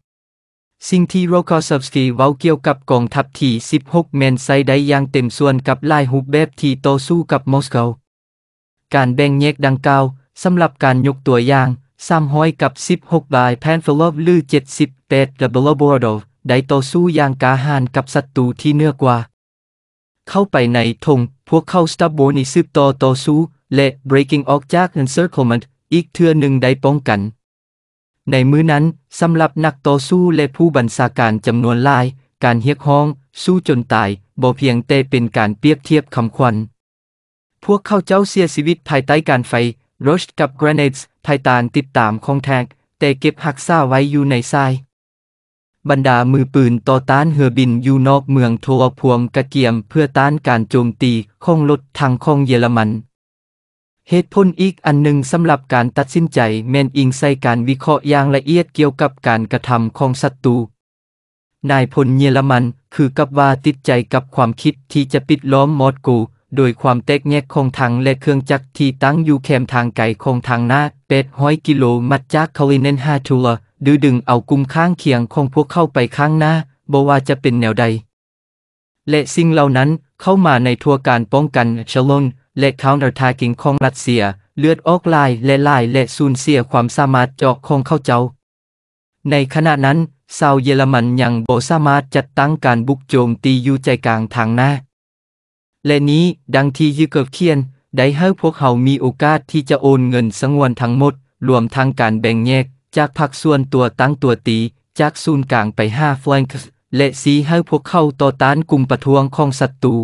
สิ่งที่โรคอสฟสกีเว้าเกี่ยวกับกองทัพที่ 16แมนไซได้อย่างเต็มส่วนกับลายฮุบแบบที่โตสู้กับมอสโก การแบ่งแยกดังกล่าวสำหรับการยกตัวอย่าง300กับ 16 บายแพนฟลอฟลือ 78ดับเบิลบอร์ดได้โตสู้อย่างกาหารกับศัตรูที่เนื้อกว่า เข้าไปในทงพวกเขาสตับโบนิซึบต่อโตสู้ และ breaking off จาก encirclement อีกเทือหนึ่งได้ป้องกันในมื้อนั้นสำหรับนักต่อสู้และผู้บัญชาการจำนวนหลาย การเฮียกห้อง สู้จนตายบ่เพียงแต่เป็นการเปรียบเทียบคำควันพวกเขาเจ้าเสียชีวิตภายใต้การไฟรชกับกรเนตส์ภายตานติดตามของแทกแต่เก็บหักซ่าไว้อยู่ในทรายบรรดามือปืนต่อต้านเหือบินอยู่นอกเมืองโทวพวง กระเกียม เพื่อต้านการโจมตีของรถทางของเยอรมันเหตุผลอีกอันหนึ่งสำหรับการตัดสินใจ แมนอิงใส่การวิเคราะห์อย่างละเอียดเกี่ยวกับการกระทำของศัตรู นายพลเยอรมันคือกับว่าติดใจกับความคิดที่จะปิดล้อมมอสโกโดยความแตกแยกของทางและเครื่องจักรที่ตั้งอยู่แคมทางไกลของทางหน้าเป็ดห้อยกิโลมัดจากคาลินเนนฮาทูลดือดึงเอากลุ่มข้างเคียงของพวกเข้าไปข้างหน้าบ่ว่าจะเป็นแนวใด และสิ่งเหล่านั้นเข้ามาในทัวการป้องกันชลนและ counter-attacking ของรัสเซีย เลือดออกลายและลาย และสูญเสียความสามารถ จอกของเขาเจ้า ในขณะนั้นซาวเยอรมันยังบ่สามารถ จัดตั้งการบุกโจมตีอยู่ใจกลางทางหน้า และนี้ดังที่ยูเกิร์เคียน ได้ให้พวกเขามีโอกาสที่จะโอนเงินสังวนทั้งหมด รวมทางการแบ่งแยก จากพักส่วนตัวตั้งตัวตีจากศูนย์กลางไป5้าฟ n k และซีให้พวกเขาต่อต้านกลุ่มประท้วงของศัตรู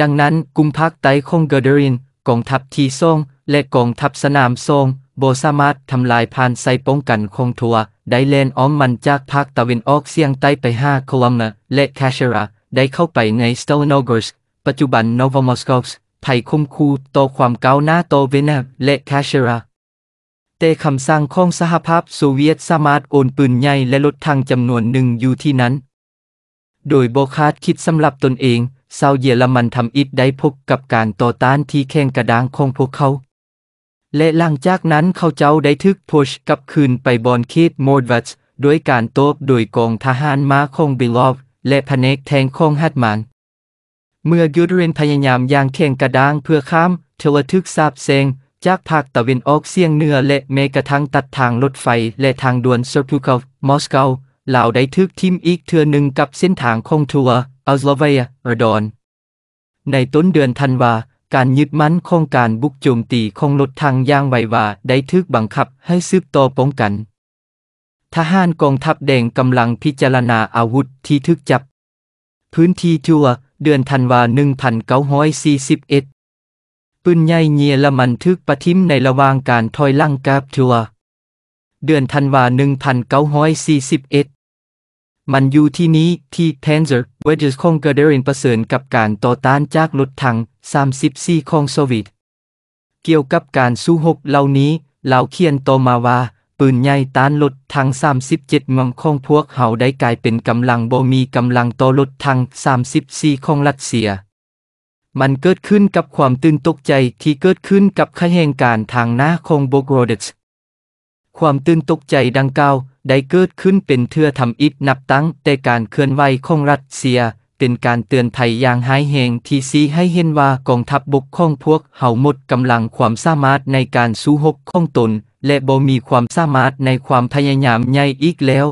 ดังนั้นกลุ่มพรรคไต้คงเกเดรินกองทัพทีซงและกองทัพสนามซงโบสามารถทำลายผ่านไซป้องกันคงทัว ได้เลนอ้อมมันจากภาคตะวินออกเสียงใต้ไป5โคลัมนาและแคชราได้เข้าไปในสโตโนกรสปัจจุบันโนวมอสโกสภัยคุมคูโตความก้าวหน้าโตเวนาและแคชราเตคำสั่งของสหภาพโซเวียตสามารถโอนปืนใหญ่และลดทางจำนวนหนึ่งอยู่ที่นั้น โดยโบคาดคิดสำหรับตนเองชาวเยอรมันทำอิดได้พบกับการต่อต้านที่แข่งกระด้างของพวกเขา และหลังจากนั้นเขาเจ้าได้ทึกพุชกับคืนไปบอนคิดโมดวัตด้วยการโตบโดยกองทหารม้าของบิลอฟและพเนกแทงของฮัตมัน เมื่อยูดเรนพยายามอย่างแข่งกระด้างเพื่อข้ามเทวทึกทราบเซงจากภาคตะวินออกเสียงเหนือและเมกระทั่งตัดทางรถไฟและทางด่วนเซอร์พูคอฟมอสโกเหล่าได้ทึกทิมอีกเทือหนึ่งกับเส้นทางของทัวร์อัลลเวียรดอน ในต้นเดือนธันวา การยึดมั่นของการบุกโจมตีของรถทางยางไววาได้ทึกบังคับให้ซืบต่อป้องกัน ทหารกองทัพแดงกำลังพิจารณาอาวุธที่ทึกจับ พื้นที่ทัว เดือนธันวา 1941ปืนใหญ่เยอรมันทึกปะทิมในระหว่างการถอยล่างกาบทัว เดือนธันวา 1941มันอยู่ที่นี้ที่เท n เซ r w e d g e s ของเกเดรินประเสริญกับการต่อต้านจากรถถัง34 ของโซเวียตเกี่ยวกับการสู้หกเหล่านี้เราเขียนต่อมาว่า ปืนใหญ่ต้านรถถัง37เมองของพวกเขาได้กลายเป็นกำลังบ่มีกำลังต่อรถถัง34 ของรัสเซีย มันเกิดขึ้นกับความตื่นตกใจที่เกิดขึ้นกับขแหงการทางหน้าของโบกรดดสความตื่นตกใจดังกล่าวได้เกิดขึ้นเป็นเทื่อทำอิดนับตั้ง แต่การเคลื่อนไหวของรัสเซีย เป็นการเตือนภัยอย่างหายแหงที่ชีให้เห็นว่ากองทัพบกของพวกเหาหมดกำลังความสามารถในการสู้หกข้องตน และบ่มีความสามารถในความพยายามใหญ่อีกแล้ว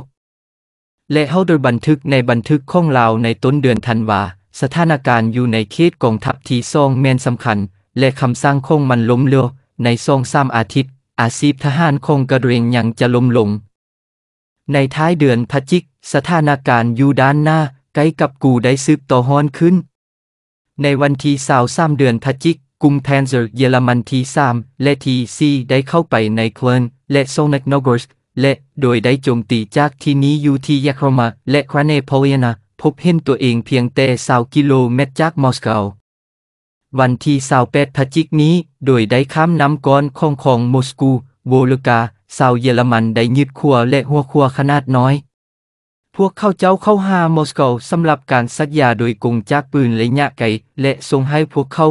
และเฮาโดยบันทึกในบันทึกข้องเราในต้นเดือนธันวาสถานการณ์อยู่ในเขตกองทัพที่ซองแมนสำคัญ และคำสร้างคงมันล้มเลวในซองสามอาทิตย์ อาชีพทหารคงกระเรียงยังจะล้มลงในท้ายเดือนพฤศจิกสถานการณ์ยูด้านหน้าใกล้กับกูได้ซึบต่อฮอนขึ้น ในวันที่สาวสามเดือนพฤศจิกกุมแพนเซอร์ เยอรมันที่สามและที่ีได้เข้าไปในเคลนและโซนักนกรสและโดยได้โจมตีจากที่นี้อยู่ที่ยาครมาและคราเนโพเลียนาพบเห็นตัวเองเพียงแต่สาวกิโลเมตรจากมอสโกวันที่สาวแปดพฤศจิกนี้ โดยได้ข้ามน้ำก้อนของของมอสกูโวลกาชาวเยอรมันได้ยึดขัวและหัวขัวขนาดน้อย พวกเขาเจ้าเข้าหามอสโกสำหรับการสัญญาโดยกงจากปืนและยะไก่และส่งให้พวกเขา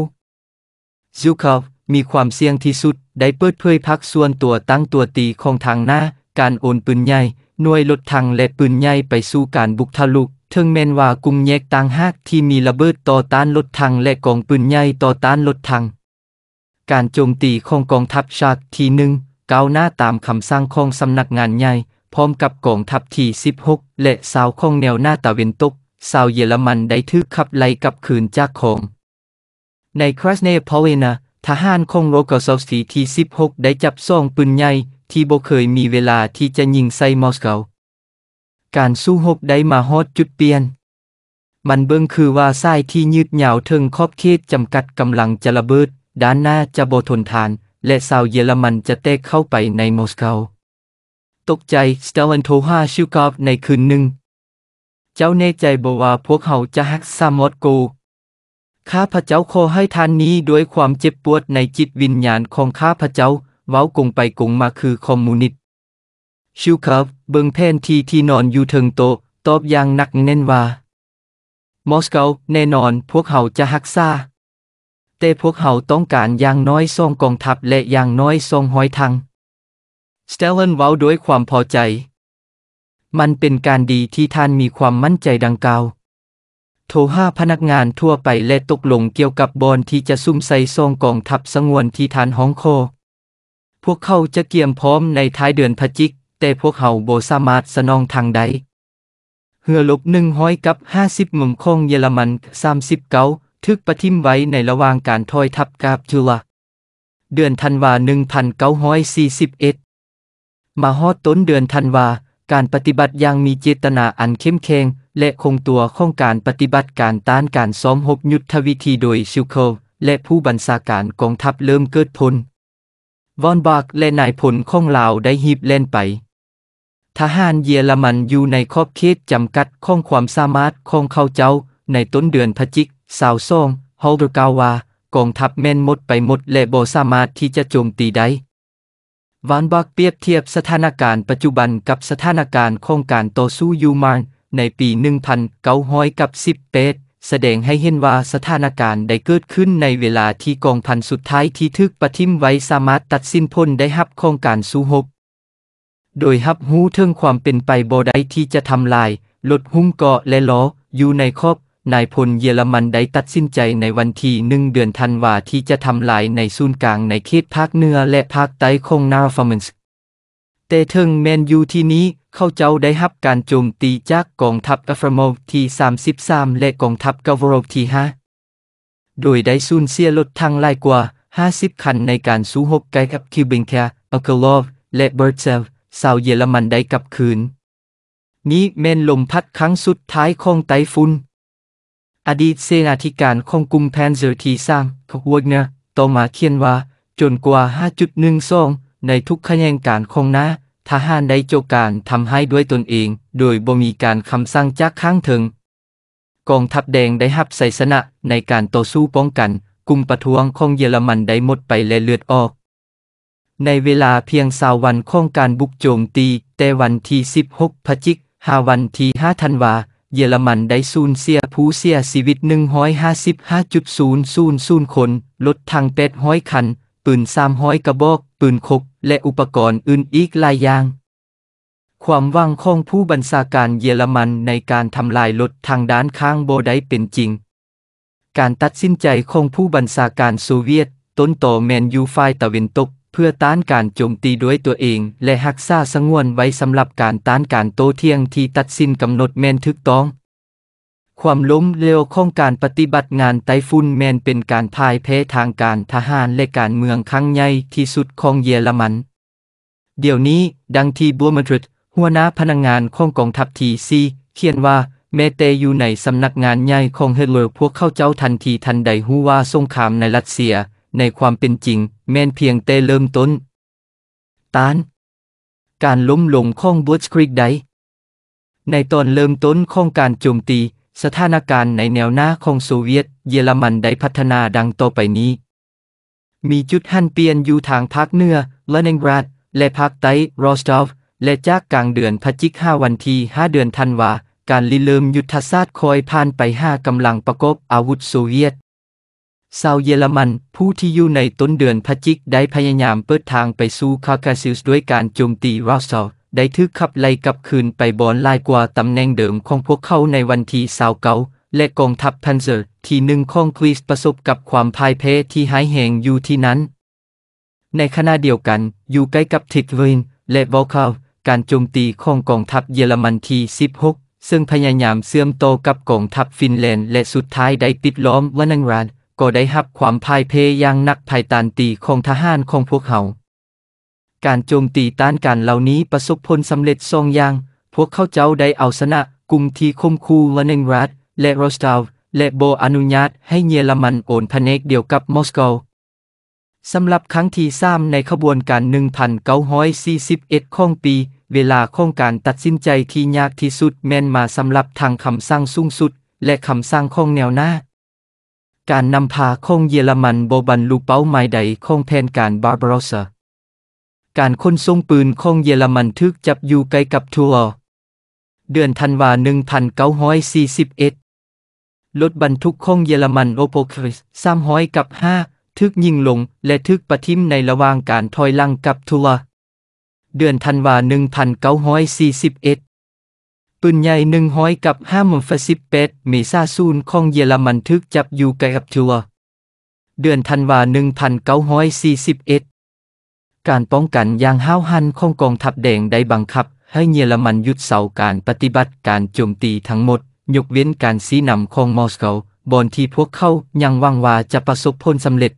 ซูคอฟมีความเสี่ยงที่สุดได้เปิดเผยพักส่วนตัวตั้งตัวตีของทางหน้าการโอนปืนใหญ่หน่วยลดทางและปืนใหญ่ไปสู่การบุกทะลุถึงแม้นว่ากุงมแยกต่างหากที่มีระเบิดต่อต้านลดทางและกองปืนใหญ่ต่อต้านลดทางการโจมตีของกองทัพชาติที่หนึ่งเกาหน้าตามคำสั่งของสำนักงานใหญ่พร้อมกับกองทัพที่ 16 และสาวของแนวหน้าตะเวนตกสาวเยอรมันได้ทึกขับไล่กับคืนจากของ ในครัสเนพเวนาทหารของโรกอสอฟสีที่ 16 ได้จับซ่องปืนใหญ่ที่บ่เคยมีเวลาที่จะยิงใส่มอสเกาการสู้หกได้มาฮอดจุดเปลี่ยน มันเบิ่งคือว่าสายที่ยืดยาวถึงขอบเขตจำกัดกำลังจะระเบิด ด้านหน้าจะบ่ทนทานและชาวเยอรมันจะเตะเข้าไปในมอสโกตกใจ สเตลันโทฮาชิวกอฟในคืนหนึ่ง เจ้าแน่ใจบอกว่าพวกเขาจะฮักซามอสโก ข้าพเจ้าขอให้ท่านนี้ด้วยความเจ็บปวดในจิตวิญญาณของข้าพเจ้า เว้ากงไปกงมาคือคอมมูนิสต์ ชิวครับเบิงแผนทีที่นอนอยู่เทิงโตตอบอย่างหนักแน่นว่า มอสโกแน่นอนพวกเขาจะฮักซาแต่พวกเขาต้องการอย่างน้อยสองกองทัพและอย่างน้อยสองหอยทังสเตลเลนว้าด้วยความพอใจ มันเป็นการดีที่ท่านมีความมั่นใจดังกล่าว โทรห้าพนักงานทั่วไปและตกลงเกี่ยวกับบอลที่จะซุ่มใส่ทองกองทัพสงวนที่ฐานฮองโคพวกเขาจะเกี่ยมพร้อมในท้ายเดือนพฤศจิกแต่พวกเขาโบสามารถสนองทางใดเหือลบหนึ่งห้อยกับห้าสิบมุมคงเยอรมันสามสิบเก้าทึกประทิมไว้ในระหว่างการถอยทับกาบจุลาเดือนธันวา1941 มาฮอดต้นเดือนธันวาการปฏิบัติอย่างมีเจตนาอันเข้มแข็งและคงตัวของการปฏิบัติการต้านการซ้อมหกยุทธวิธีโดยชิวเคิลและผู้บัญชาการกองทัพเริ่มเกิดพลวอนบากและนายพลของลาวได้หีบเล่นไป ทหารเยอรมันอยู่ในขอบเขตจำกัดข้องความสามารถของเขาเจ้าในต้นเดือนพฤศจิกสาวซ่งฮอลกาวากองทัพแม่นมดไปหมดและบ่สามารถที่จะโจมตีได้ วานบักเปรียบเทียบสถานการณ์ปัจจุบันกับสถานการณ์ ของการต่อสู้ยูมานในปี1900กับ1บเปดแสดงให้เห็นว่าสถานการณ์ได้เกิดขึ้นในเวลาที่กองพันสุดท้ายที่ทึกปะทิมไว้สามารถตัดสินพ้นได้ฮับของการสู้หบโดยฮับหูเทิงความเป็นไปบ่ได้ที่จะทำลายลดหุ้มเกาะและล้ออยู่ในครอบนายพลเยอรมันได้ตัดสินใจในวันที่หนึ่งเดือนธันวาที่จะทำลายในศูนย์กลางในเขตภาคเหนือและภาคใต้ของนาฟาร์มนส์แต่ถึงแมนยูที่นี้เขาเจ้าได้รับการโจมตีจากกองทัพอัฟรโมที่ 33 และกองทัพกาวโรที่5โดยได้สูญเสียรถทางไล่กว่า 50 คันในการสู้รบใกล้กับคิวบิงแคอัลกลอฟและเบิร์เซลชาวเยอรมันได้กลับคืน นี้แม่นลมพัดครั้งสุดท้ายของไต้ฝุ่นอดีตเสนาธิการของกลุ่มแพนเซอร์ทีสร้างขบวนเนต่อมาเขียนว่า จนกว่า 5.12ในทุกขแยงการของนะทหารได้โจการทำให้ด้วยตนเอง โดยบ่มีการคำสั่งจากข้างถึง กองทัพแดงได้หับใส่ชนะ ในการต่อสู้ป้องกันกลุ่มประท้วงของเยอรมันได้หมดไปและเลือดออก ในเวลาเพียงสาววันของการบุกโจมตี แต่วันที่ 16 พฤศจิกาวันที่ 5 ธันวาคมเยอรมันได้สูญเสียผู้เสียชีวิต155.000คน รถทางเป็ดห้อยคัน ปืน300 กระบอก ปืนคกและอุปกรณ์อื่นอีกหลายอย่าง ความว่างของผู้บัญชาการเยอรมันในการทำลายรถทางด้านข้างโบได้เป็นจริง การตัดสินใจของผู้บัญชาการโซเวียต ต้นต่อแมนยูไฟายตะวันตกเพื่อต้านการโจมตีด้วยตัวเองและหักษาสงวนไว้สำหรับการต้านการโต้เทียงที่ตัดสินกำหนดแมนทึกต้อง ความล้มเหลวของการปฏิบัติงานไต้ฝุ่นแมนเป็นการพ่ายแพ้ทางการทหารและการเมืองครั้งใหญ่ที่สุดของเยอรมัน เดี๋ยวนี้ ดังที่บัวมาดริดหัวหน้าพนักงงานของกองทัพทีซีเขียนว่าเมเตอยู่ในสำนักงานใหญ่ของเฮเลอร์พวกเข้าเจ้าทันทีทันใดหูว่าสงครามในรัสเซียในความเป็นจริงแมนเพียงเตเริ่มต้น ตาน การล้มลงของบูชคริกได ในตอนเริ่มต้นของการโจมตี สถานการณ์ในแนวหน้าของโซเวียต เยอรมันได้พัฒนาดังต่อไปนี้ มีจุดหันเปลี่ยนอยู่ทางภาคเหนือเลนินกราดและภาคใต้รอสตอฟ และจากกลางเดือนพฤศจิกาวันที่าเดือนธันวาการลิเริ่มยุทธศาสตร์คอยผ่านไปห้ากำลังประกบอาวุธโซเวียตชาวเยอรมัน ผู้ที่อยู่ในต้นเดือนพฤศจิกได้พยายามเปิดทางไปสู่คาคาซิสด้วยการโจมตีรัสเซลได้ทึกขับไล่กลับคืนไปบอลลายกว่าตำแหน่งเดิม ของพวกเขาในวันที่สาวเกาและกองทัพพันเซอร์ ที่หนึ่งของกรีซประสบกับความพ่ายแพ้ที่หายแห่งอยู่ที่นั้น ในขณะเดียวกัน อยู่ใกล้กับทิกเวนและวอลคาการโจมตีของกองทัพเยอรมันที่16 ซึ่งพยายามเสื่อมโตกับกองทัพฟินแลนด์และสุดท้ายได้ปิดล้อมวันังรันก็ได้หับความพ่ายเพยอย่างหนักภายตานตีของทหารของพวกเขา การโจมตีต้านการเหล่านี้ประสบผลสำเร็จทรงอย่าง พวกเขาเจ้าได้เอาชนะกลุ่มที่คมคูวานิงรัฐ และโรสตาวและโบอนุญาตให้เยอรมันโอนพเนกเดียวกับมอสโกสำหรับครั้งที่สามในขบวนการ1941ของปี เวลาของการตัดสินใจที่ยากที่สุดแม่นมาสำหรับทางคำสั่งสูงสุดและคำสั่งของแนวหน้าการนำพาคองเยอรมันบบันลูเป้าหมายใดของแทนการบาร์บารอสการค้นทรงปืนคองเยอรมันทึกจับอยู่ใกล้กับทัวร์เดือนธันวา 1941รถบรรทุกคองเยอรมันโอโปคริส300กับ 5 ทึกยิงลงและทึกปะทิมในระหว่างการถอยลังกับทัวร์เดือนธันวา 1941ปืนใหญ่หนึ่งห้อยกับห้ามื่ฟสิบเป็ดมีซาซูนของเยอรมันทึกจับอยู่กับทัว เดือนธันวาหนึ่งพันเก้าร้อยสี่สิบเอ็ดการป้องกันอย่างห้าวหันของกองทัพแดงได้บังคับ ให้เยอรมันหยุดเสาการปฏิบัติการโจมตีทั้งหมด ยกเว้นการซีนำของมอสโกบอนที่พวกเขายังวังว่าจะประสบผลสำเร็จ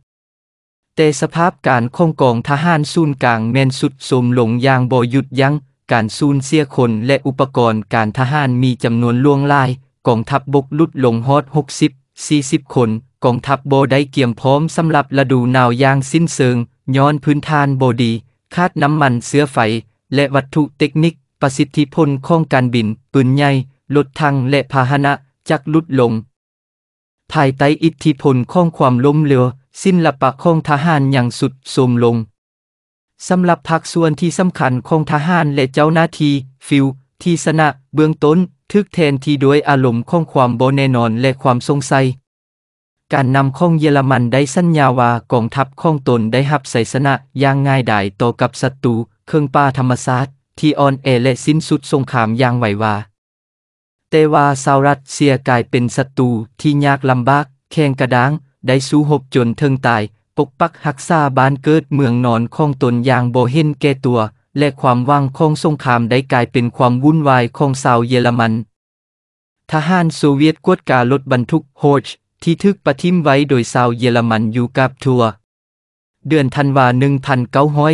แต่สภาพการคงกองทหารศูนย์กลางแมนสุดสมลงอย่างบ่หยุดยัง้งการสูญเสียคนและอุปกรณ์การทหารมีจำนวนล่วงลายกองทัพบบกลดลงฮอด60 40 คนกองทัพบบได้เกียมพร้อมสำหรับฤดูหนาวอย่างสิ้นเชิงย้อนพื้นฐานโบดี คาดน้ำมันเสื้อไฟและวัตถุเทคนิคประสิทธิพลข้องการบินปืนใหญ่รถทังและพาหนะจักลดลงภายใต้อิทธิพลข้องความล้มเหลวสินละปะของทหารอย่างสุดโทมลงสำหรับภักส่วนที่สำคัญของทหารและเจ้าหน้าที่ฟิล ทีสนะเบื้องต้น ทึกแทนที่ด้วยอารมณ์ของความโบแน่นอนและความสงสัยการนำของเยอรมันได้สัญญาว่ากองทัพของตนได้หับไสสนะอย่างง่ายดายต่อกับศัตรูเครื่องป่าธรรมศาสตร์ ที่อ่อนแอและสิ้นสุดสงครามอย่างไหววาแต่ว่าสาวรัสเซียกลายเป็นศัตรูที่ยากลำบากแข่งกระด้างได้สู้หบจนเทิงตายปกปักหักษาบ้านเกิดเมืองนอนของตนอย่างโบเห็นแก่ตัวและความว่างของสงครามได้กลายเป็นความวุ่นวายของชาวเยอรมัน ทหารโซเวียตกวดการรถบรรทุกโฮชที่ทึกประทิมไว้โดยชาวเยอรมันอยู่กับทัวเดือนธันวา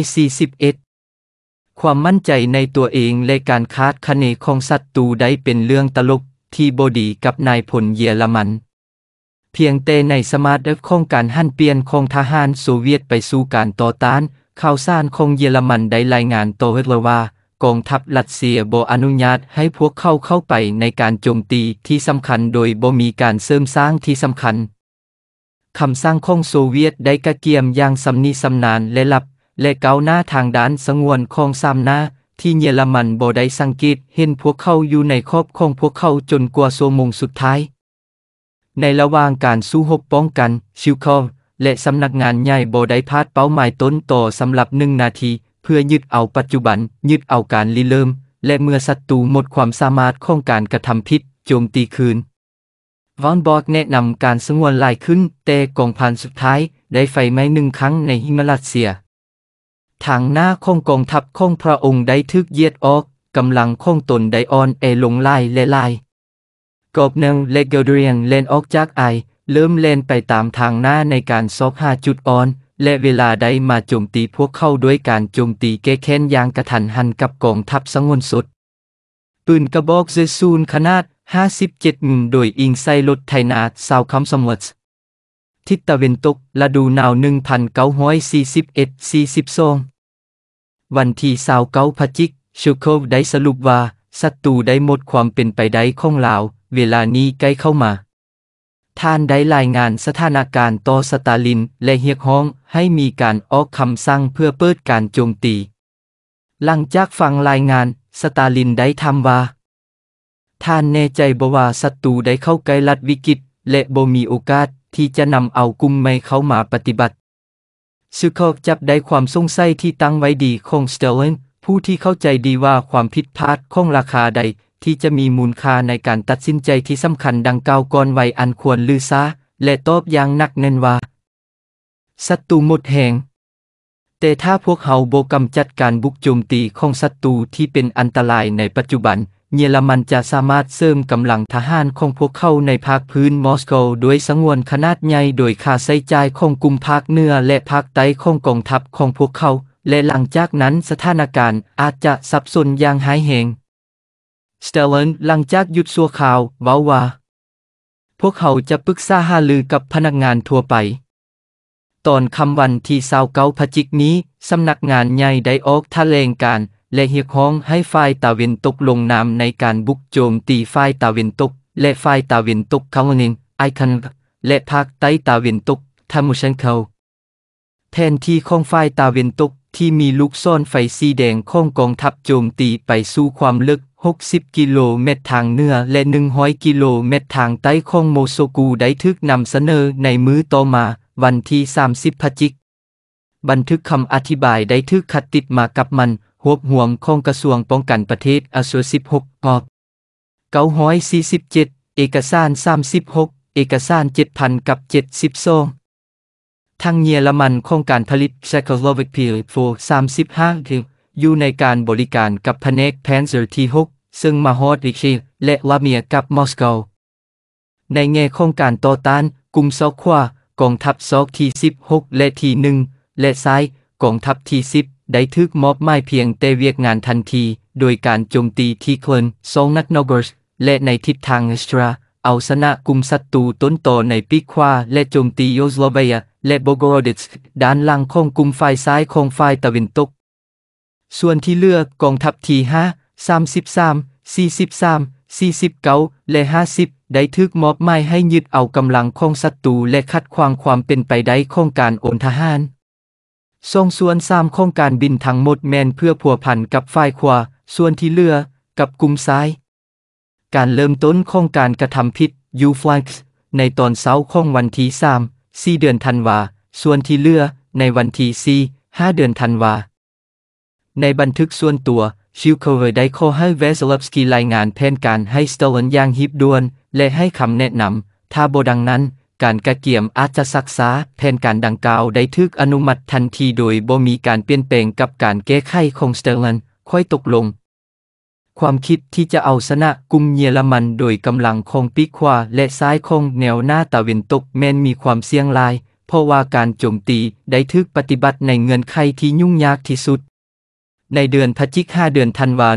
1941ความมั่นใจในตัวเองและการคาดคะเนของศัตรูได้เป็นเรื่องตลกที่บดีกับนายพลเยอรมันเพียงเต ในสมาร์ทเดของการหันเปลี่ยนของทหารโซเวียตไปสู่การต่อต้านข่าวสารของเยอรมันได้รายงานโตเฮลว่ากองทัพรัสเซียบอนุญาตให้พวกเข้าเข้าไปในการโจมตีที่สำคัญโดยบมีการเสริมสร้างที่สำคัญคำสร้างของโซเวียตได้กระเกียมอย่างสำนีสำนานและลับ และเก้าหน้าทางด้านสงวนของซามนาที่เยอรมันบ่ได้สังเกตเห็นพวกเขาอยู่ในครอบของพวกเขาจนกว่าโซมงสุดท้ายในระหว่างการสู้หบป้องกัน ชิวคอมและสำนักงานใหญ่บได้พาดเป้าหมายต้นต่อสำหรับหนึ่งนาที เพื่อยึดเอาปัจจุบัน ยึดเอาการลิเริ่ม และเมื่อศัตรูหมดความสามารถของการกระทำพิษโจมตีคืนวอนบอกแนะนำการสงวนลายขึ้นแต่กองพันสุดท้าย ได้ไฟไหม้หนึ่งครั้งในฮิมาลัยเซีย ทางหน้าของกองทัพของพระองค์ได้ทึกเยียดออกกำลังของตนได้อ่อนแอลงไล่และไล่กบหนึ่งเล็กเกเรียงเล่นออกจากไอ เริ่มเล่นไปตามทางหน้าในการซอกหาจุดอ่อน และเวลาได้มาโจมตีพวกเข้าด้วยการโจมตีเก้เค้นยางกระถันหันกับกองทัพสงวนสุด ปืนกระบอกเซซูนขนาด 57มิลโดยอิงไซรถไทนาซาวคัมสมวตทิศตะวันตกฤดูหนาว1941-42วันที่สาวเก้าพจิกชูโคฟได้สรุปว่าศัตรูได้หมดความเป็นไปได้ของลาวเวลานี้ใกล้เข้ามา ท่านได้รายงานสถานการณ์ต่อสตาลินและเฮียกฮ้องให้มีการออกคำสั่งเพื่อเปิดการโจมตี หลังจากฟังรายงาน สตาลินได้ทำว่า ท่านแน่ใจบว่าศัตรูได้เข้าใกล้รัฐวิกฤตและบ่มีโอกาสที่จะนำเอากลุ่มไม่เข้ามาปฏิบัติซูคอกจับได้ความสงสัยที่ตั้งไว้ดีของสเตลเลนผู้ที่เข้าใจดีว่าความผิดพลาดของราคาใดที่จะมีมูลค่าในการตัดสินใจที่สำคัญดังกล่าวก่อนไว้อันควรลือซาและตอบอย่างหนักแน่นว่าศัตรูหมดแหงแต่ถ้าพวกเขาโบกำจัดการบุกโจมตีของศัตรูที่เป็นอันตรายในปัจจุบันเยอรมันจะสามารถเสริมกำลังทหารของพวกเขาในภาคพื้นมอสโกด้วยสงวนขนาดใหญ่โดยค่าใช้จ่ายของกลุ่มภาคเหนือและภาคใต้ของกองทัพของพวกเขาและหลังจากนั้นสถานการณ์อาจจะสับสนอย่างหายเหงสเตลเนหลังจากหยุดสัวข่าววบาว่าพวกเขาจะปรึกษาหาลือกับพนักงานทั่วไป ตอนคำวันที่สาวเกาพจิกนี้สำนักงานใหญ่ได้ออกทะเลงการ และเฮียกร้องให้ฝ่ายตาเวนตกลงนามในการบุกโจมตีฝ่ายตาเวนตก และฝ่ายตาเวนตกเขาเินไอคันและภาคใต้ตาเวนตกทามุชันเขาแทนที่ของฝ่ายตาเวนตกที่มีลูกซ่อนไฟสีแดงของกองทัพโจมตีไปสู่ความลึก 60 กิโลเมตรทางเหนือและ 100 กิโลเมตรทางใต้ของโมโซกูได้ทึกนำเสนอในมื้อต่อมา วันที่ 30 พฤศจิก บันทึกคำอธิบายได้ทึกขัดติดมากับมันหวบห่วงของกระทรวงป้องกันประเทศอสโซ16ออก947 เอกสาร 36 เอกสาร 7,000 กับ72ทางเยอรมันโครงการผลิตเซคโลวิกพีโฟ35ถึงอยู่ในการบริการกับพเนกแพนเซอร์ที่ 6 ซึ่งมาฮอดริชีและลาเมียกับมอสโกในแง่โครงการต่อต้านกลุ่มซอกขวากองทัพซอกที่16และที่1และซ้ายกองทัพที่1บได้ทึกมอบไม้เพียงแต่เวียกงานทันที โดยการโจมตีที่เคลนซองนักนอกรสและในทิศทางอสตราเอาชนะกลุ่มศัตรูต้นต่อในปีกวาและโจมตียูสโลเบียและโบโกรดิสด้านล่างของกลุ่มฝ่ายซ้ายของฝ่ายตะวันตก ส่วนที่เลือกกองทัพที่5 33 43 49และ 50 ได้ทึกมอบหมายให้ยึดเอากำลังของศัตรูและคัดควางความเป็นไปได้ของการโอนทหารส่งส่วนสามของการบินทั้งหมดแมนเพื่อผัวพันกับฝ่ายขวา ส่วนที่เลือกับกลุ่มซ้ายการเริ่มต้นของการกระทำผิดยูฟลักซ์ในตอนเช้าของวันที่สามสี่เดือนธันวา ส่วนที่เลือในวันที่สี่ห้าเดือนธันวา ในบันทึกส่วนตัว ชิลเคเวได้ขอให้เวสลฟสกีรายงานแผนการให้สโตลนอย่างฮิบด่วนและให้คำแนะนำ ถ้าโบดังนั้นการกระเกี่ยมอาจจะศักษาแผนการดังกล่าวได้ทึกอนุมัติทันทีโดยบ่มีการเปลี่ยนแปลงกับการแก้ไขของสเตลนค่อยตกลงความคิดที่จะเอาชนะกุมเยอรมันโดยกำลังของปีกขวาและซ้ายของแนวหน้าตะวันตกแม้นมีความเสี่ยงหลาย เพราะว่าการโจมตีได้ทึกปฏิบัติในเงื่อนไขที่ยุ่งยากที่สุด ในเดือนพฤศจิกาเดือนธันวา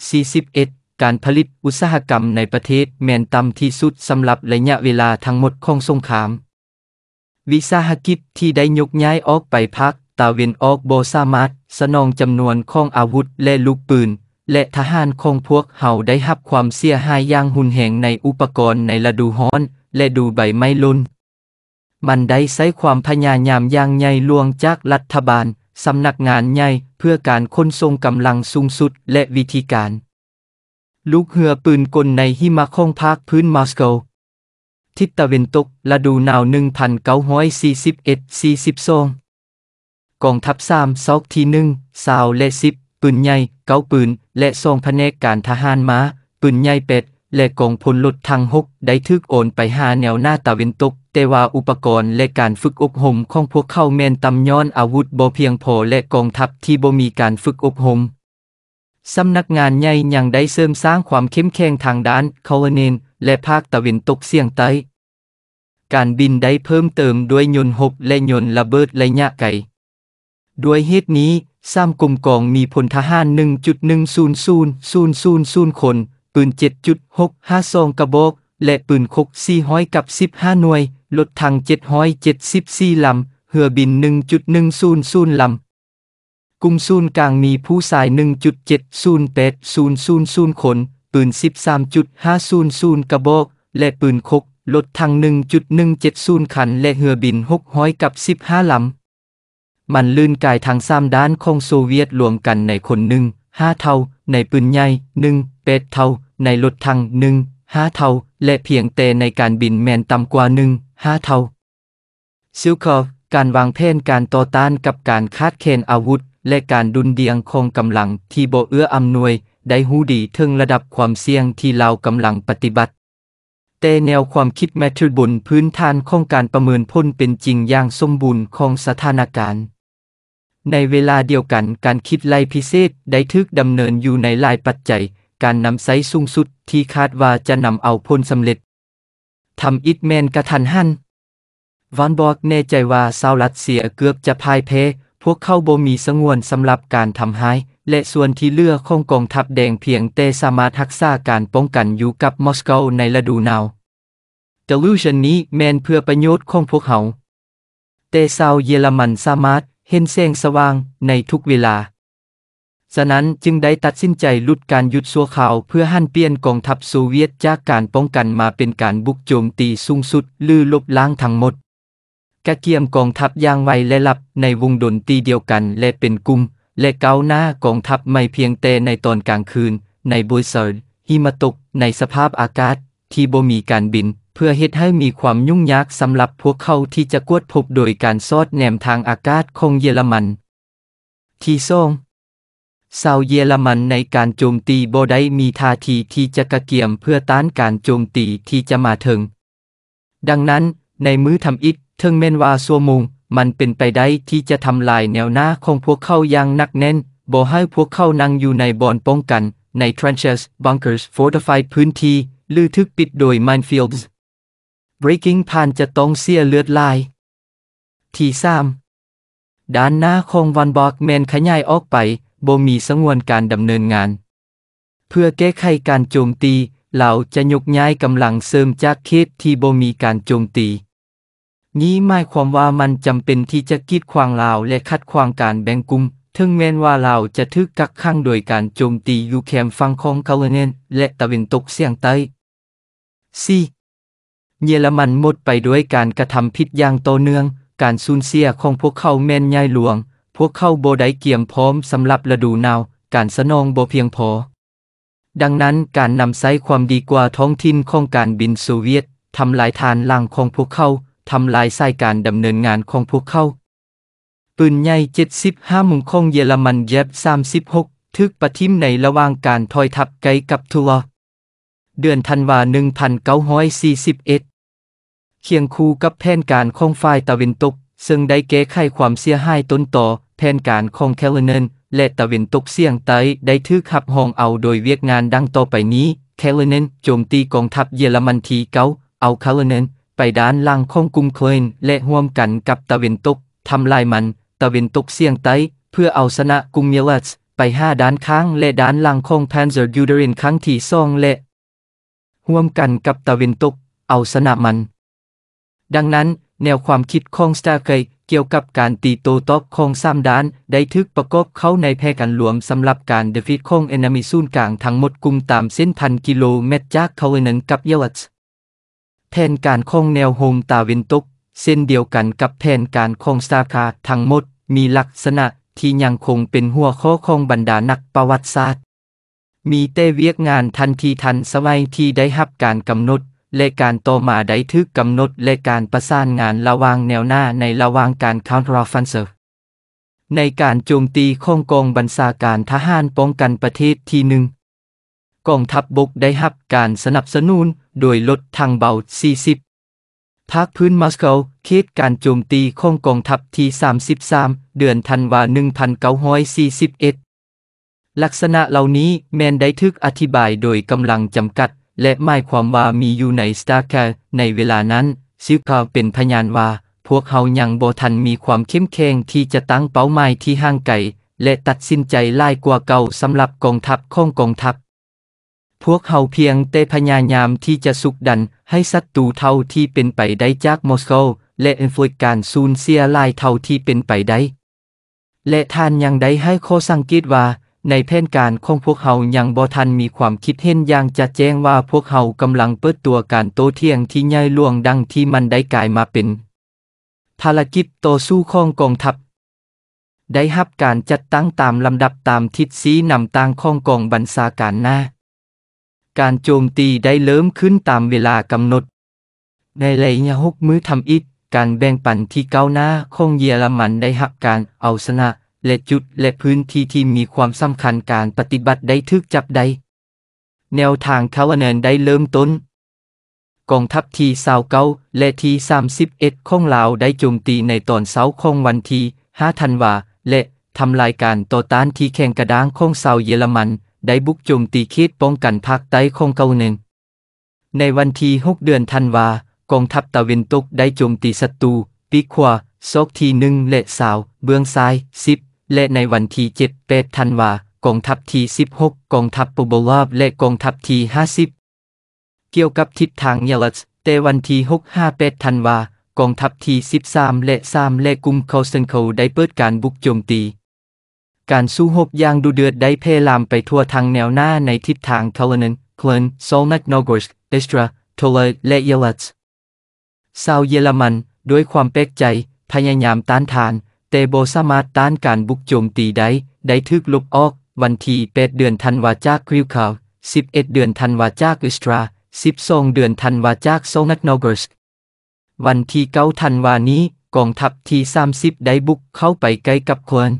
1941การผลิตอุตสาหกรรมในประเทศแมนต่ำที่สุดสำหรับระยะเวลาทั้งหมดของสงคราม วิสาหกิจที่ได้ยกย้ายออกไปพักตาเวนออกโบสามารถสนองจำนวนของอาวุธและลูกปืนและทหารของพวกเขาได้รับความเสียหายอย่างหุนแหงในอุปกรณ์ในฤดูร้อนและดูใบไม้ลุนมันได้ใช้ความพยายามอย่างใหญ่ลวงจากรัฐบาล สำนักงานใหญ่เพื่อการค้นทรงกำลังสูงสุดและวิธีการ ลูกเหือปืนกลในหิมะคงภาคพื้นมอสโกทิศตะวันตกฤดูหนาว1941-42กองทัพซามซอกที่หนึ่งสาวและสิบปืนใหญ่เก้าปืนและทรงพระเนกการทหารมา้าปืนใหญ่เป็ด และกองพลลุดทางหกได้ทึกโอนไปหาแนวหน้าตะวินตกแต่ว่าอุปกรณ์และการฝึกอบรมของพวกเข้าเมนตำย้อนอาวุธบ่เพียงพอและกองทัพที่บ่มีการฝึกอบรมสำนักงานใหญ่ยังได้เสริมสร้างความเข้มแข็งทางด้านคาลเนนและภาคตะวินตกเสียงใต้ การบินได้เพิ่มเติมด้วยยนต์หกและยนต์ระเบิดระยะไกลด้วยเหตุนี้ซามกลมกองมีพลทหาร 1.100,000คนปืน 7 6 5งกระบอก และปืนคก400กับ15หน่วยรถถัง774ลำเหือบิน 1.100ลำกุมศูนย์กลางมีผู้สาย 1.708000 คนปืน 13.500 กระบอก และปืนคกรถทัง 1.170คัน และเหือบิน600กับ15 ลำมันลื่นกายทางซ้ำด้านของโซเวียตรวมกันในคนหนึ่งห้าเท่า ในปืนใหญ่หนึ่งเป็ดเท่า ในรถทังหนึ่งห้าเท่า และเพียงแต่ในการบินแมนต่ำกว่าหนึ่งห้าเท่า ซิลคอฟการวางแผนการต่อต้านกับการคาดเคนอาวุธ และการดุนเดียงคงกำลังที่โบเอื้ออำนวย ได้หูดีถึงระดับความเสี่ยงที่เรากำลังปฏิบัติแต่แนวความคิดแมทริบุนพื้นฐานของการประเมินพ้นเป็นจริงอย่างสมบูรณ์ของสถานการณ์ในเวลาเดียวกันการคิดไล่พิเศษได้ทึกดำเนินอยู่ในหลายปัจจัย การนำไซสูงสุดที่คาดว่าจะนำเอาผลสำเร็จ ทำอิตแมนกระทันหันวานบอกแน่ใจว่าซาวรัสเสียเกือบจะพ่ายแพ้ พวกเข้าโบมีสงวนสำหรับการทำหายและส่วนที่เลือกของกองทัพแดงเพียงแต่สามารถทักษาการป้องกันอยู่กับมอสโกในฤดูหนาว Delusion นี้แมนเพื่อประโยชน์ของพวกเขาแต่ชาวเยอรมันสามารถเห็นแสงสว่างในทุกเวลา ฉะนั้นจึงได้ตัดสินใจลุดการหยุดสัวข่าวเพื่อหั่นเปลี่ยนกองทัพโซเวียตจากการป้องกันมาเป็นการบุกโจมตีสูงสุด ลือลบล้างทั้งหมด กระเกียมกองทัพย่างไวและหลับในวงดนตีเดียวกันและเป็นกลุ่มและเก้าหน้ากองทัพไม่เพียงแต่ในตอนกลางคืน ในบุยเซอร์หิมะตกในสภาพอากาศที่บ่มีการบินเพื่อเฮ็ดให้มีความยุ่งยากสำหรับพวกเขาที่จะกวดพบโดยการซอดแนมทางอากาศของเยอรมัน ที่ซ่งชาวเยอรมันในการโจมตีบได้มีท่าทีที่จะกระเกียมเพื่อต้านการโจมตีที่จะมาถึง ดังนั้นในมื้อทำอิฐถึงแม้นว่าซัวมุงมันเป็นไปได้ที่จะทำลายแนวหน้า ของพวกเขาอย่างหนักแน่นบ่ให้พวกเขานั่งอยู่ในบอนป้องกันใน trenches bunkers fortified พื้นที่หรือทึกปิดโดย minefields breaking ผ่านจะต้องเสียเลือดลาย ที่สามด้านหน้าของวันบอกแมนขยายออกไปบ่มีสงวนการดำเนินงาน เพื่อแก้ไขการโจมตีเราจะยกย้ายกำลังเสริมจากเขตที่บ่มีการโจมตี นี้หมายความว่ามันจำเป็นที่จะกีดขวางลาวและคัดขวางการแบ่งกลุ่มถึงแม้นว่าเราจะทึกกักขังโดยการโจมตียูเคมฟังของเกาเลเนนและตะวันตกเสียงใต้ีเยอรมันหมดไปด้วยการกระทำผิดอย่างโตเนื่อง การสูญเสียของพวกเขาแม่นใหญ่หลวง พวกเขาโบได้เกี่ยมพร้อมสำหรับฤดูหนาวการสนองโบเพียงพอ ดังนั้นการนำใช้ความดีกว่าท้องถิ่นของการบินโซเวียตทำลายฐานหลังของพวกเขาทำลายสายการดำเนินงานของพวกเขาปืนใหญ่75มุมของเยอรมันเย็บ36ทึกปะทิมในระหว่างการถอยทับไกลกับทัวเดือนธันวา1941เคียงคู่กับแผนการของฝ่ายตะวินตก ซึ่งได้แก้ไขความเสียหายต้นต่อแผนการของแคลเนนและตะวินตกเสียงไต้ได้ถือขับห้องเอา โดยเวียกงานดังต่อไปนี้แคลเนนโจมตีกองทัพเยอรมันทีเกาเอาแคลเนนไปด้านล่างของกุมเคลนและห่วมกันกับตะวินตกทำลายมัน ตะวินตกเสียงไต้เพื่อเอาชนะกุมเมลัสไปห้าด้านข้างและด้านล่างของแพนเซอร์ยูเดรินครั้งที่สองและห่วมกันกับตะวินตกเอาชนะมันดังนั้นแนวความคิดของสตาร์เกยเกี่ยวกับการตีโตตอบของสามด้านได้ทึกประกอบเข้าในแพกันหลวมสำหรับการเดฟิตของเอนามิซูนกลางทั้งหมดกลุ่มตามเส้นพันกิโลเมตรจากเขาเนันกับเยวัตแทนการของแนวโฮมตาเวนตก เส้นเดียวกันกับแทนการของสตาร์คาทั้งหมด มีลักษณะที่ยังคงเป็นหัวข้อของบรรดานักประวัติศาสตร์ มีเต้เวียกงานทันทีทันสมัยที่ได้รับการกำหนดและการต่อมาได้ทึกกำหนดและการประสานงานระวางแนวหน้าในระวางการ counteroffensive ในการโจมตีของกองบัญชาการทหารป้องกันประเทศที่หนึ่งกองทัพบบกได้รับการสนับสนุนโดยลดทางเบา 40ภาคพื้นมอสโกเขตการโจมตีของกองทัพที่ 33 เดือนธันวา1941ลักษณะเหล่านี้แมนได้ทึกอธิบายโดยกำลังจำกัดและหมายความว่ามีอยู่ในสตาร์แคในเวลานั้น ซิลคาเป็นพยานว่า พวกเขายังบ่ทันมีความเข้มแข็งที่จะตั้งเป้าหมายที่ห่างไกลและตัดสินใจล่ายกว่าเก่าสำหรับกองทัพของกองทัพพวกเขาเพียงแต่พยายามที่จะสุกดันให้ศัตรูเท่าที่เป็นไปได้จากมอสโกและเอ็นฟลการซูนเซียลายเท่าที่เป็นไปได้และท่านยังได้ให้ข้อสังเกตว่าในแผนการของพวกเขายังบ่ทันมีความคิดเห็นอย่างจะแจ้งว่าพวกเขากำลังเปิดตัวการโตเถียงที่ใหญ่หลวงดังที่มันได้กลายมาเป็นภารกิจต่อสู้ของกองทัพ ได้รับการจัดตั้งตามลำดับตามทิศสีนำต่างข้องกองบัญชาการหน้า การโจมตีได้เริ่มขึ้นตามเวลากำหนด ในระยะหกมื้อทำอิฐการแบ่งปันที่ก้าวหน้าของเยอรมันได้หักการเอาชนะและจุดและพื้นที่ที่มีความสำคัญการปฏิบัติได้ทึกจับได้แนวทางคาวเนินได้เริ่มต้น กองทัพทีสาวเกาและทีสามสิบเอ็ดของลาวได้โจมตีในตอนเช้าของวันที่ห้าธันวา และทำลายการต่อต้านที่แข่งกระด้างของสาวเยอรมันได้บุกโจมตีเขตป้องกันภาคใต้ของเกาหนึ่งในวันที่หกเดือนธันวา กองทัพตะเวนตกได้โจมตีศัตรูปีควาซอกทีหนึ่งและสาวเบื้องซ้ายสิบและในวันที่7เปธันวา กองทัพที่16 กองทัพปูโบลาบและกองทัพที่50เกี่ยวกับทิศทางเยลัสแต่วันที่6 5เปธันวา กองทัพที่ 13 และ3และกลุ่มเขาเซนเขาได้เปิดการบุกโจมตี การสู้หบย่างดูเดือดได้เพลามไปทั่วทางแนวหน้าในทิศทางเทลนันเคลน โซลนักนอกร์สเอสตราโทเลและเยลัสชาวเยอรมันด้วยความเป๊กใจพยายามต้านทานเตโบสามารถต้านการบุกโจมตีได้ได้ทึกลบออก วันที่8เดือนธันวาจากคริวคาว 11 เดือนธันวาจากอิสตรา12เดือนธันวาจากโซนัตโนกรสวันที่เก้าธันวานี้กองทัพที่30ได้บุกเข้าไปใกล้กับควน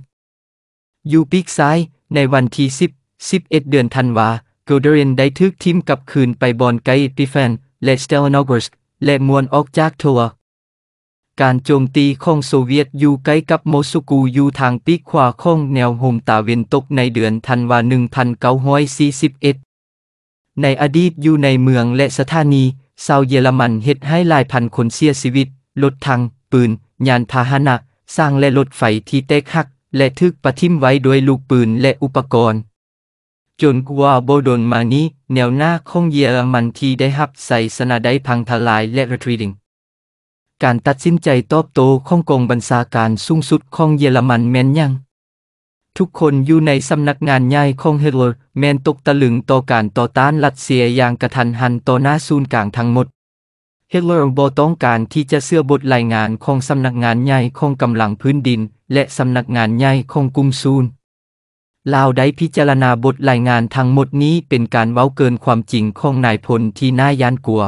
ยูปิกซ้ายในวันที่10 11 เดือนธันวาโกลเดเรนได้ทึกทิมกับคืนไปบอลไกลปิแฟนและสเตลนอกรสและมวนออกจากทัวร์การโจมตีของโซเวียตอยู่ใกล้กับโมสกูอยู่ทางปีกขวาของแนวโฮมตาเวนตกในเดือนธันวา1941ในอดีตอยู่ในเมืองและสถานีชาวเยอรมันเฮ็ดให้หลายพันคนเสียชีวิตรถทัง ปืน ยานพาหนะสร้างและรถไฟที่แตกหักและทึกประทิมไว้ด้วยลูกปืนและอุปกรณ์ จนกว่าโบโดนมานี้แนวหน้าของเยอรมันที่ได้หับใส่สนาได้พังทลายและระทรีดิงการตัดสินใจตอบโต้ของกองบัญชาการสูงสุดของเยอรมันแม่นยังทุกคนอยู่ในสำนักงานใหญ่ของเฮโรแมนตกตะลึงต่อการต่อต้านรัสเซียอย่างกระทันหันต่อหน้าศูนย์กลางทั้งหมดเฮโรบอต้องการที่จะเสื้อบทรายงานของสำนักงานใหญ่ของกำลังพื้นดินและสำนักงานใหญ่ของกลุ่มศูนย์ลาวได้พิจารณาบทรายงานทั้งหมดนี้เป็นการเว้าเกินความจริงของนายพลที่น่ายานกลัว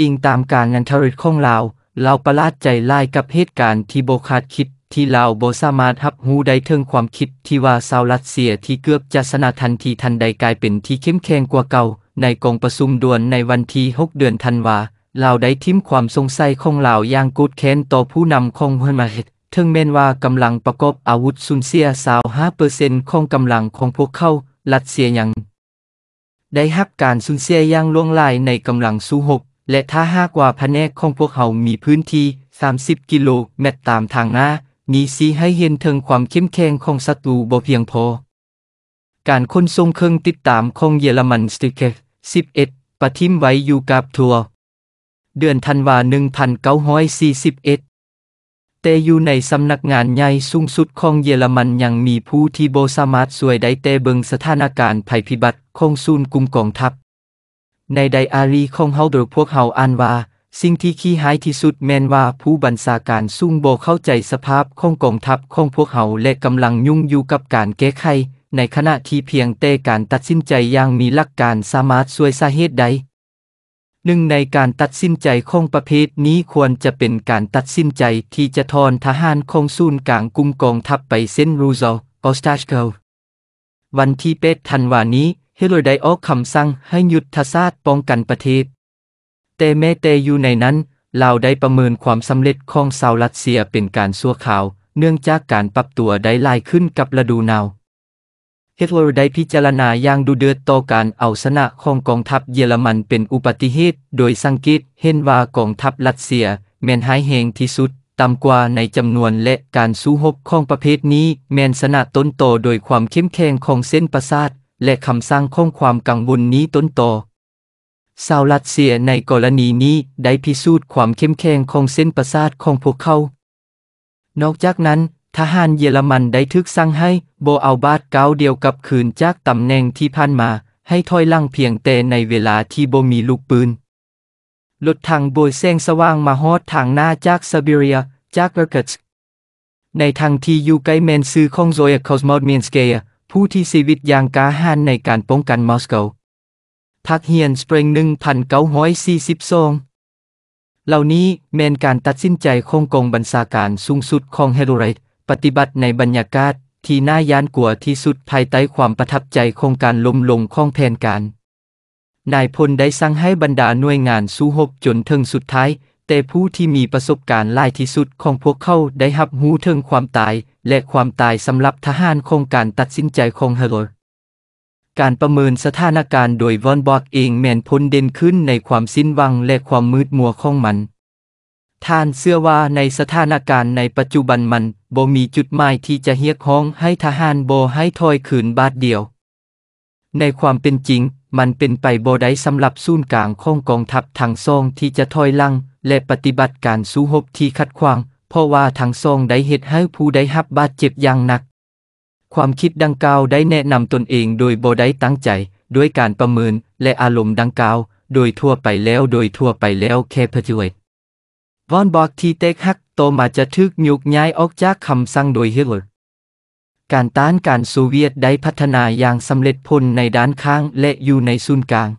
อิงตามการงันทริตของเรา เราประหลาดใจไล่กับเหตุการณ์ที่โบคาดคิดที่เราโบสามารถรับหูได้เทิงความคิดที่ว่าซาวรัสเซียที่เกือบจะสนาทันทีทันใดกลายเป็นที่เข้มแข็งกว่าเก่าในกองประชุมด่วนในวันที่6เดือนธันวาเราได้ทิ้มความสงสัยของเราอย่างกูดแค้นต่อผู้นำของเฮนมาเฮตถึงแม้ว่ากำลังประกอบอาวุธซุนเซียสาว5เปอร์เซ็นต์ของกำลังของพวกเขารัสเซียยังได้หับการซุนเซียอย่างล่วงลายในกำลังสู้หกและถ้าหากว่าพแนกของพวกเขามีพื้นที่ 30 กิโลเมตรตามทางหน้า มีสีให้เห็นถึงความเข้มแข็งของศัตรูบ่เพียงพอ การค้นทรงเครื่องติดตามของเยอรมันสติเคฟ11ปะทิมไว้อยู่กับทัวเดือนธันวา 1941แต่อยู่ในสำนักงานใหญ่สูงสุดของเยอรมันยังมีผู้ที่โบสามารถสวยได้แต่เบิงสถานการณ์ภัยพิบัติของศูนย์กลุ่มกองทัพในไดอารี่ของเฮาโดยพวกเฮาอ่านว่าสิ่งที่ขี้หายที่สุดแมนว่าผู้บัญชาการซุ่งโบเข้าใจสภาพของกองทัพของพวกเฮาและกำลังยุ่งอยู่กับการแก้ไขในขณะที่เพียงแต่การตัดสินใจอย่างมีหลักการสามารถช่วยสาเหตุใดหนึ่งในการตัดสินใจของประเภทนี้ควรจะเป็นการตัดสินใจที่จะทอนทหารของศูนย์กลางกุมกองทัพไปเซนรูซอออสตาชเกลวันที่เป็ดธันวานี้เฮโลไดออกคำสั่งให้หยุดทศาสตร์ป้องกันประเทศแต่แม้แต่อยู่ในนั้นเราได้ประเมินความสำเร็จของซาวรัสเซียเป็นการสั่วข่าว เนื่องจากการปรับตัวได้ลายขึ้นกับฤดูหนาวเฮโลได้พิจารณาอย่างดูเดือดต่อการเอาชนะของกองทัพเยอรมันเป็นอุปติเหตุโดยสังเกตเห็นว่ากองทัพรัสเซีย แมนหายเฮงที่สุดต่ำกว่าในจำนวนและการสู้รบของประเภทนี้ แมนชนะต้นโตโดยความเข้มแข็งของเส้นประสาทและคำสร้างข้องความกังวลนี้ต้นต่อชาวรัสเซียในกรณีนี้ ได้พิสูจน์ความเข้มแข็งของเส้นประสาทของพวกเขา นอกจากนั้น ทหารเยอรมันได้ทึกสั่งให้โบเอาบาดเก้าเดียวกับคืนจากตำแหน่งที่ผ่านมา ให้ถอยลังเพียงแต่ในเวลาที่โบมีลูกปืนรถทางโบยแสงสว่างมาฮอดทางหน้าจากซาบิเรียจากเรเกตในทางที่อยู่ใกล้เมนซื้อของโซยคอสมอดเมนสเกียผู้ที่ชีวิตอย่างกาหานในการป้องกันมอสโกพักเฮียนสปริง1942เหล่านี้เมนการตัดสินใจคงกองบัญชาการสูงสุดของเฮโรไรตปฏิบัติในบรรยากาศที่น่ายานกลัวที่สุดภายใต้ความประทับใจของการล้มลงของแผนการ นายพลได้สั่งให้บรรดาหน่วยงานสู้หกจนถึงสุดท้ายแต่ผู้ที่มีประสบการณ์ลายที่สุดของพวกเขา ได้หับหูถึงความตาย และความตายสำหรับทหารโครงการตัดสินใจของเฮโรการประเมินสถานการณ์ โดยวอนบอกเองแมนพ้นเด่นขึ้นในความสิ้นหวังและความมืดมัวของมัน ท่านเชื่อว่าในสถานการณ์ในปัจจุบันมันบ่มีจุดหมายที่จะเฮียกห้องให้ทหารโบให้ถอยคืนบาทเดียว ในความเป็นจริง มันเป็นไปบ่ได้สำหรับศูนย์กลางของกองทัพทางซองที่จะถอยลังและปฏิบัติการสู้หบที่ขัดขวางเพราะว่าทังซองได้เหตุให้ผู้ได้รับบาดเจ็บอย่างหนัก ความคิดดังกล่าวได้แนะนำตนเองโดยบ่ได้ตั้งใจด้วยการประเมิน และอารมณ์ดังกล่าว โดยทั่วไปแล้วโดยทั่วไปแล้วแค่เพื่อช่วยวอนบอกที่เตกฮักโตมาจะทึกยุกย้ายออกจากคำสั่งโดยเฮลการต้านการโซเวียตได้พัฒนาอย่างสำเร็จผลในด้านข้างและอยู่ในศูนย์กลาง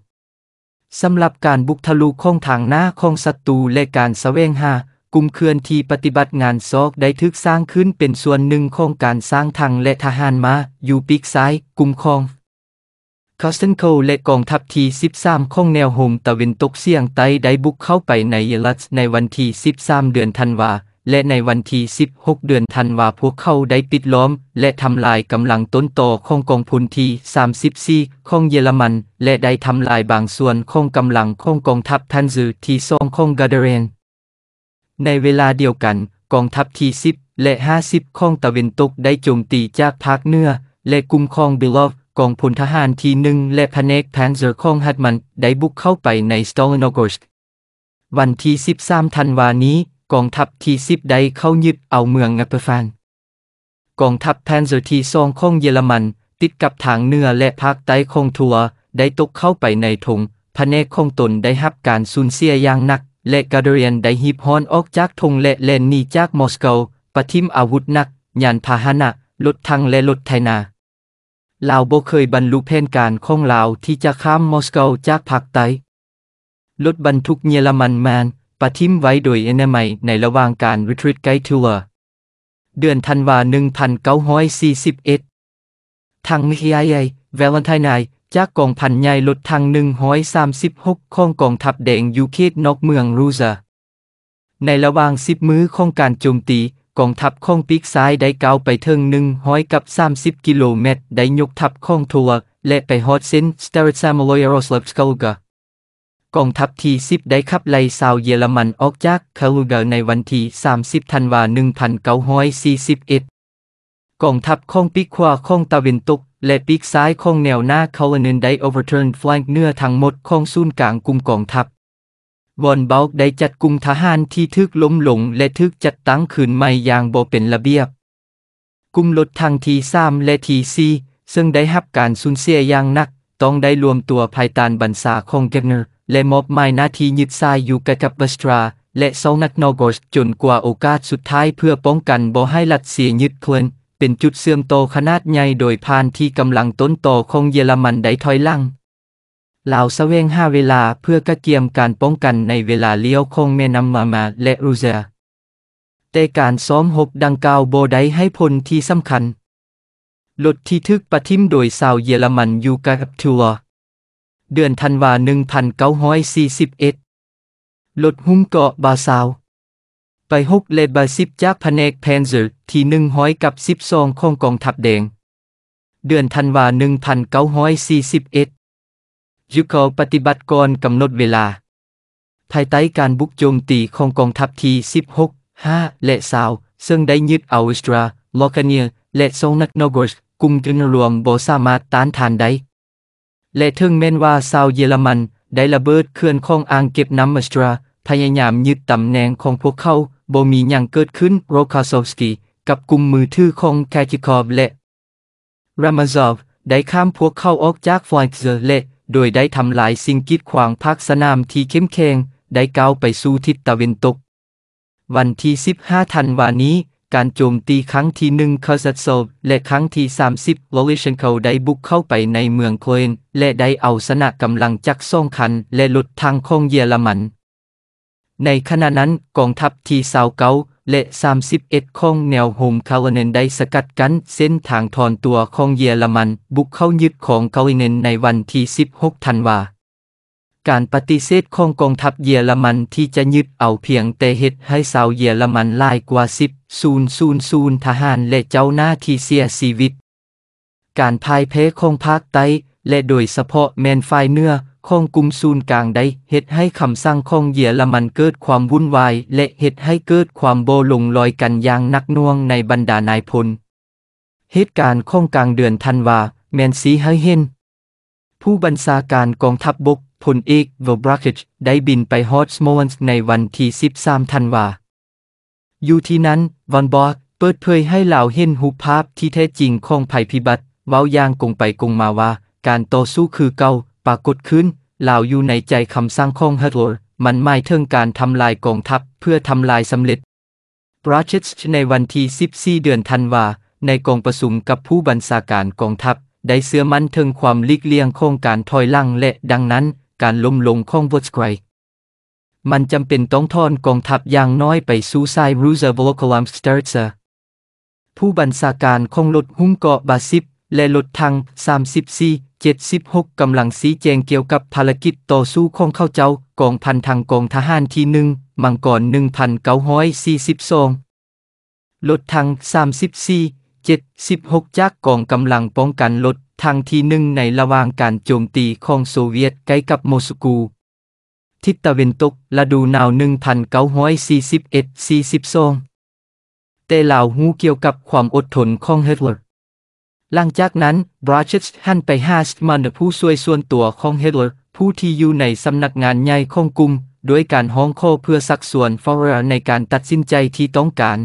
สำหรับการบุกทะลุข้องทางหน้าของศัตรูและการสแสวงหากลุ่มเคลื่อนที่ปฏิบัติงานซอกได้ทึกสร้างขึ้นเป็นส่วนหนึ่งของการสร้างทางและทหารมาอยู่ปีกซ้ายกลุ่มของคอสเซนโค และกองทัพที่13ของแนวโฮมตะวันตกเสียงใต้ได้บุกเข้าไปในยลัสในวันที่ 13 เดือนธันวาคมและในวันที่ 16 เดือนธันวา พวกเขาได้ปิดล้อม และทำลายกำลังต้นโตของกองพลที่34ของเยอรมัน และได้ทำลายบางส่วน ของกำลังของกองทัพทันซูที่สองของกาเดเรน ในเวลาเดียวกัน กองทัพที่10 และ 50 ของตะเวนตกได้โจมตีจากภาคเหนือและกุมของบิลอฟ กองพลทหารที่หนึ่งและพเนกแพนเซอร์ของฮัตมันได้บุกเข้าไปในสตอลนกสชวันที่ 13 ธันวานี้กองทัพที่ซิบได้เข้ายึดเอาเมืองงัปเปอร์ฟาน กองทัพแพนเซอร์ที่ซองของเยอรมัน ติดกับทางเนื้อและภาคใต้ของทัว ได้ตกเข้าไปในทงพระเนกของตนได้รับการสูญเสียอย่างหนัก และกาเดเรียนได้หีบฮอนออกจากทงและเลนนีจากมอสโกปะทิมอาวุธหนักยานพาหนะรถทังและรถไทนาลาวโบเคยบรรลุเพนการของลาวที่จะข้ามมอสโกจากภาคใต้รถบรรทุกเยอรมันแมนปะทิมไว้โดยเอนามัยในระหว่างการรีทริตไกด์ทัวร์ เดือนธันวา1941 ทางมิิอายเวลันไทนาย จากกองพันใหญ่ลดทาง136ของกองทัพแดงยูเคตนอกเมือง รูซา ในระหว่างสิบมือของการโจมตีกองทัพของปีกซ้ายได้ก้าวไปทิงหนึ่งห้อยกับ30 กิโลเมตร ได้ยกทัพของทัวร์และไปฮอดเซนสเตอร์ซามโลยรอสเลฟสกาลกากองทัพทีซิปได้ขับไล่ชาวเยอรมันออกจากคาลูเก์ในวันที่30ธันวาคม1941กองทัพของปีกขวาของตะวินตก และปีกซ้ายของแนวหน้าเขาเนินได้ overturn flank เนื้อทั้งหมดของศูนย์กลางกลุ่มกองทัพวอนเบลได้จัดกลุ่มทหารที่ทึกล้มลงและทึกจัดตั้งคืนใหม่อย่างบ่เป็นระเบียบกลุ่มลดทางทีซามและทีซีซึ่งได้รับการสูญเสียอย่างหนัก ต้องได้รวมตัวภายใต้บัญชาของเกเนอร์และมอบหมายหน้าที่ยึดทรายอยู่กับบัสตรา และเซานัก นอกอสจนกว่าโอกาสสุดท้ายเพื่อป้องกันบ่ให้ลัดเสียยึดเคลนเป็นจุดเสื่อมโตขนาดใหญ่โดยพาน ที่กำลัง ต้นโตของเยอรมัน ได้ถอยลังลาวสเสวงห้าเวลาเพื่อกระเกียมการป้องกันในเวลาเลี้ยวคงแม่น้ำมามาและรูเซียแต่การซ้อมหกดังกล่าวโบได้ให้ผลที่สำคัญลดที่ทึกประทิมโดยสาวเยอรมันยูกับทัวร์เดือนธันวา1941ลดหุ้มเกาะบาซาว ไปฮกเลบาซิบจากแผนกแพนเซอร์ ที่หนึ่งห้อยกับสิบสองของกองทัพแดง เดือนธันวา1941ยุคอปฏิบัติกรกำหนดเวลา ภายใต้การบุกโจมตีของกองทัพที่ 16 5 และสาว ซึ่งได้ยึดเอาสตรา ลอาเนียและโซนักนกรสกุมจนรวมโบสามารถต้านทานได้และถึงแม้นว่าชาวเยอรมัน ได้ระเบิดเขื่อนของอ่างเก็บน้ำมัสตราพยายามยึดตำแหน่งของพวกเขาบ่มีอย่างเกิดขึ้นโรคาโซสกี กับกลุ่มมือถือของแคทิคอบและรามาซอฟได้ข้ามพวกเขาออกจากฟอยเซอร์และโดยได้ทำลายสิ่งกีดขวางภาคสนามที่เข้มแข็งได้ก้าวไปสู่ทิศตะวันตก วันที่ 15 ธันวานี้การโจมตีครั้งที่หนึ่งคาซัตโซและครั้งที่30วอลิเชนโคได้บุกเข้าไปในเมืองโคเอนและได้เอาชนะกำลังจักรส่งคัน และลดทางของเยอรมัน ในขณะนั้นกองทัพที่สาวเกาและ31ของแนวโฮมคา์เนนได้สกัดกั้นเส้นทางถอนตัวของเยอรมัน บุกเข้ายึดของคาลเนนในวันที่16ธันวาคมการปฏิเสธของ กองทัพเยอรมันที่จะยึดเอาเพียงแต่เหตุให้ชาวเยอรมันลายกว่า10,000ทหารและเจ้าหน้าที่เสียชีวิต การพ่ายแพ้ของภาคใต้ และโดยเฉพาะแมนายเนื้อของกลุ่มศูนย์กลางได้เหตุให้คำสั่งของ เยอรมันเกิดความวุ่นวายและเหตุให้เกิดความโบลงลอยกันอย่างนักน่วงในบรรดานายพลเหตุการณ์ของกลางเดือนธันวา แมนสีห้เฮนผู้บัญชาการกองทัพบบกพลเอกเวลบรักชได้บินไปฮอตสโมนส์ในวันที่ 13 ธันวา อยู่ที่นั้น วอนบอกเปิดเผยให้เหล่าเห็นหูภาพที่แท้จริงของภัยพิบัติเว้าย่างกงไปกงมาว่า การต่อสู้คือเก่าปรากฏขึ้น เหล่าอยู่ในใจคำสร้างของฮัตโรมันหมายถึงการทำลายกองทัพเพื่อทำลายสำเร็จบรัชชในวันที่ 14 เดือนธันวา ในกองประชุมกับผู้บัญชาการกองทัพ ได้เสื้อมั่นถึงความลิกเลี่ยงโครงการถอยลังและดังนั้นการล้มลงของวอตสไกมันจำเป็นต้องทอนกองทัพอย่างน้อยไปสู่ไซรูซ์โวคลามสเตอร์เซอร์ผู้บัญชาการของรถหุ้มเกาะบาซิบและรถทัง34 76 กำลังสีแจงเกี่ยวกับภารกิจต่อสู้ของเข้าเจ้ากองพันทางกองทหารที่หนึ่งมังกร1942รถทัง34 76จากกองกำลังป้องกันลด ทางที่หนึ่งในระหว่างการโจมตีของโซเวียตใกล้กับโมสกูทิศตะวันตก ละดูหนาว1941-42แต่ลาวหูเกี่ยวกับความอดทนของเฮดเวอร์หลังจากนั้น บราชสหันไปหาสมานผู้ช่วยส่วนตัวของเฮดเวอร์ ผู้ที่อยู่ในสำนักงานใหญ่ของกลุ่มโดยการห้องข้อเพื่อสักส่วนฟอร์ในการตัดสินใจที่ต้องการ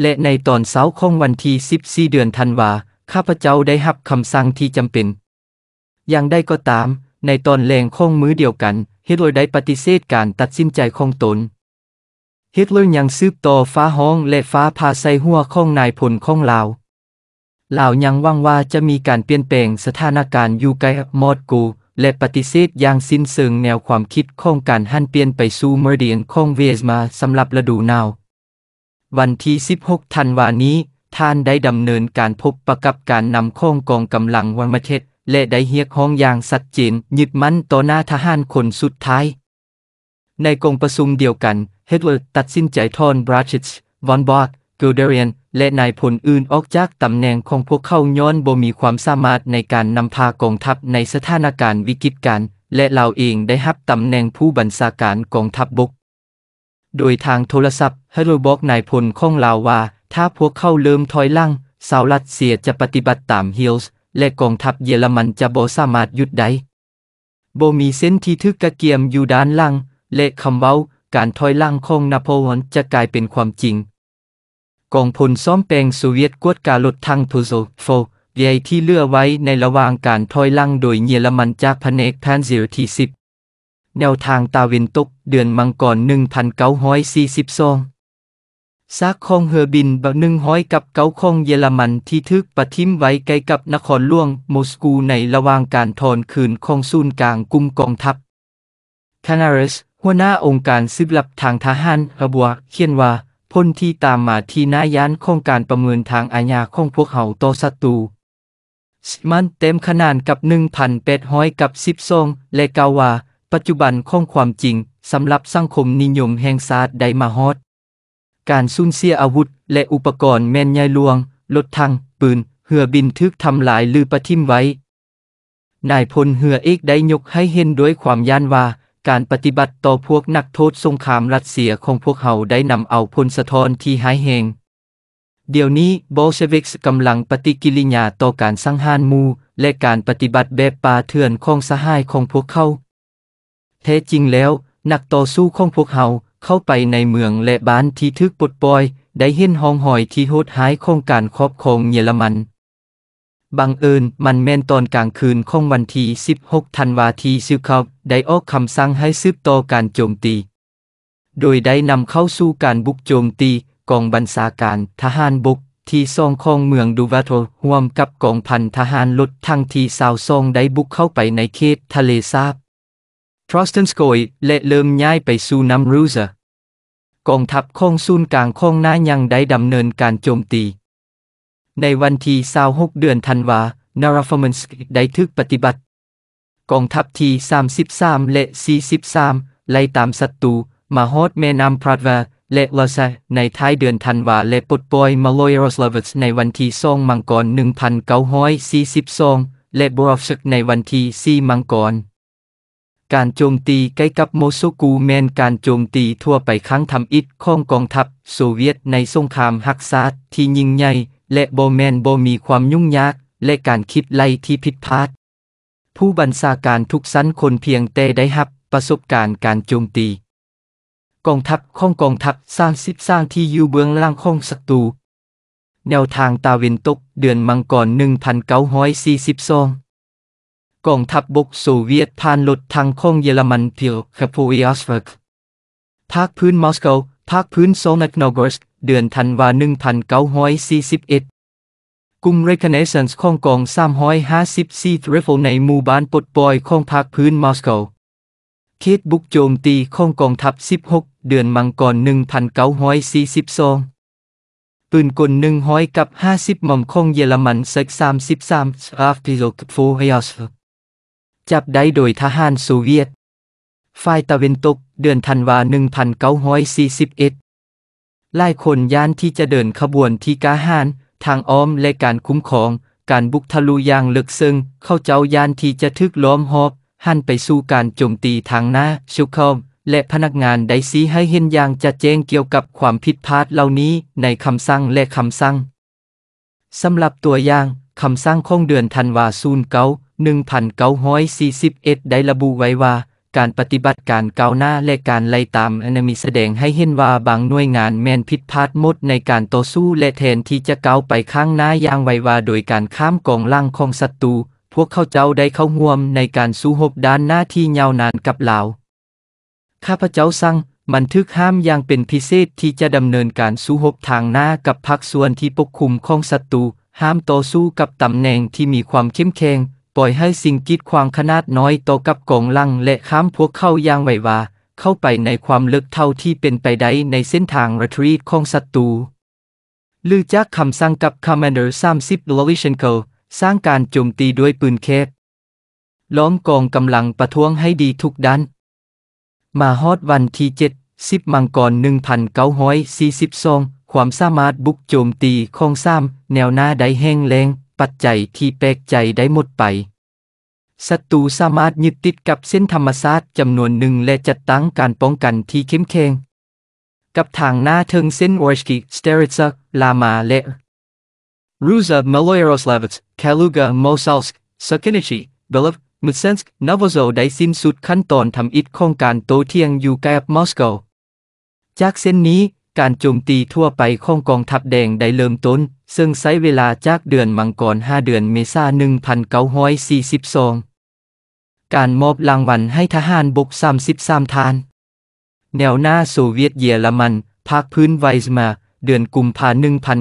และในตอนเช้าของวันที่ 14 เดือนธันวา ข้าพเจ้าได้รับคำสั่งที่จำเป็นอย่างได้ก็ตาม ในตอนแรงของมื้อเดียวกันเฮอร์ได้ปฏิเสธการตัดสินใจของตน เฮอร์ยังซืบต่อฟ้าห้องและฟ้าพาใส่หัวของนายพลของลาว ลาวยังว่างว่าจะมีการเปลี่ยนแปลงสถานการณ์อยู่ใกล้มอดกู และปฏิเสธอย่างสิ้นเชิงแนวความคิดของการหันเปลี่ยนไปสู่เมอร์เดียนของเวสมาสำหรับฤดูหนาววันที่ 16 ธันวานี้ ท่านได้ดำเนินการพบประกับการนำข้องกองกำลังวังประเทศและได้เฮียกห้องอย่างสัดจินยึดมั่นต่อหน้าทหารคนสุดท้าย ในกองประชุมเดียวกัน เฮดเวิร์ดตัดสินใจทอนบราชิช วอนบอร์กกิลเดเรียน และนายพลอื่นออกจากตำแหน่งของพวกเขาย้อนบ่มีความสามารถในการนำพากองทัพในสถานการณ์วิกฤตการ และเราเองได้รับตำแหน่งผู้บัญชาการกองทัพบบกโดยทางโทรศัพท์ให้รบอกนายพลข้องลาวว่า ถ้าพวกเข้าเริ่มถอยล่างสาวรัสเซียจะปฏิบัติตามฮิลส์และกองทัพเยอรมันจะบ่สามารถหยุดได้โบมีเส้นที่ทึกกระเกียมอยู่ด้านล่างและคำเว้าการถอยล่างของนโปเลียนจะกลายเป็นความจริงกองพลซ้อมแปลงโซเวียตกวดการลดทางทูโซโฟใหญ่ที่เลือไว้ในระหว่างการถอยล่างโดยเยอรมันจากแผนกแพนเซียที่สิบแนวทางตาเวนตกเดือนมังกร1942ซากคองเฮอร์บินแบะหนึ่งห้อยกับเกาคองเยอรมันที่ทึกปะทิมไว้ใกล้กับนครล่วงโมสกูในระหว่างการทอนคืนคองซูนกลางกุมกองทัพ คานาริสหัวหน้าองค์การซึบลับทางทหารระบวเขียนว่าพ้นที่ตามมาที่น้ายานของการประเมินทางอาญาของพวกเขาต่อศัตรูมันเต็มขนาดกับ1,800กับ12และกาวาปัจจุบันข้องความจริงสำหรับสังคมนิยมแห่งศาสตร์ไดมาฮอด การสูญเสียอาวุธ และอุปกรณ์แม่นยายลวงรถทังปืนเหือบินทึกทำลายลือประทิมไว้นายพลเหือเอกได้ยกให้เห็นด้วยความย่านว่า การปฏิบัติต่อพวกนักโทษสงครามรัสเซียของพวกเขาได้นำเอาพลสะท้อนที่หายแหงเดี๋ยวนี้บอลเชวิกกำลังปฏิกิริยาต่อการสังหารมูและการปฏิบัติแบบปาเถื่อนของสหายของพวกเขาแท้จริงแล้ว นักต่อสู้ของพวกเขาเข้าไปในเมืองและบ้านที่ทึกปลดปล่อยได้เห็นห้องหอยที่โหดหายของการครอบครองเยอรมันบังเอิญมันแม่นตอนกลางคืนของวันที่ 16 ธันวาทีซิเขาได้ออกคำสั่งให้ซืบต่อการโจมตี โดยได้นำเข้าสู่การบุกโจมตีกองบัญชาการทหารบกที่ซองคองเมืองดูวาโทร่วมกับกองพันทหารลดทั้งที่ซาวซองได้บุกเข้าไปในเขตทะเลซาบ Trostenskoy และเลิมย้ายไปสู่น้ำรูซกองทัพของซูนกลางของน้ายังได้ดำเนินการโจมตี ในวันที่26เดือนธันวา นาราฟมนสกได้ทึกปฏิบัติ กองทัพที่33และ43ไล่ตามศัตรูมาฮอดแม่น้ำพราดวาและลาซาในท้ายเดือนธันวา และปลดปล่อยมาลอยรอสลาวิสในวันที่สองมังกร1942และบรอฟชกในวันที่ 4มังกรการโจมตีใกล้กับโมโกูแมนการโจมตีทั่วไปครั้งทำอิดของกองทัพโซเวียตในสงครามฮักซาดที่ยิ่งใหญ่และโบแมนโบมีความยุ่งยากและการคิดไล่ที่ผิดพลาด ผู้บัญชาการทุกสั้นคนเพียงแต่ได้รับ ประสบการณ์การโจมตี กองทัพของกองทัพสร้างซิบสร้างที่อยู่เบื้องล่างของศัตรูแนวทางตาเวนตก เดือนมังกร1942กองทัพบบกโซเวียตผ่านหลุดทางคงเยอรมันเทียวคาปูอิออสเวิร์กภาคพื้นมอสโกภาคพื้นโซนักนอกรสเดือนธันวา1941กลุ่มเรคเน n ั i น s a n c e ของกอง354ฟเฟิลในหมู่บ้านปดปอยของภาคพื้นมอสโกเขตบุกโจมตีของกองทัพ16เดือนมังกร1942ปืนกล100กับ50มอมของเยอรมันเซ็ก33 a f p i l ร k f o r h e r กจับได้โดยทหารโซเวียตฝ่ายตะเวนตก เดือนธันวา1941หลายคนย่านที่จะเดินขบวนที่กาหาน ทางอ้อมและการคุ้มครอง การบุกทะลุย่างลึกซึ่ง เข้าเจ้าย่านที่จะทึกล้อมหอบ หันไปสู่การโจมตีทางหน้า ชุกคอม และพนักงานได้ีให้เห็นอย่างจะแจ้งเกี่ยวกับความผิดพลาดเหล่านี้ในคำสั่งและคำสั่งสำหรับตัวอย่างคำสั่งของเดือนธันวาซูนเกา1941ได้ระบุไว้ว่า การปฏิบัติการก้าวหน้าและการไล่ตามอนมีแสดงให้เห็นว่าบางหน่วยงานแม่นผิดพลาดมดในการต่อสู้และแทนที่จะก้าวไปข้างหน้าอย่างไวว่าโดยการข้ามกองล่างของศัตรูพวกเขาเจ้าได้เข้าห่วมในการสู้หบด้านหน้าที่ยาวนานกับลาวข้าพเจ้าสั่ง บันทึกห้ามอย่างเป็นพิเศษที่จะดำเนินการสู้หบทางหน้ากับพักส่วนที่ปกคุมของศัตรูห้ามต่อสู้กับตำแหน่งที่มีความเข้มแข็งปล่อยให้สิ่งกีดขวางขนาดน้อยต่อกับกองลังและข้ามพวกเข้ายางไหววาเข้าไปในความลึกเท่าที่เป็นไปได้ในเส้นทางรัตรีของศัตรู ลือจากคำสั่งกับคอดอร์ซ n d e ิ30ล o ิ i ชนเ n ิลสร้างการโจมตีด้วยปืนเคปล้อมกองกำลังประท้วงให้ดีทุกด้านมาฮอดวันที่7 10มังกร1942ความสามารถบุกโจมตีของซ้ำแนวหน้าได้แห้งแรงปัจจัยที่แปลกใจได้หมดไป ศัตรูสามารถยึดติดกับเส้นธรรมศาสตร์จำนวนหนึ่งและจัดตั้งการป้องกันที่เข้มแข็ง กับทางหน้าเทิงเส้นวอร์ชกิสเตริซักลามาเลรูซาเมโลยรรสลาวิสคาลูกาโมซัลส์สกินิชิเบลฟมุเซนส์นาวโซได้สิ้นสุดขั้นตอนทำอิฐคองการโตเทียงอยู่ใกับมอสโกจากเส้นนี้การโจมตีทั่วไปของกองทัพแดงได้เริ่มต้น ซึ่งใช้เวลาจากเดือนมังกร5เดือนเมษายน1942 การมอบรางวัลให้ทหารบก 33ทาน แนวหน้าโซเวียตเยอรมัน ภาคพื้นไวส์มาเดือนกุมภานพั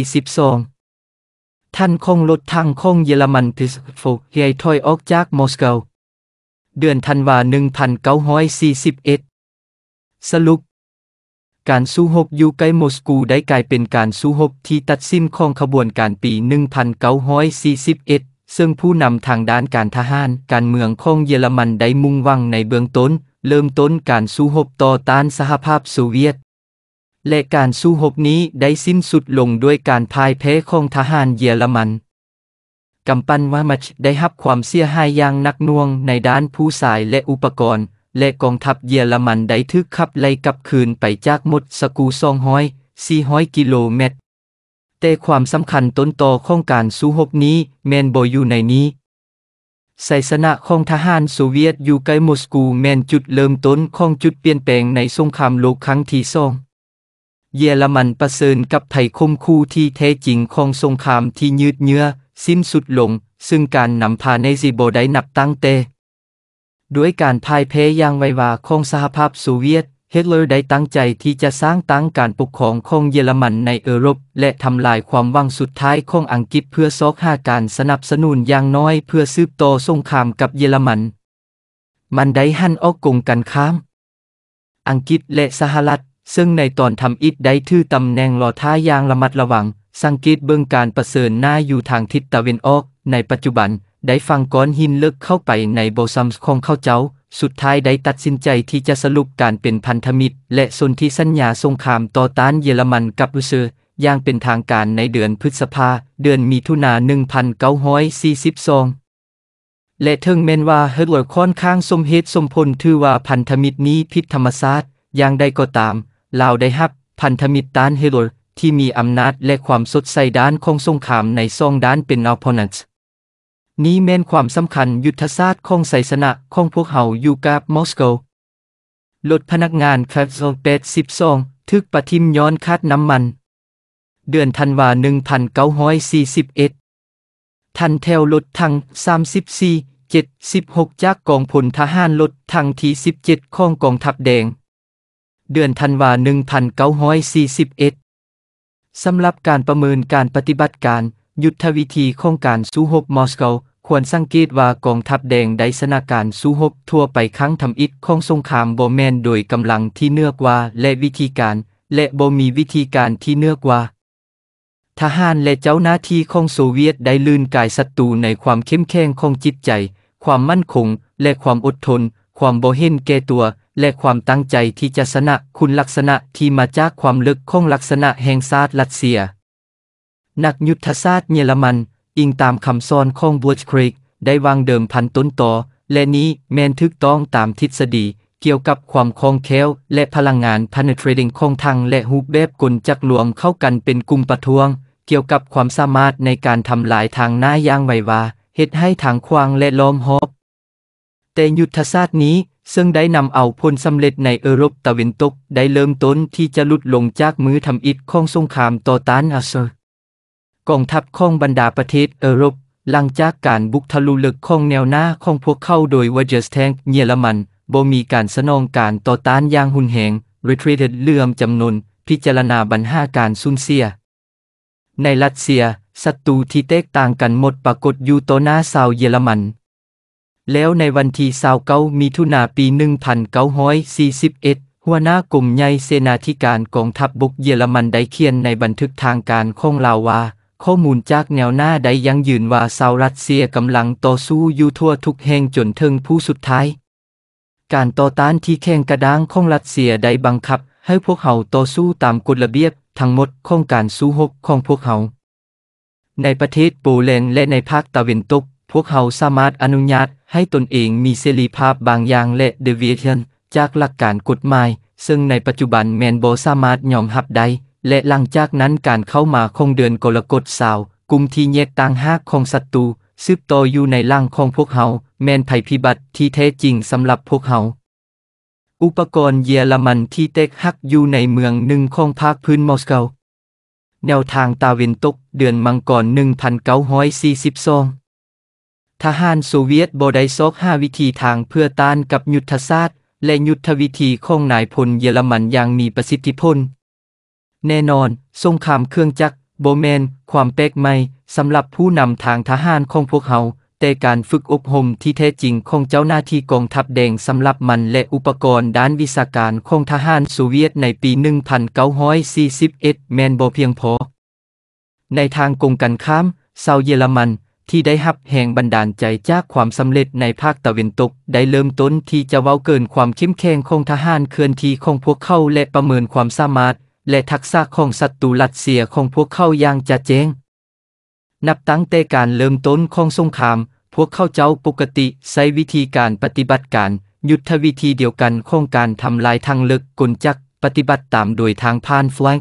1942ท่านคงลดทางคงเยอรมันพิสโฟเฮยถอยออกจากมอสโกเดือนธันวา1941สรุปการสู้หกยูไกมอโมสกูได้กลายเป็นการสู้หกที่ตัดสิ้นของขบวนการปี 1941 ซึ่งผู้นำทางด้านการทหารการเมืองของเยอรมันได้มุ่งวังในเบื้องต้น เริ่มต้นการสู้หกต่อต้านสหภาพโซเวียต และการสู้หกนี้ได้สิ้นสุดลงด้วยการพ่ายแพ้ของทหารเยอรมันกำปั้นวามัชได้รับความเสียหายอย่างหนักหน่วงในด้านผู้สายและอุปกรณ์และกองทัพเยอรมันได้ทึกขับไล่กลับคืนไปจากมดสกูซองห้อยสี่ห้อยกิโลเมตรแต่ความสำคัญต้นต่อของการสู้หบนี้ แมนบอยู่ในนี้ไยสนะของทหารโซเวียตอยู่ใกล้มอสกูแมนจุดเริ่มต้นของจุดเปลี่ยนแปลงในสงครามโลกครั้งที่สอง เยอรมันประเสริญกับไทยคมคู่ที่แท้จริงของสงครามที่ยืดเยื้อสิ้นสุดลงซึ่งการนำพาในซีโบได้นับตั้งแต่ด้วยการพ่ายแพ้อย่างไววาของสหภาพโซเวียตเฮตเลอร์ได้ตั้งใจที่จะสร้างตั้งการปกครองของเยอรมันในเอรป และทำลายความหวังสุดท้ายของอังกฤษเพื่อซอกหาการสนับสนุนอย่างน้อยเพื่อซืบตสงครามกับเยอรมัน มันได้หันออกกงกันข้าม อังกฤษและสหรัฐซึ่งในตอนทำอิฐได้ถือตำแหน่งหล่อท้ายอย่างระมัดระวัง สังกฤตเบื้องการประเสริญหน้าอยู่ทางทิศตะวันออกในปัจจุบันได้ฟังก้อนหินเลิกเข้าไปในโบซัมส์ของเขาเจ้า สุดท้ายได้ตัดสินใจที่จะสรุปการเป็นพันธมิตร และสนธิสัญญาสงครามต่อต้านเยอรมันกับอุเซอร์อย่างเป็นทางการในเดือนพฤษภาเดือนมิถุนา1942และถึงแม้นว่าเฮดเวิร์ดค่อนข้างสมเหตุสมผลถือว่าพันธมิตรนี้พิดธรรมชาติอย่างใดก็ตามลาวได้ฮับพันธมิตรต้านเฮดเวิร์ดที่มีอำนาจและความสดใสด้านของสงครามในซองด้านเป็นอัลพอนัสนี้เมนความสำคัญยุทธศาสตร์ของไสสนะของพวกเฮาอยู่กับมอสโกลดพนักงานคฟบซองเปดสิบซองทึกปะทิมย้อนคาดน้ำมัน เดือนธันวาหนนึ่่งพัเก้้าอยสสีิบเอ็ดทันแถวลดทางบสี่เจ็ดสิบากกองพลทหารลดทางที่็ดของกองทัพแดง เดือนธันวาหนนึ่งพัเก้า1้อยสำหรับการประเมินการปฏิบัติการยุทธวิธีของการสู้หกมอสโกควรสังเกตว่ากองทัพแดงได้สนาการสู้หบทั่วไปครั้งทำอิดของสงครามโบแมนโดยกำลังที่เนื้อกว่าและวิธีการ และโบมีวิธีการที่เนื้อกว่า ทหารและเจ้าหน้าที่ของโซเวียตได้ลื่นกายศัตรูในความเข้มแข็งของจิตใจ ความมั่นคง และความอดทน ความโบเห็นแก่ตัว และความตั้งใจที่จะชนะ คุณลักษณะที่มาจากความลึกของลักษณะแห่งซาติรัสเซีย นักยุทธศาสตร์เยอรมันอิงตามคำสอนของบูชครีกได้วางเดิมพันต้นต่อ และนี้แมนทึกต้องตามทฤษฎี เกี่ยวกับความคล่องแคล่วและพลังงานพันเทรดิงของทางและฮูบแบบกลจักรวมเข้ากันเป็นกลุ่มประท้วง เกี่ยวกับความสามารถในการทำลายทางหน้าย่างไววาเหตุให้ทางควางและล้อมฮอบ แต่ยุทธศาสตร์นี้ ซึ่งได้นำเอาผลสำเร็จในเอรปตะวินตกได้เริ่มต้นที่จะลุดลงจากมือทำอิดของสงครามต่อต้านอาเซอร์กองทัพของบรรดาประเทศเอรปหลังจากการบุกทะลุลึกของแนวหน้าของพวกเข้าโดยวอเจสแทงเยอรมันบ่มีการสนองการต่อต้านอย่างหุนแหง retreated เลื่อมจำนวนพิจารณาบรรหาการสูญเสีย ในรัสเซียศัตรูที่แตกต่างกันหมดปรากฏอยู่ต่อหน้าชาวเยอรมัน แล้วในวันที่สาวเกามีทุนาปี1941หัวหน้ากลุ่มใหญ่เสนาธิการกองทัพบบกเยอรมันได้เขียนในบันทึกทางการของลาวาข้อมูลจากแนวหน้าได้ยังยืนว่าสารัสเซียกำลังต่อสู้อยู่ทั่วทุกแห่งจนถึงผู้สุดท้าย การต่อต้านที่แข่งกระด้างของรัสเซียได้บังคับให้พวกเขาต่อสู้ตามกฎระเบียบทั้งหมดของการสู้หกของพวกเขาในประเทศโปแลนด์และในภาคตะวันตกพวกเขาสามารถอนุญาตให้ตนเองมีเสรีภาพบางอย่างและเดเวียนจากหลักการกฎหมายซึ่งในปัจจุบันแมนโบสามารถยอมรับได้และหลังจากนั้นการเข้ามาของเดือนกรกฎสาวกลุ่มที่แยกต่างหากของศัตรูซึบต่ออยู่ในร่างของพวกเขาแมนภัยพิบัติที่แท้จริงสำหรับพวกเขาอุปกรณ์เยอรมันที่เตกฮักอยู่ในเมืองหนึ่งของภาคพื้นมอสโกแนวทางตาเวนตกเดือนมังกร1942ทหารโซเวียตบอได้ซอกห้าวิธีทางเพื่อต้านกับยุทธศาสตร์และยุทธวิธีของนายพลเยอรมันอย่างมีประสิทธิพลแน่นอน สงครามเครื่องจักรโบแมน ความเป๊กไม่สำหรับผู้นำทางทหารของพวกเขาแต่การฝึกอบรมที่แท้จริงของเจ้าหน้าที่กองทัพแดงสำหรับมันและอุปกรณ์ด้านวิชาการของทหารสเวียตในปี1941แมนบ่เพียงพอ ในทางกงกันข้ามเซาวเยอรมันที่ได้หับแห่งบันดาลใจจากความสำเร็จในภาคตะวันตก ได้เริ่มต้นที่จะเว้าเกินความเข้มแข็งของทหารเคลื่อนที่ของพวกเขาและประเมินความสามารถและทักษะของศัตรูรัสเซียของพวกเขาอย่างจะเจง นับตั้งแต่การเริ่มต้นของสงคราม พวกเขาเจ้าปกติใช้วิธีการปฏิบัติการ ยุทธวิธีเดียวกันของการทำลายทางลึกกลจักปฏิบัติตามโดยทางผ่านฟลัง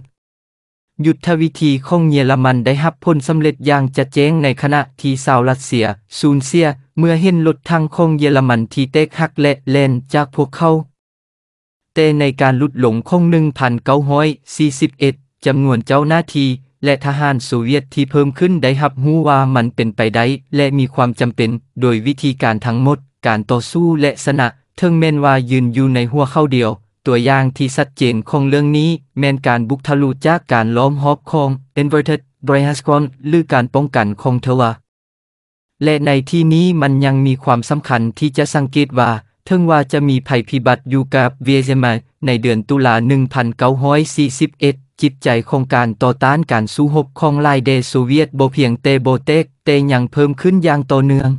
ยุทธวิธีของเยอรมันได้รับผลสำเร็จอย่างจะเจ้งในขณะที่สาวรัสเซียซูนเซียเมื่อเห็นรถทางของเยอรมันที่เตกหักและเลนจากพวกเขาตในการลุดหลงของ1941 จำนวนเจ้าหน้าที่และทหารโซเวียตที่เพิ่มขึ้นได้หับหูว่ามันเป็นไปได้และมีความจำเป็น โดยวิธีการทั้งหมด การต่อสู้และสนะเทิงแม่นว่ายืนอยู่ในหัวเข้าเดียว ตัวอย่างที่ชัดเจนของเรื่องนี้แม่นการบุกทะลุจากการล้อมฮอบของ Inverted b r i a s c o n หรือการป้องกันของเทวะและในที่นี้มันยังมีความสำคัญที่จะสังเกตว่าทึงว่าจะมีภัยพิบัติอยู่กับเวียเซมาในเดือนตุลา1941 จิตใจของการต่อต้านการสู้รบของลายเดสูเวียตโบเพียงเตโบเตกเตยังเพิ่มขึ้นอย่างต่อเนื่อง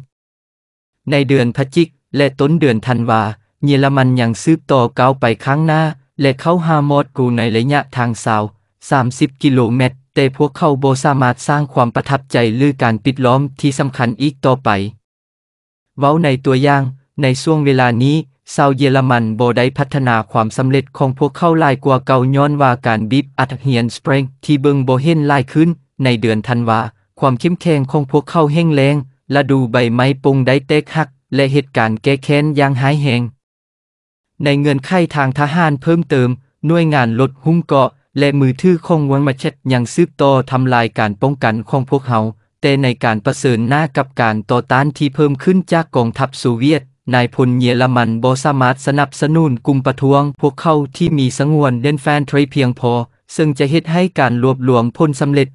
ในเดือนพฤศจิก และต้นเดือนธันวา เยอรมันยังซืบต่อเก้าไปครั้งหน้า และเข้าหามอดกูในระยะทางสาว 30 กิโลเมตรแต่พวกเขาโบสามารถสร้างความประทับใจหรือการปิดล้อมที่สำคัญอีกต่อไป เว้าในตัวอย่างในช่วงเวลานี้ชาวเยอรมันโบได้พัฒนาความสำเร็จของพวกเขาลายกว่าเก่าย้อนว่าการบิบอัดเฮียนสเปรงที่เบิงโบเฮนลายขึ้น ในเดือนธันวาความเข้มแข็งของพวกเขาแห้งแรงและดูใบไม้ปงได้เตกหัก และเหตุการณ์แก้แค้นยังหายแหงในเงินไขทางทหารเพิ่มเติมหน่วยงานลดหุ้มเกาะ และมือทื่อของวังมาเช็ดยังซืบต่อทำลายการป้องกันของพวกเขา แต่ในการประเสริญหน้ากับการต่อต้านที่เพิ่มขึ้นจากกองทัพโซเวียตนายพลเยอรมันโบสามารถสนับสนุนกลุ่มประท้วงพวกเขาที่มีสงวนเดนแฟนทรีเพียงพอ ซึ่งจะเฮ็ดให้การรวบรวมพ้นสำเร็จ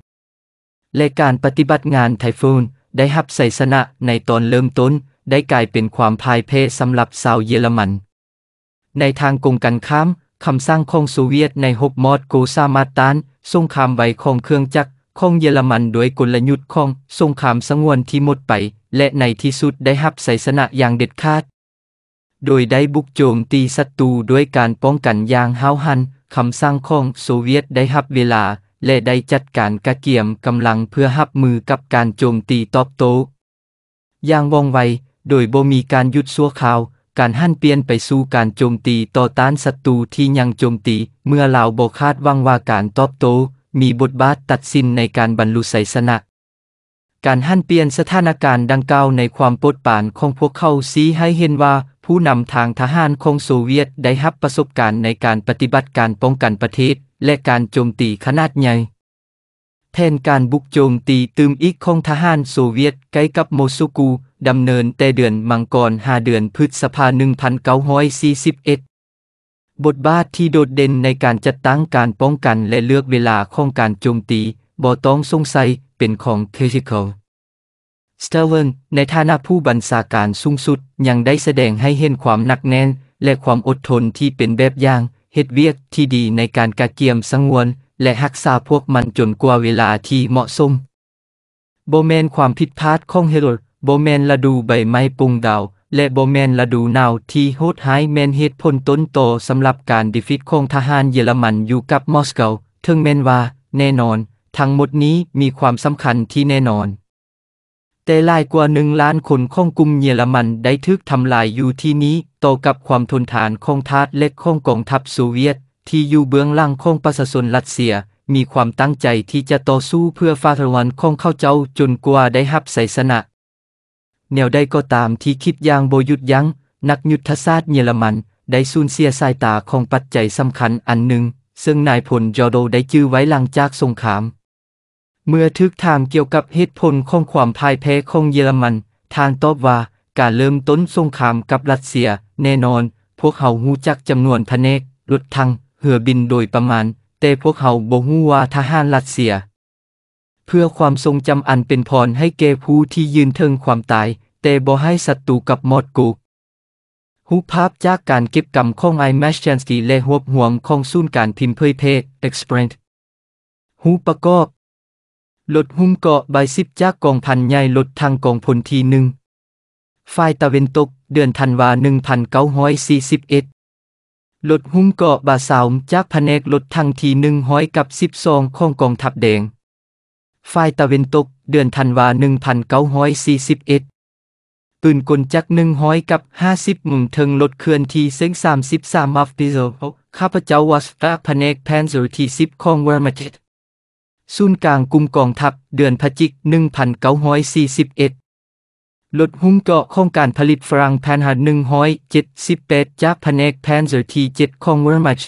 และการปฏิบัติงานไทฟูน ได้หับใส่สนะในตอนเริ่มต้น ได้กลายเป็นความพ่ายเพสสำหรับชาวเยอรมัน ในทางกงกันข้าม คำสร้างของสูเวียตในหกมอดโกซามาตานสงครามไวของเครื่องจักรของเยอรมันโดยกลยุทธ์ของสงครามสงวนที่หมดไปและในที่สุดได้หับไสสนะอย่างเด็ดขาด โดยได้บุกโจมตีศัตรูด้วยการป้องกันอย่างห้าวหันคำสร้างของโซเวียตได้หับเวลา และได้จัดการกระเกียมกำลังเพื่อหับมือกับการโจมตีตอบโต้อย่างว่องไว โดยบ่มีการหยุดชั่วคราว การหั่นเปลี่ยนไปสู่การโจมตีต่อต้านศัตรูที่ยังโจมตีเมื่อลาวบ่คาดวังว่าการตอบโต้มีบทบาทตัดสินในการบรรลุไสยสนะการหั่นเปลี่ยนสถานการณ์ดังกล่าวในความปวดปานของพวกเขาซีให้เห็นว่าผู้นำทางทหารของโซเวียตได้รับประสบการณ์ในการปฏิบัติการป้องกันประเทศและการโจมตีขนาดใหญ่ แทนการบุกโจมตีตืมอีกของทหารโซเวียตใกล้กับโมสกูดำเนินแต่เดือนมังกรหาเดือนพฤษภา1941บทบาทที่โดดเด่นในการจัดตั้งการป้องกันและเลือกเวลาของการโจมตีบ่ต้องสงสัยเ็นของ c r i ิเคิลสเตเวนในฐานะผู้บัญชาการสูงสุดยังได้แสดงให้เห็นความหนักแน่น และความอดทนที่เป็นแบบอย่าง เฮ็ดเวียกที่ดีในการกะเกียมสังวนและหักษาพวกมันจนกว่าเวลาที่เหมาะสมโบเแมนความผิดพลาดของเฮโรดบเแมนละดูใบไม้ปุงดาวและโบเแมนละดูหนาวที่โหดหายแมนเหตุผลต้นโตสำหรับการดิฟิตของทหารเยอรมันอยู่กับมอสโกถึงแมนว่าแน่นอนทั้งหมดนี้มีความสำคัญที่แน่นอน แต่ลายกว่าหนึ่งล้านคนของกลุ่มเยอรมันได้ทึกทำลายอยู่ที่นี้ต่อ กับความทนทานของทาสเล็กของกองทัพโซเวียต ที่อยู่เบื้องล่างของประชาชนรัสเซีย มีความตั้งใจที่จะต่อสู้เพื่อฟาทวันของเข้าเจ้าจนกว่าได้หับไสยชนะแนวใดก็ตามที่คิดอย่างโบยุดยัง้ง นักยุทธศาสตร์เยอรมันได้สูญเสียสายตาของปัจจัยสำคัญอันหนึ่ง ซึ่งนายพลจอโดได้จื้อไว้หลังจากสงครามเมื่อทึกถามเกี่ยวกับเหตุผลของความพ่ายแพ้ของเยอรมัน ทางตอบว่าการเริ่มต้นสงครามกับรัสเซีย แน่นอน พวกเขาหูจักจำนวนพเนก รถทังเหือบินโดยประมาณแต่พวกเขาบ่หูว่าทหารรัสเซีย เพื่อความทรงจำอันเป็นพรให้แก่ผู้ที่ยืนเทิงความตายแต่บ่ให้ศัตรูกับมอดกูหูภาพจากการเก็บกรรของไอแมชเชนสกีและหัวห่วงของศูนย์การพิมพ์เผยเพจ Exprint หูประกอบลดหุ้มเกาะใบซิบจากกองพันใหญ่ลดทางกองพลทีหนึ่งฝ่ายตะเวนตกเดือนธันวา1941ลดหุ้มเกาะบาสาวจากแผนกลดทางทีหนึ่งห้อยกับสิบซองของกองทัพแดงฝ่ายตะเวนตกเดือนธันวา1941ปืนกลจักหนึ่งห้อยกับห้าสิบมุมเทิงลดเคลื่อนทีเซ็งสามสิบสามมัฟติโซข้าพเจ้าวัสตาแผนกแพนซูทีสิบของเวอร์มาเจตซูนกลางกุมกองทัพเดือนพฤศจิกหนึ่งพันเก้าร้อยสี่สิบเอ็ดลดหุ้มเกาะโครงการผลิตฟรังแพนหัดหนึ่งร้อยเจ็ดสิบแปดจากแผนก แพนเซอร์ทีเจ็ดของเวอร์มัช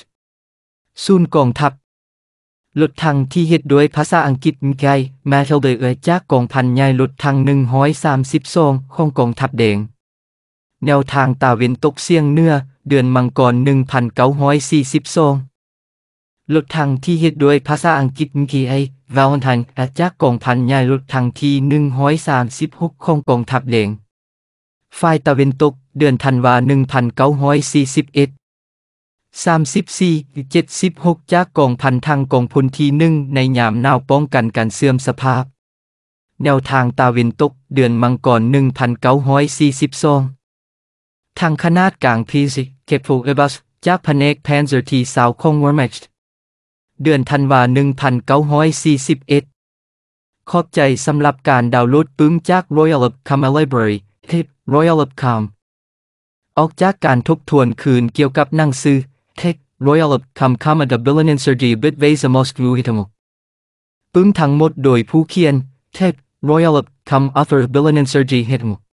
ซูนกองทัพลดทางที่เหตุด้วยภาษาอังกฤษมิไกลแมทเทลเดอร์จากกองพันใหญ่ลดทางหนึ่งร้อยสามสิบสองของกองทัพแดงแนวทางตาเวนตกเสียงเนื้อเดือนมังกรหนนึ่่งพัเก้้าอยสสีิ1942ลดทางที่เฮ็ดด้วยภาษาอังกฤษมีไอวาวันทันอาจากกองพันใหญ่ลดทางที่136 ของกองทัพแดงฝ่ายตะเวนตก เดือนธันวา1941 34 76จากกองพันทางกองพลที่หนึ่งในยามนาวป้องกันการเสื่อมสภาพ แนวทางตาเวนตก เดือนมังกร1942ทางขนาดกลางพีซิเก็บฟูเอบัสจากแผนกแพนเซอร์ทีสาวคองวอร์แมชเดือนธันวา1941ขอบใจสำหรับการดาวน์โหลดปึ้งจาก Royal of c o m Library เทป Royal Upcom ออกจากการทบทวนคืนเกี่ยวกับหนังสือเทค Royal Upcom c a m m a d a b i l i n i n s e r g i b i t v a s a m o s k r u h i t m o ปึ้งทั้งหมดโดยผู้เขียนเทค Royal Upcom Author b i l i n i n s e r g i h i t m o k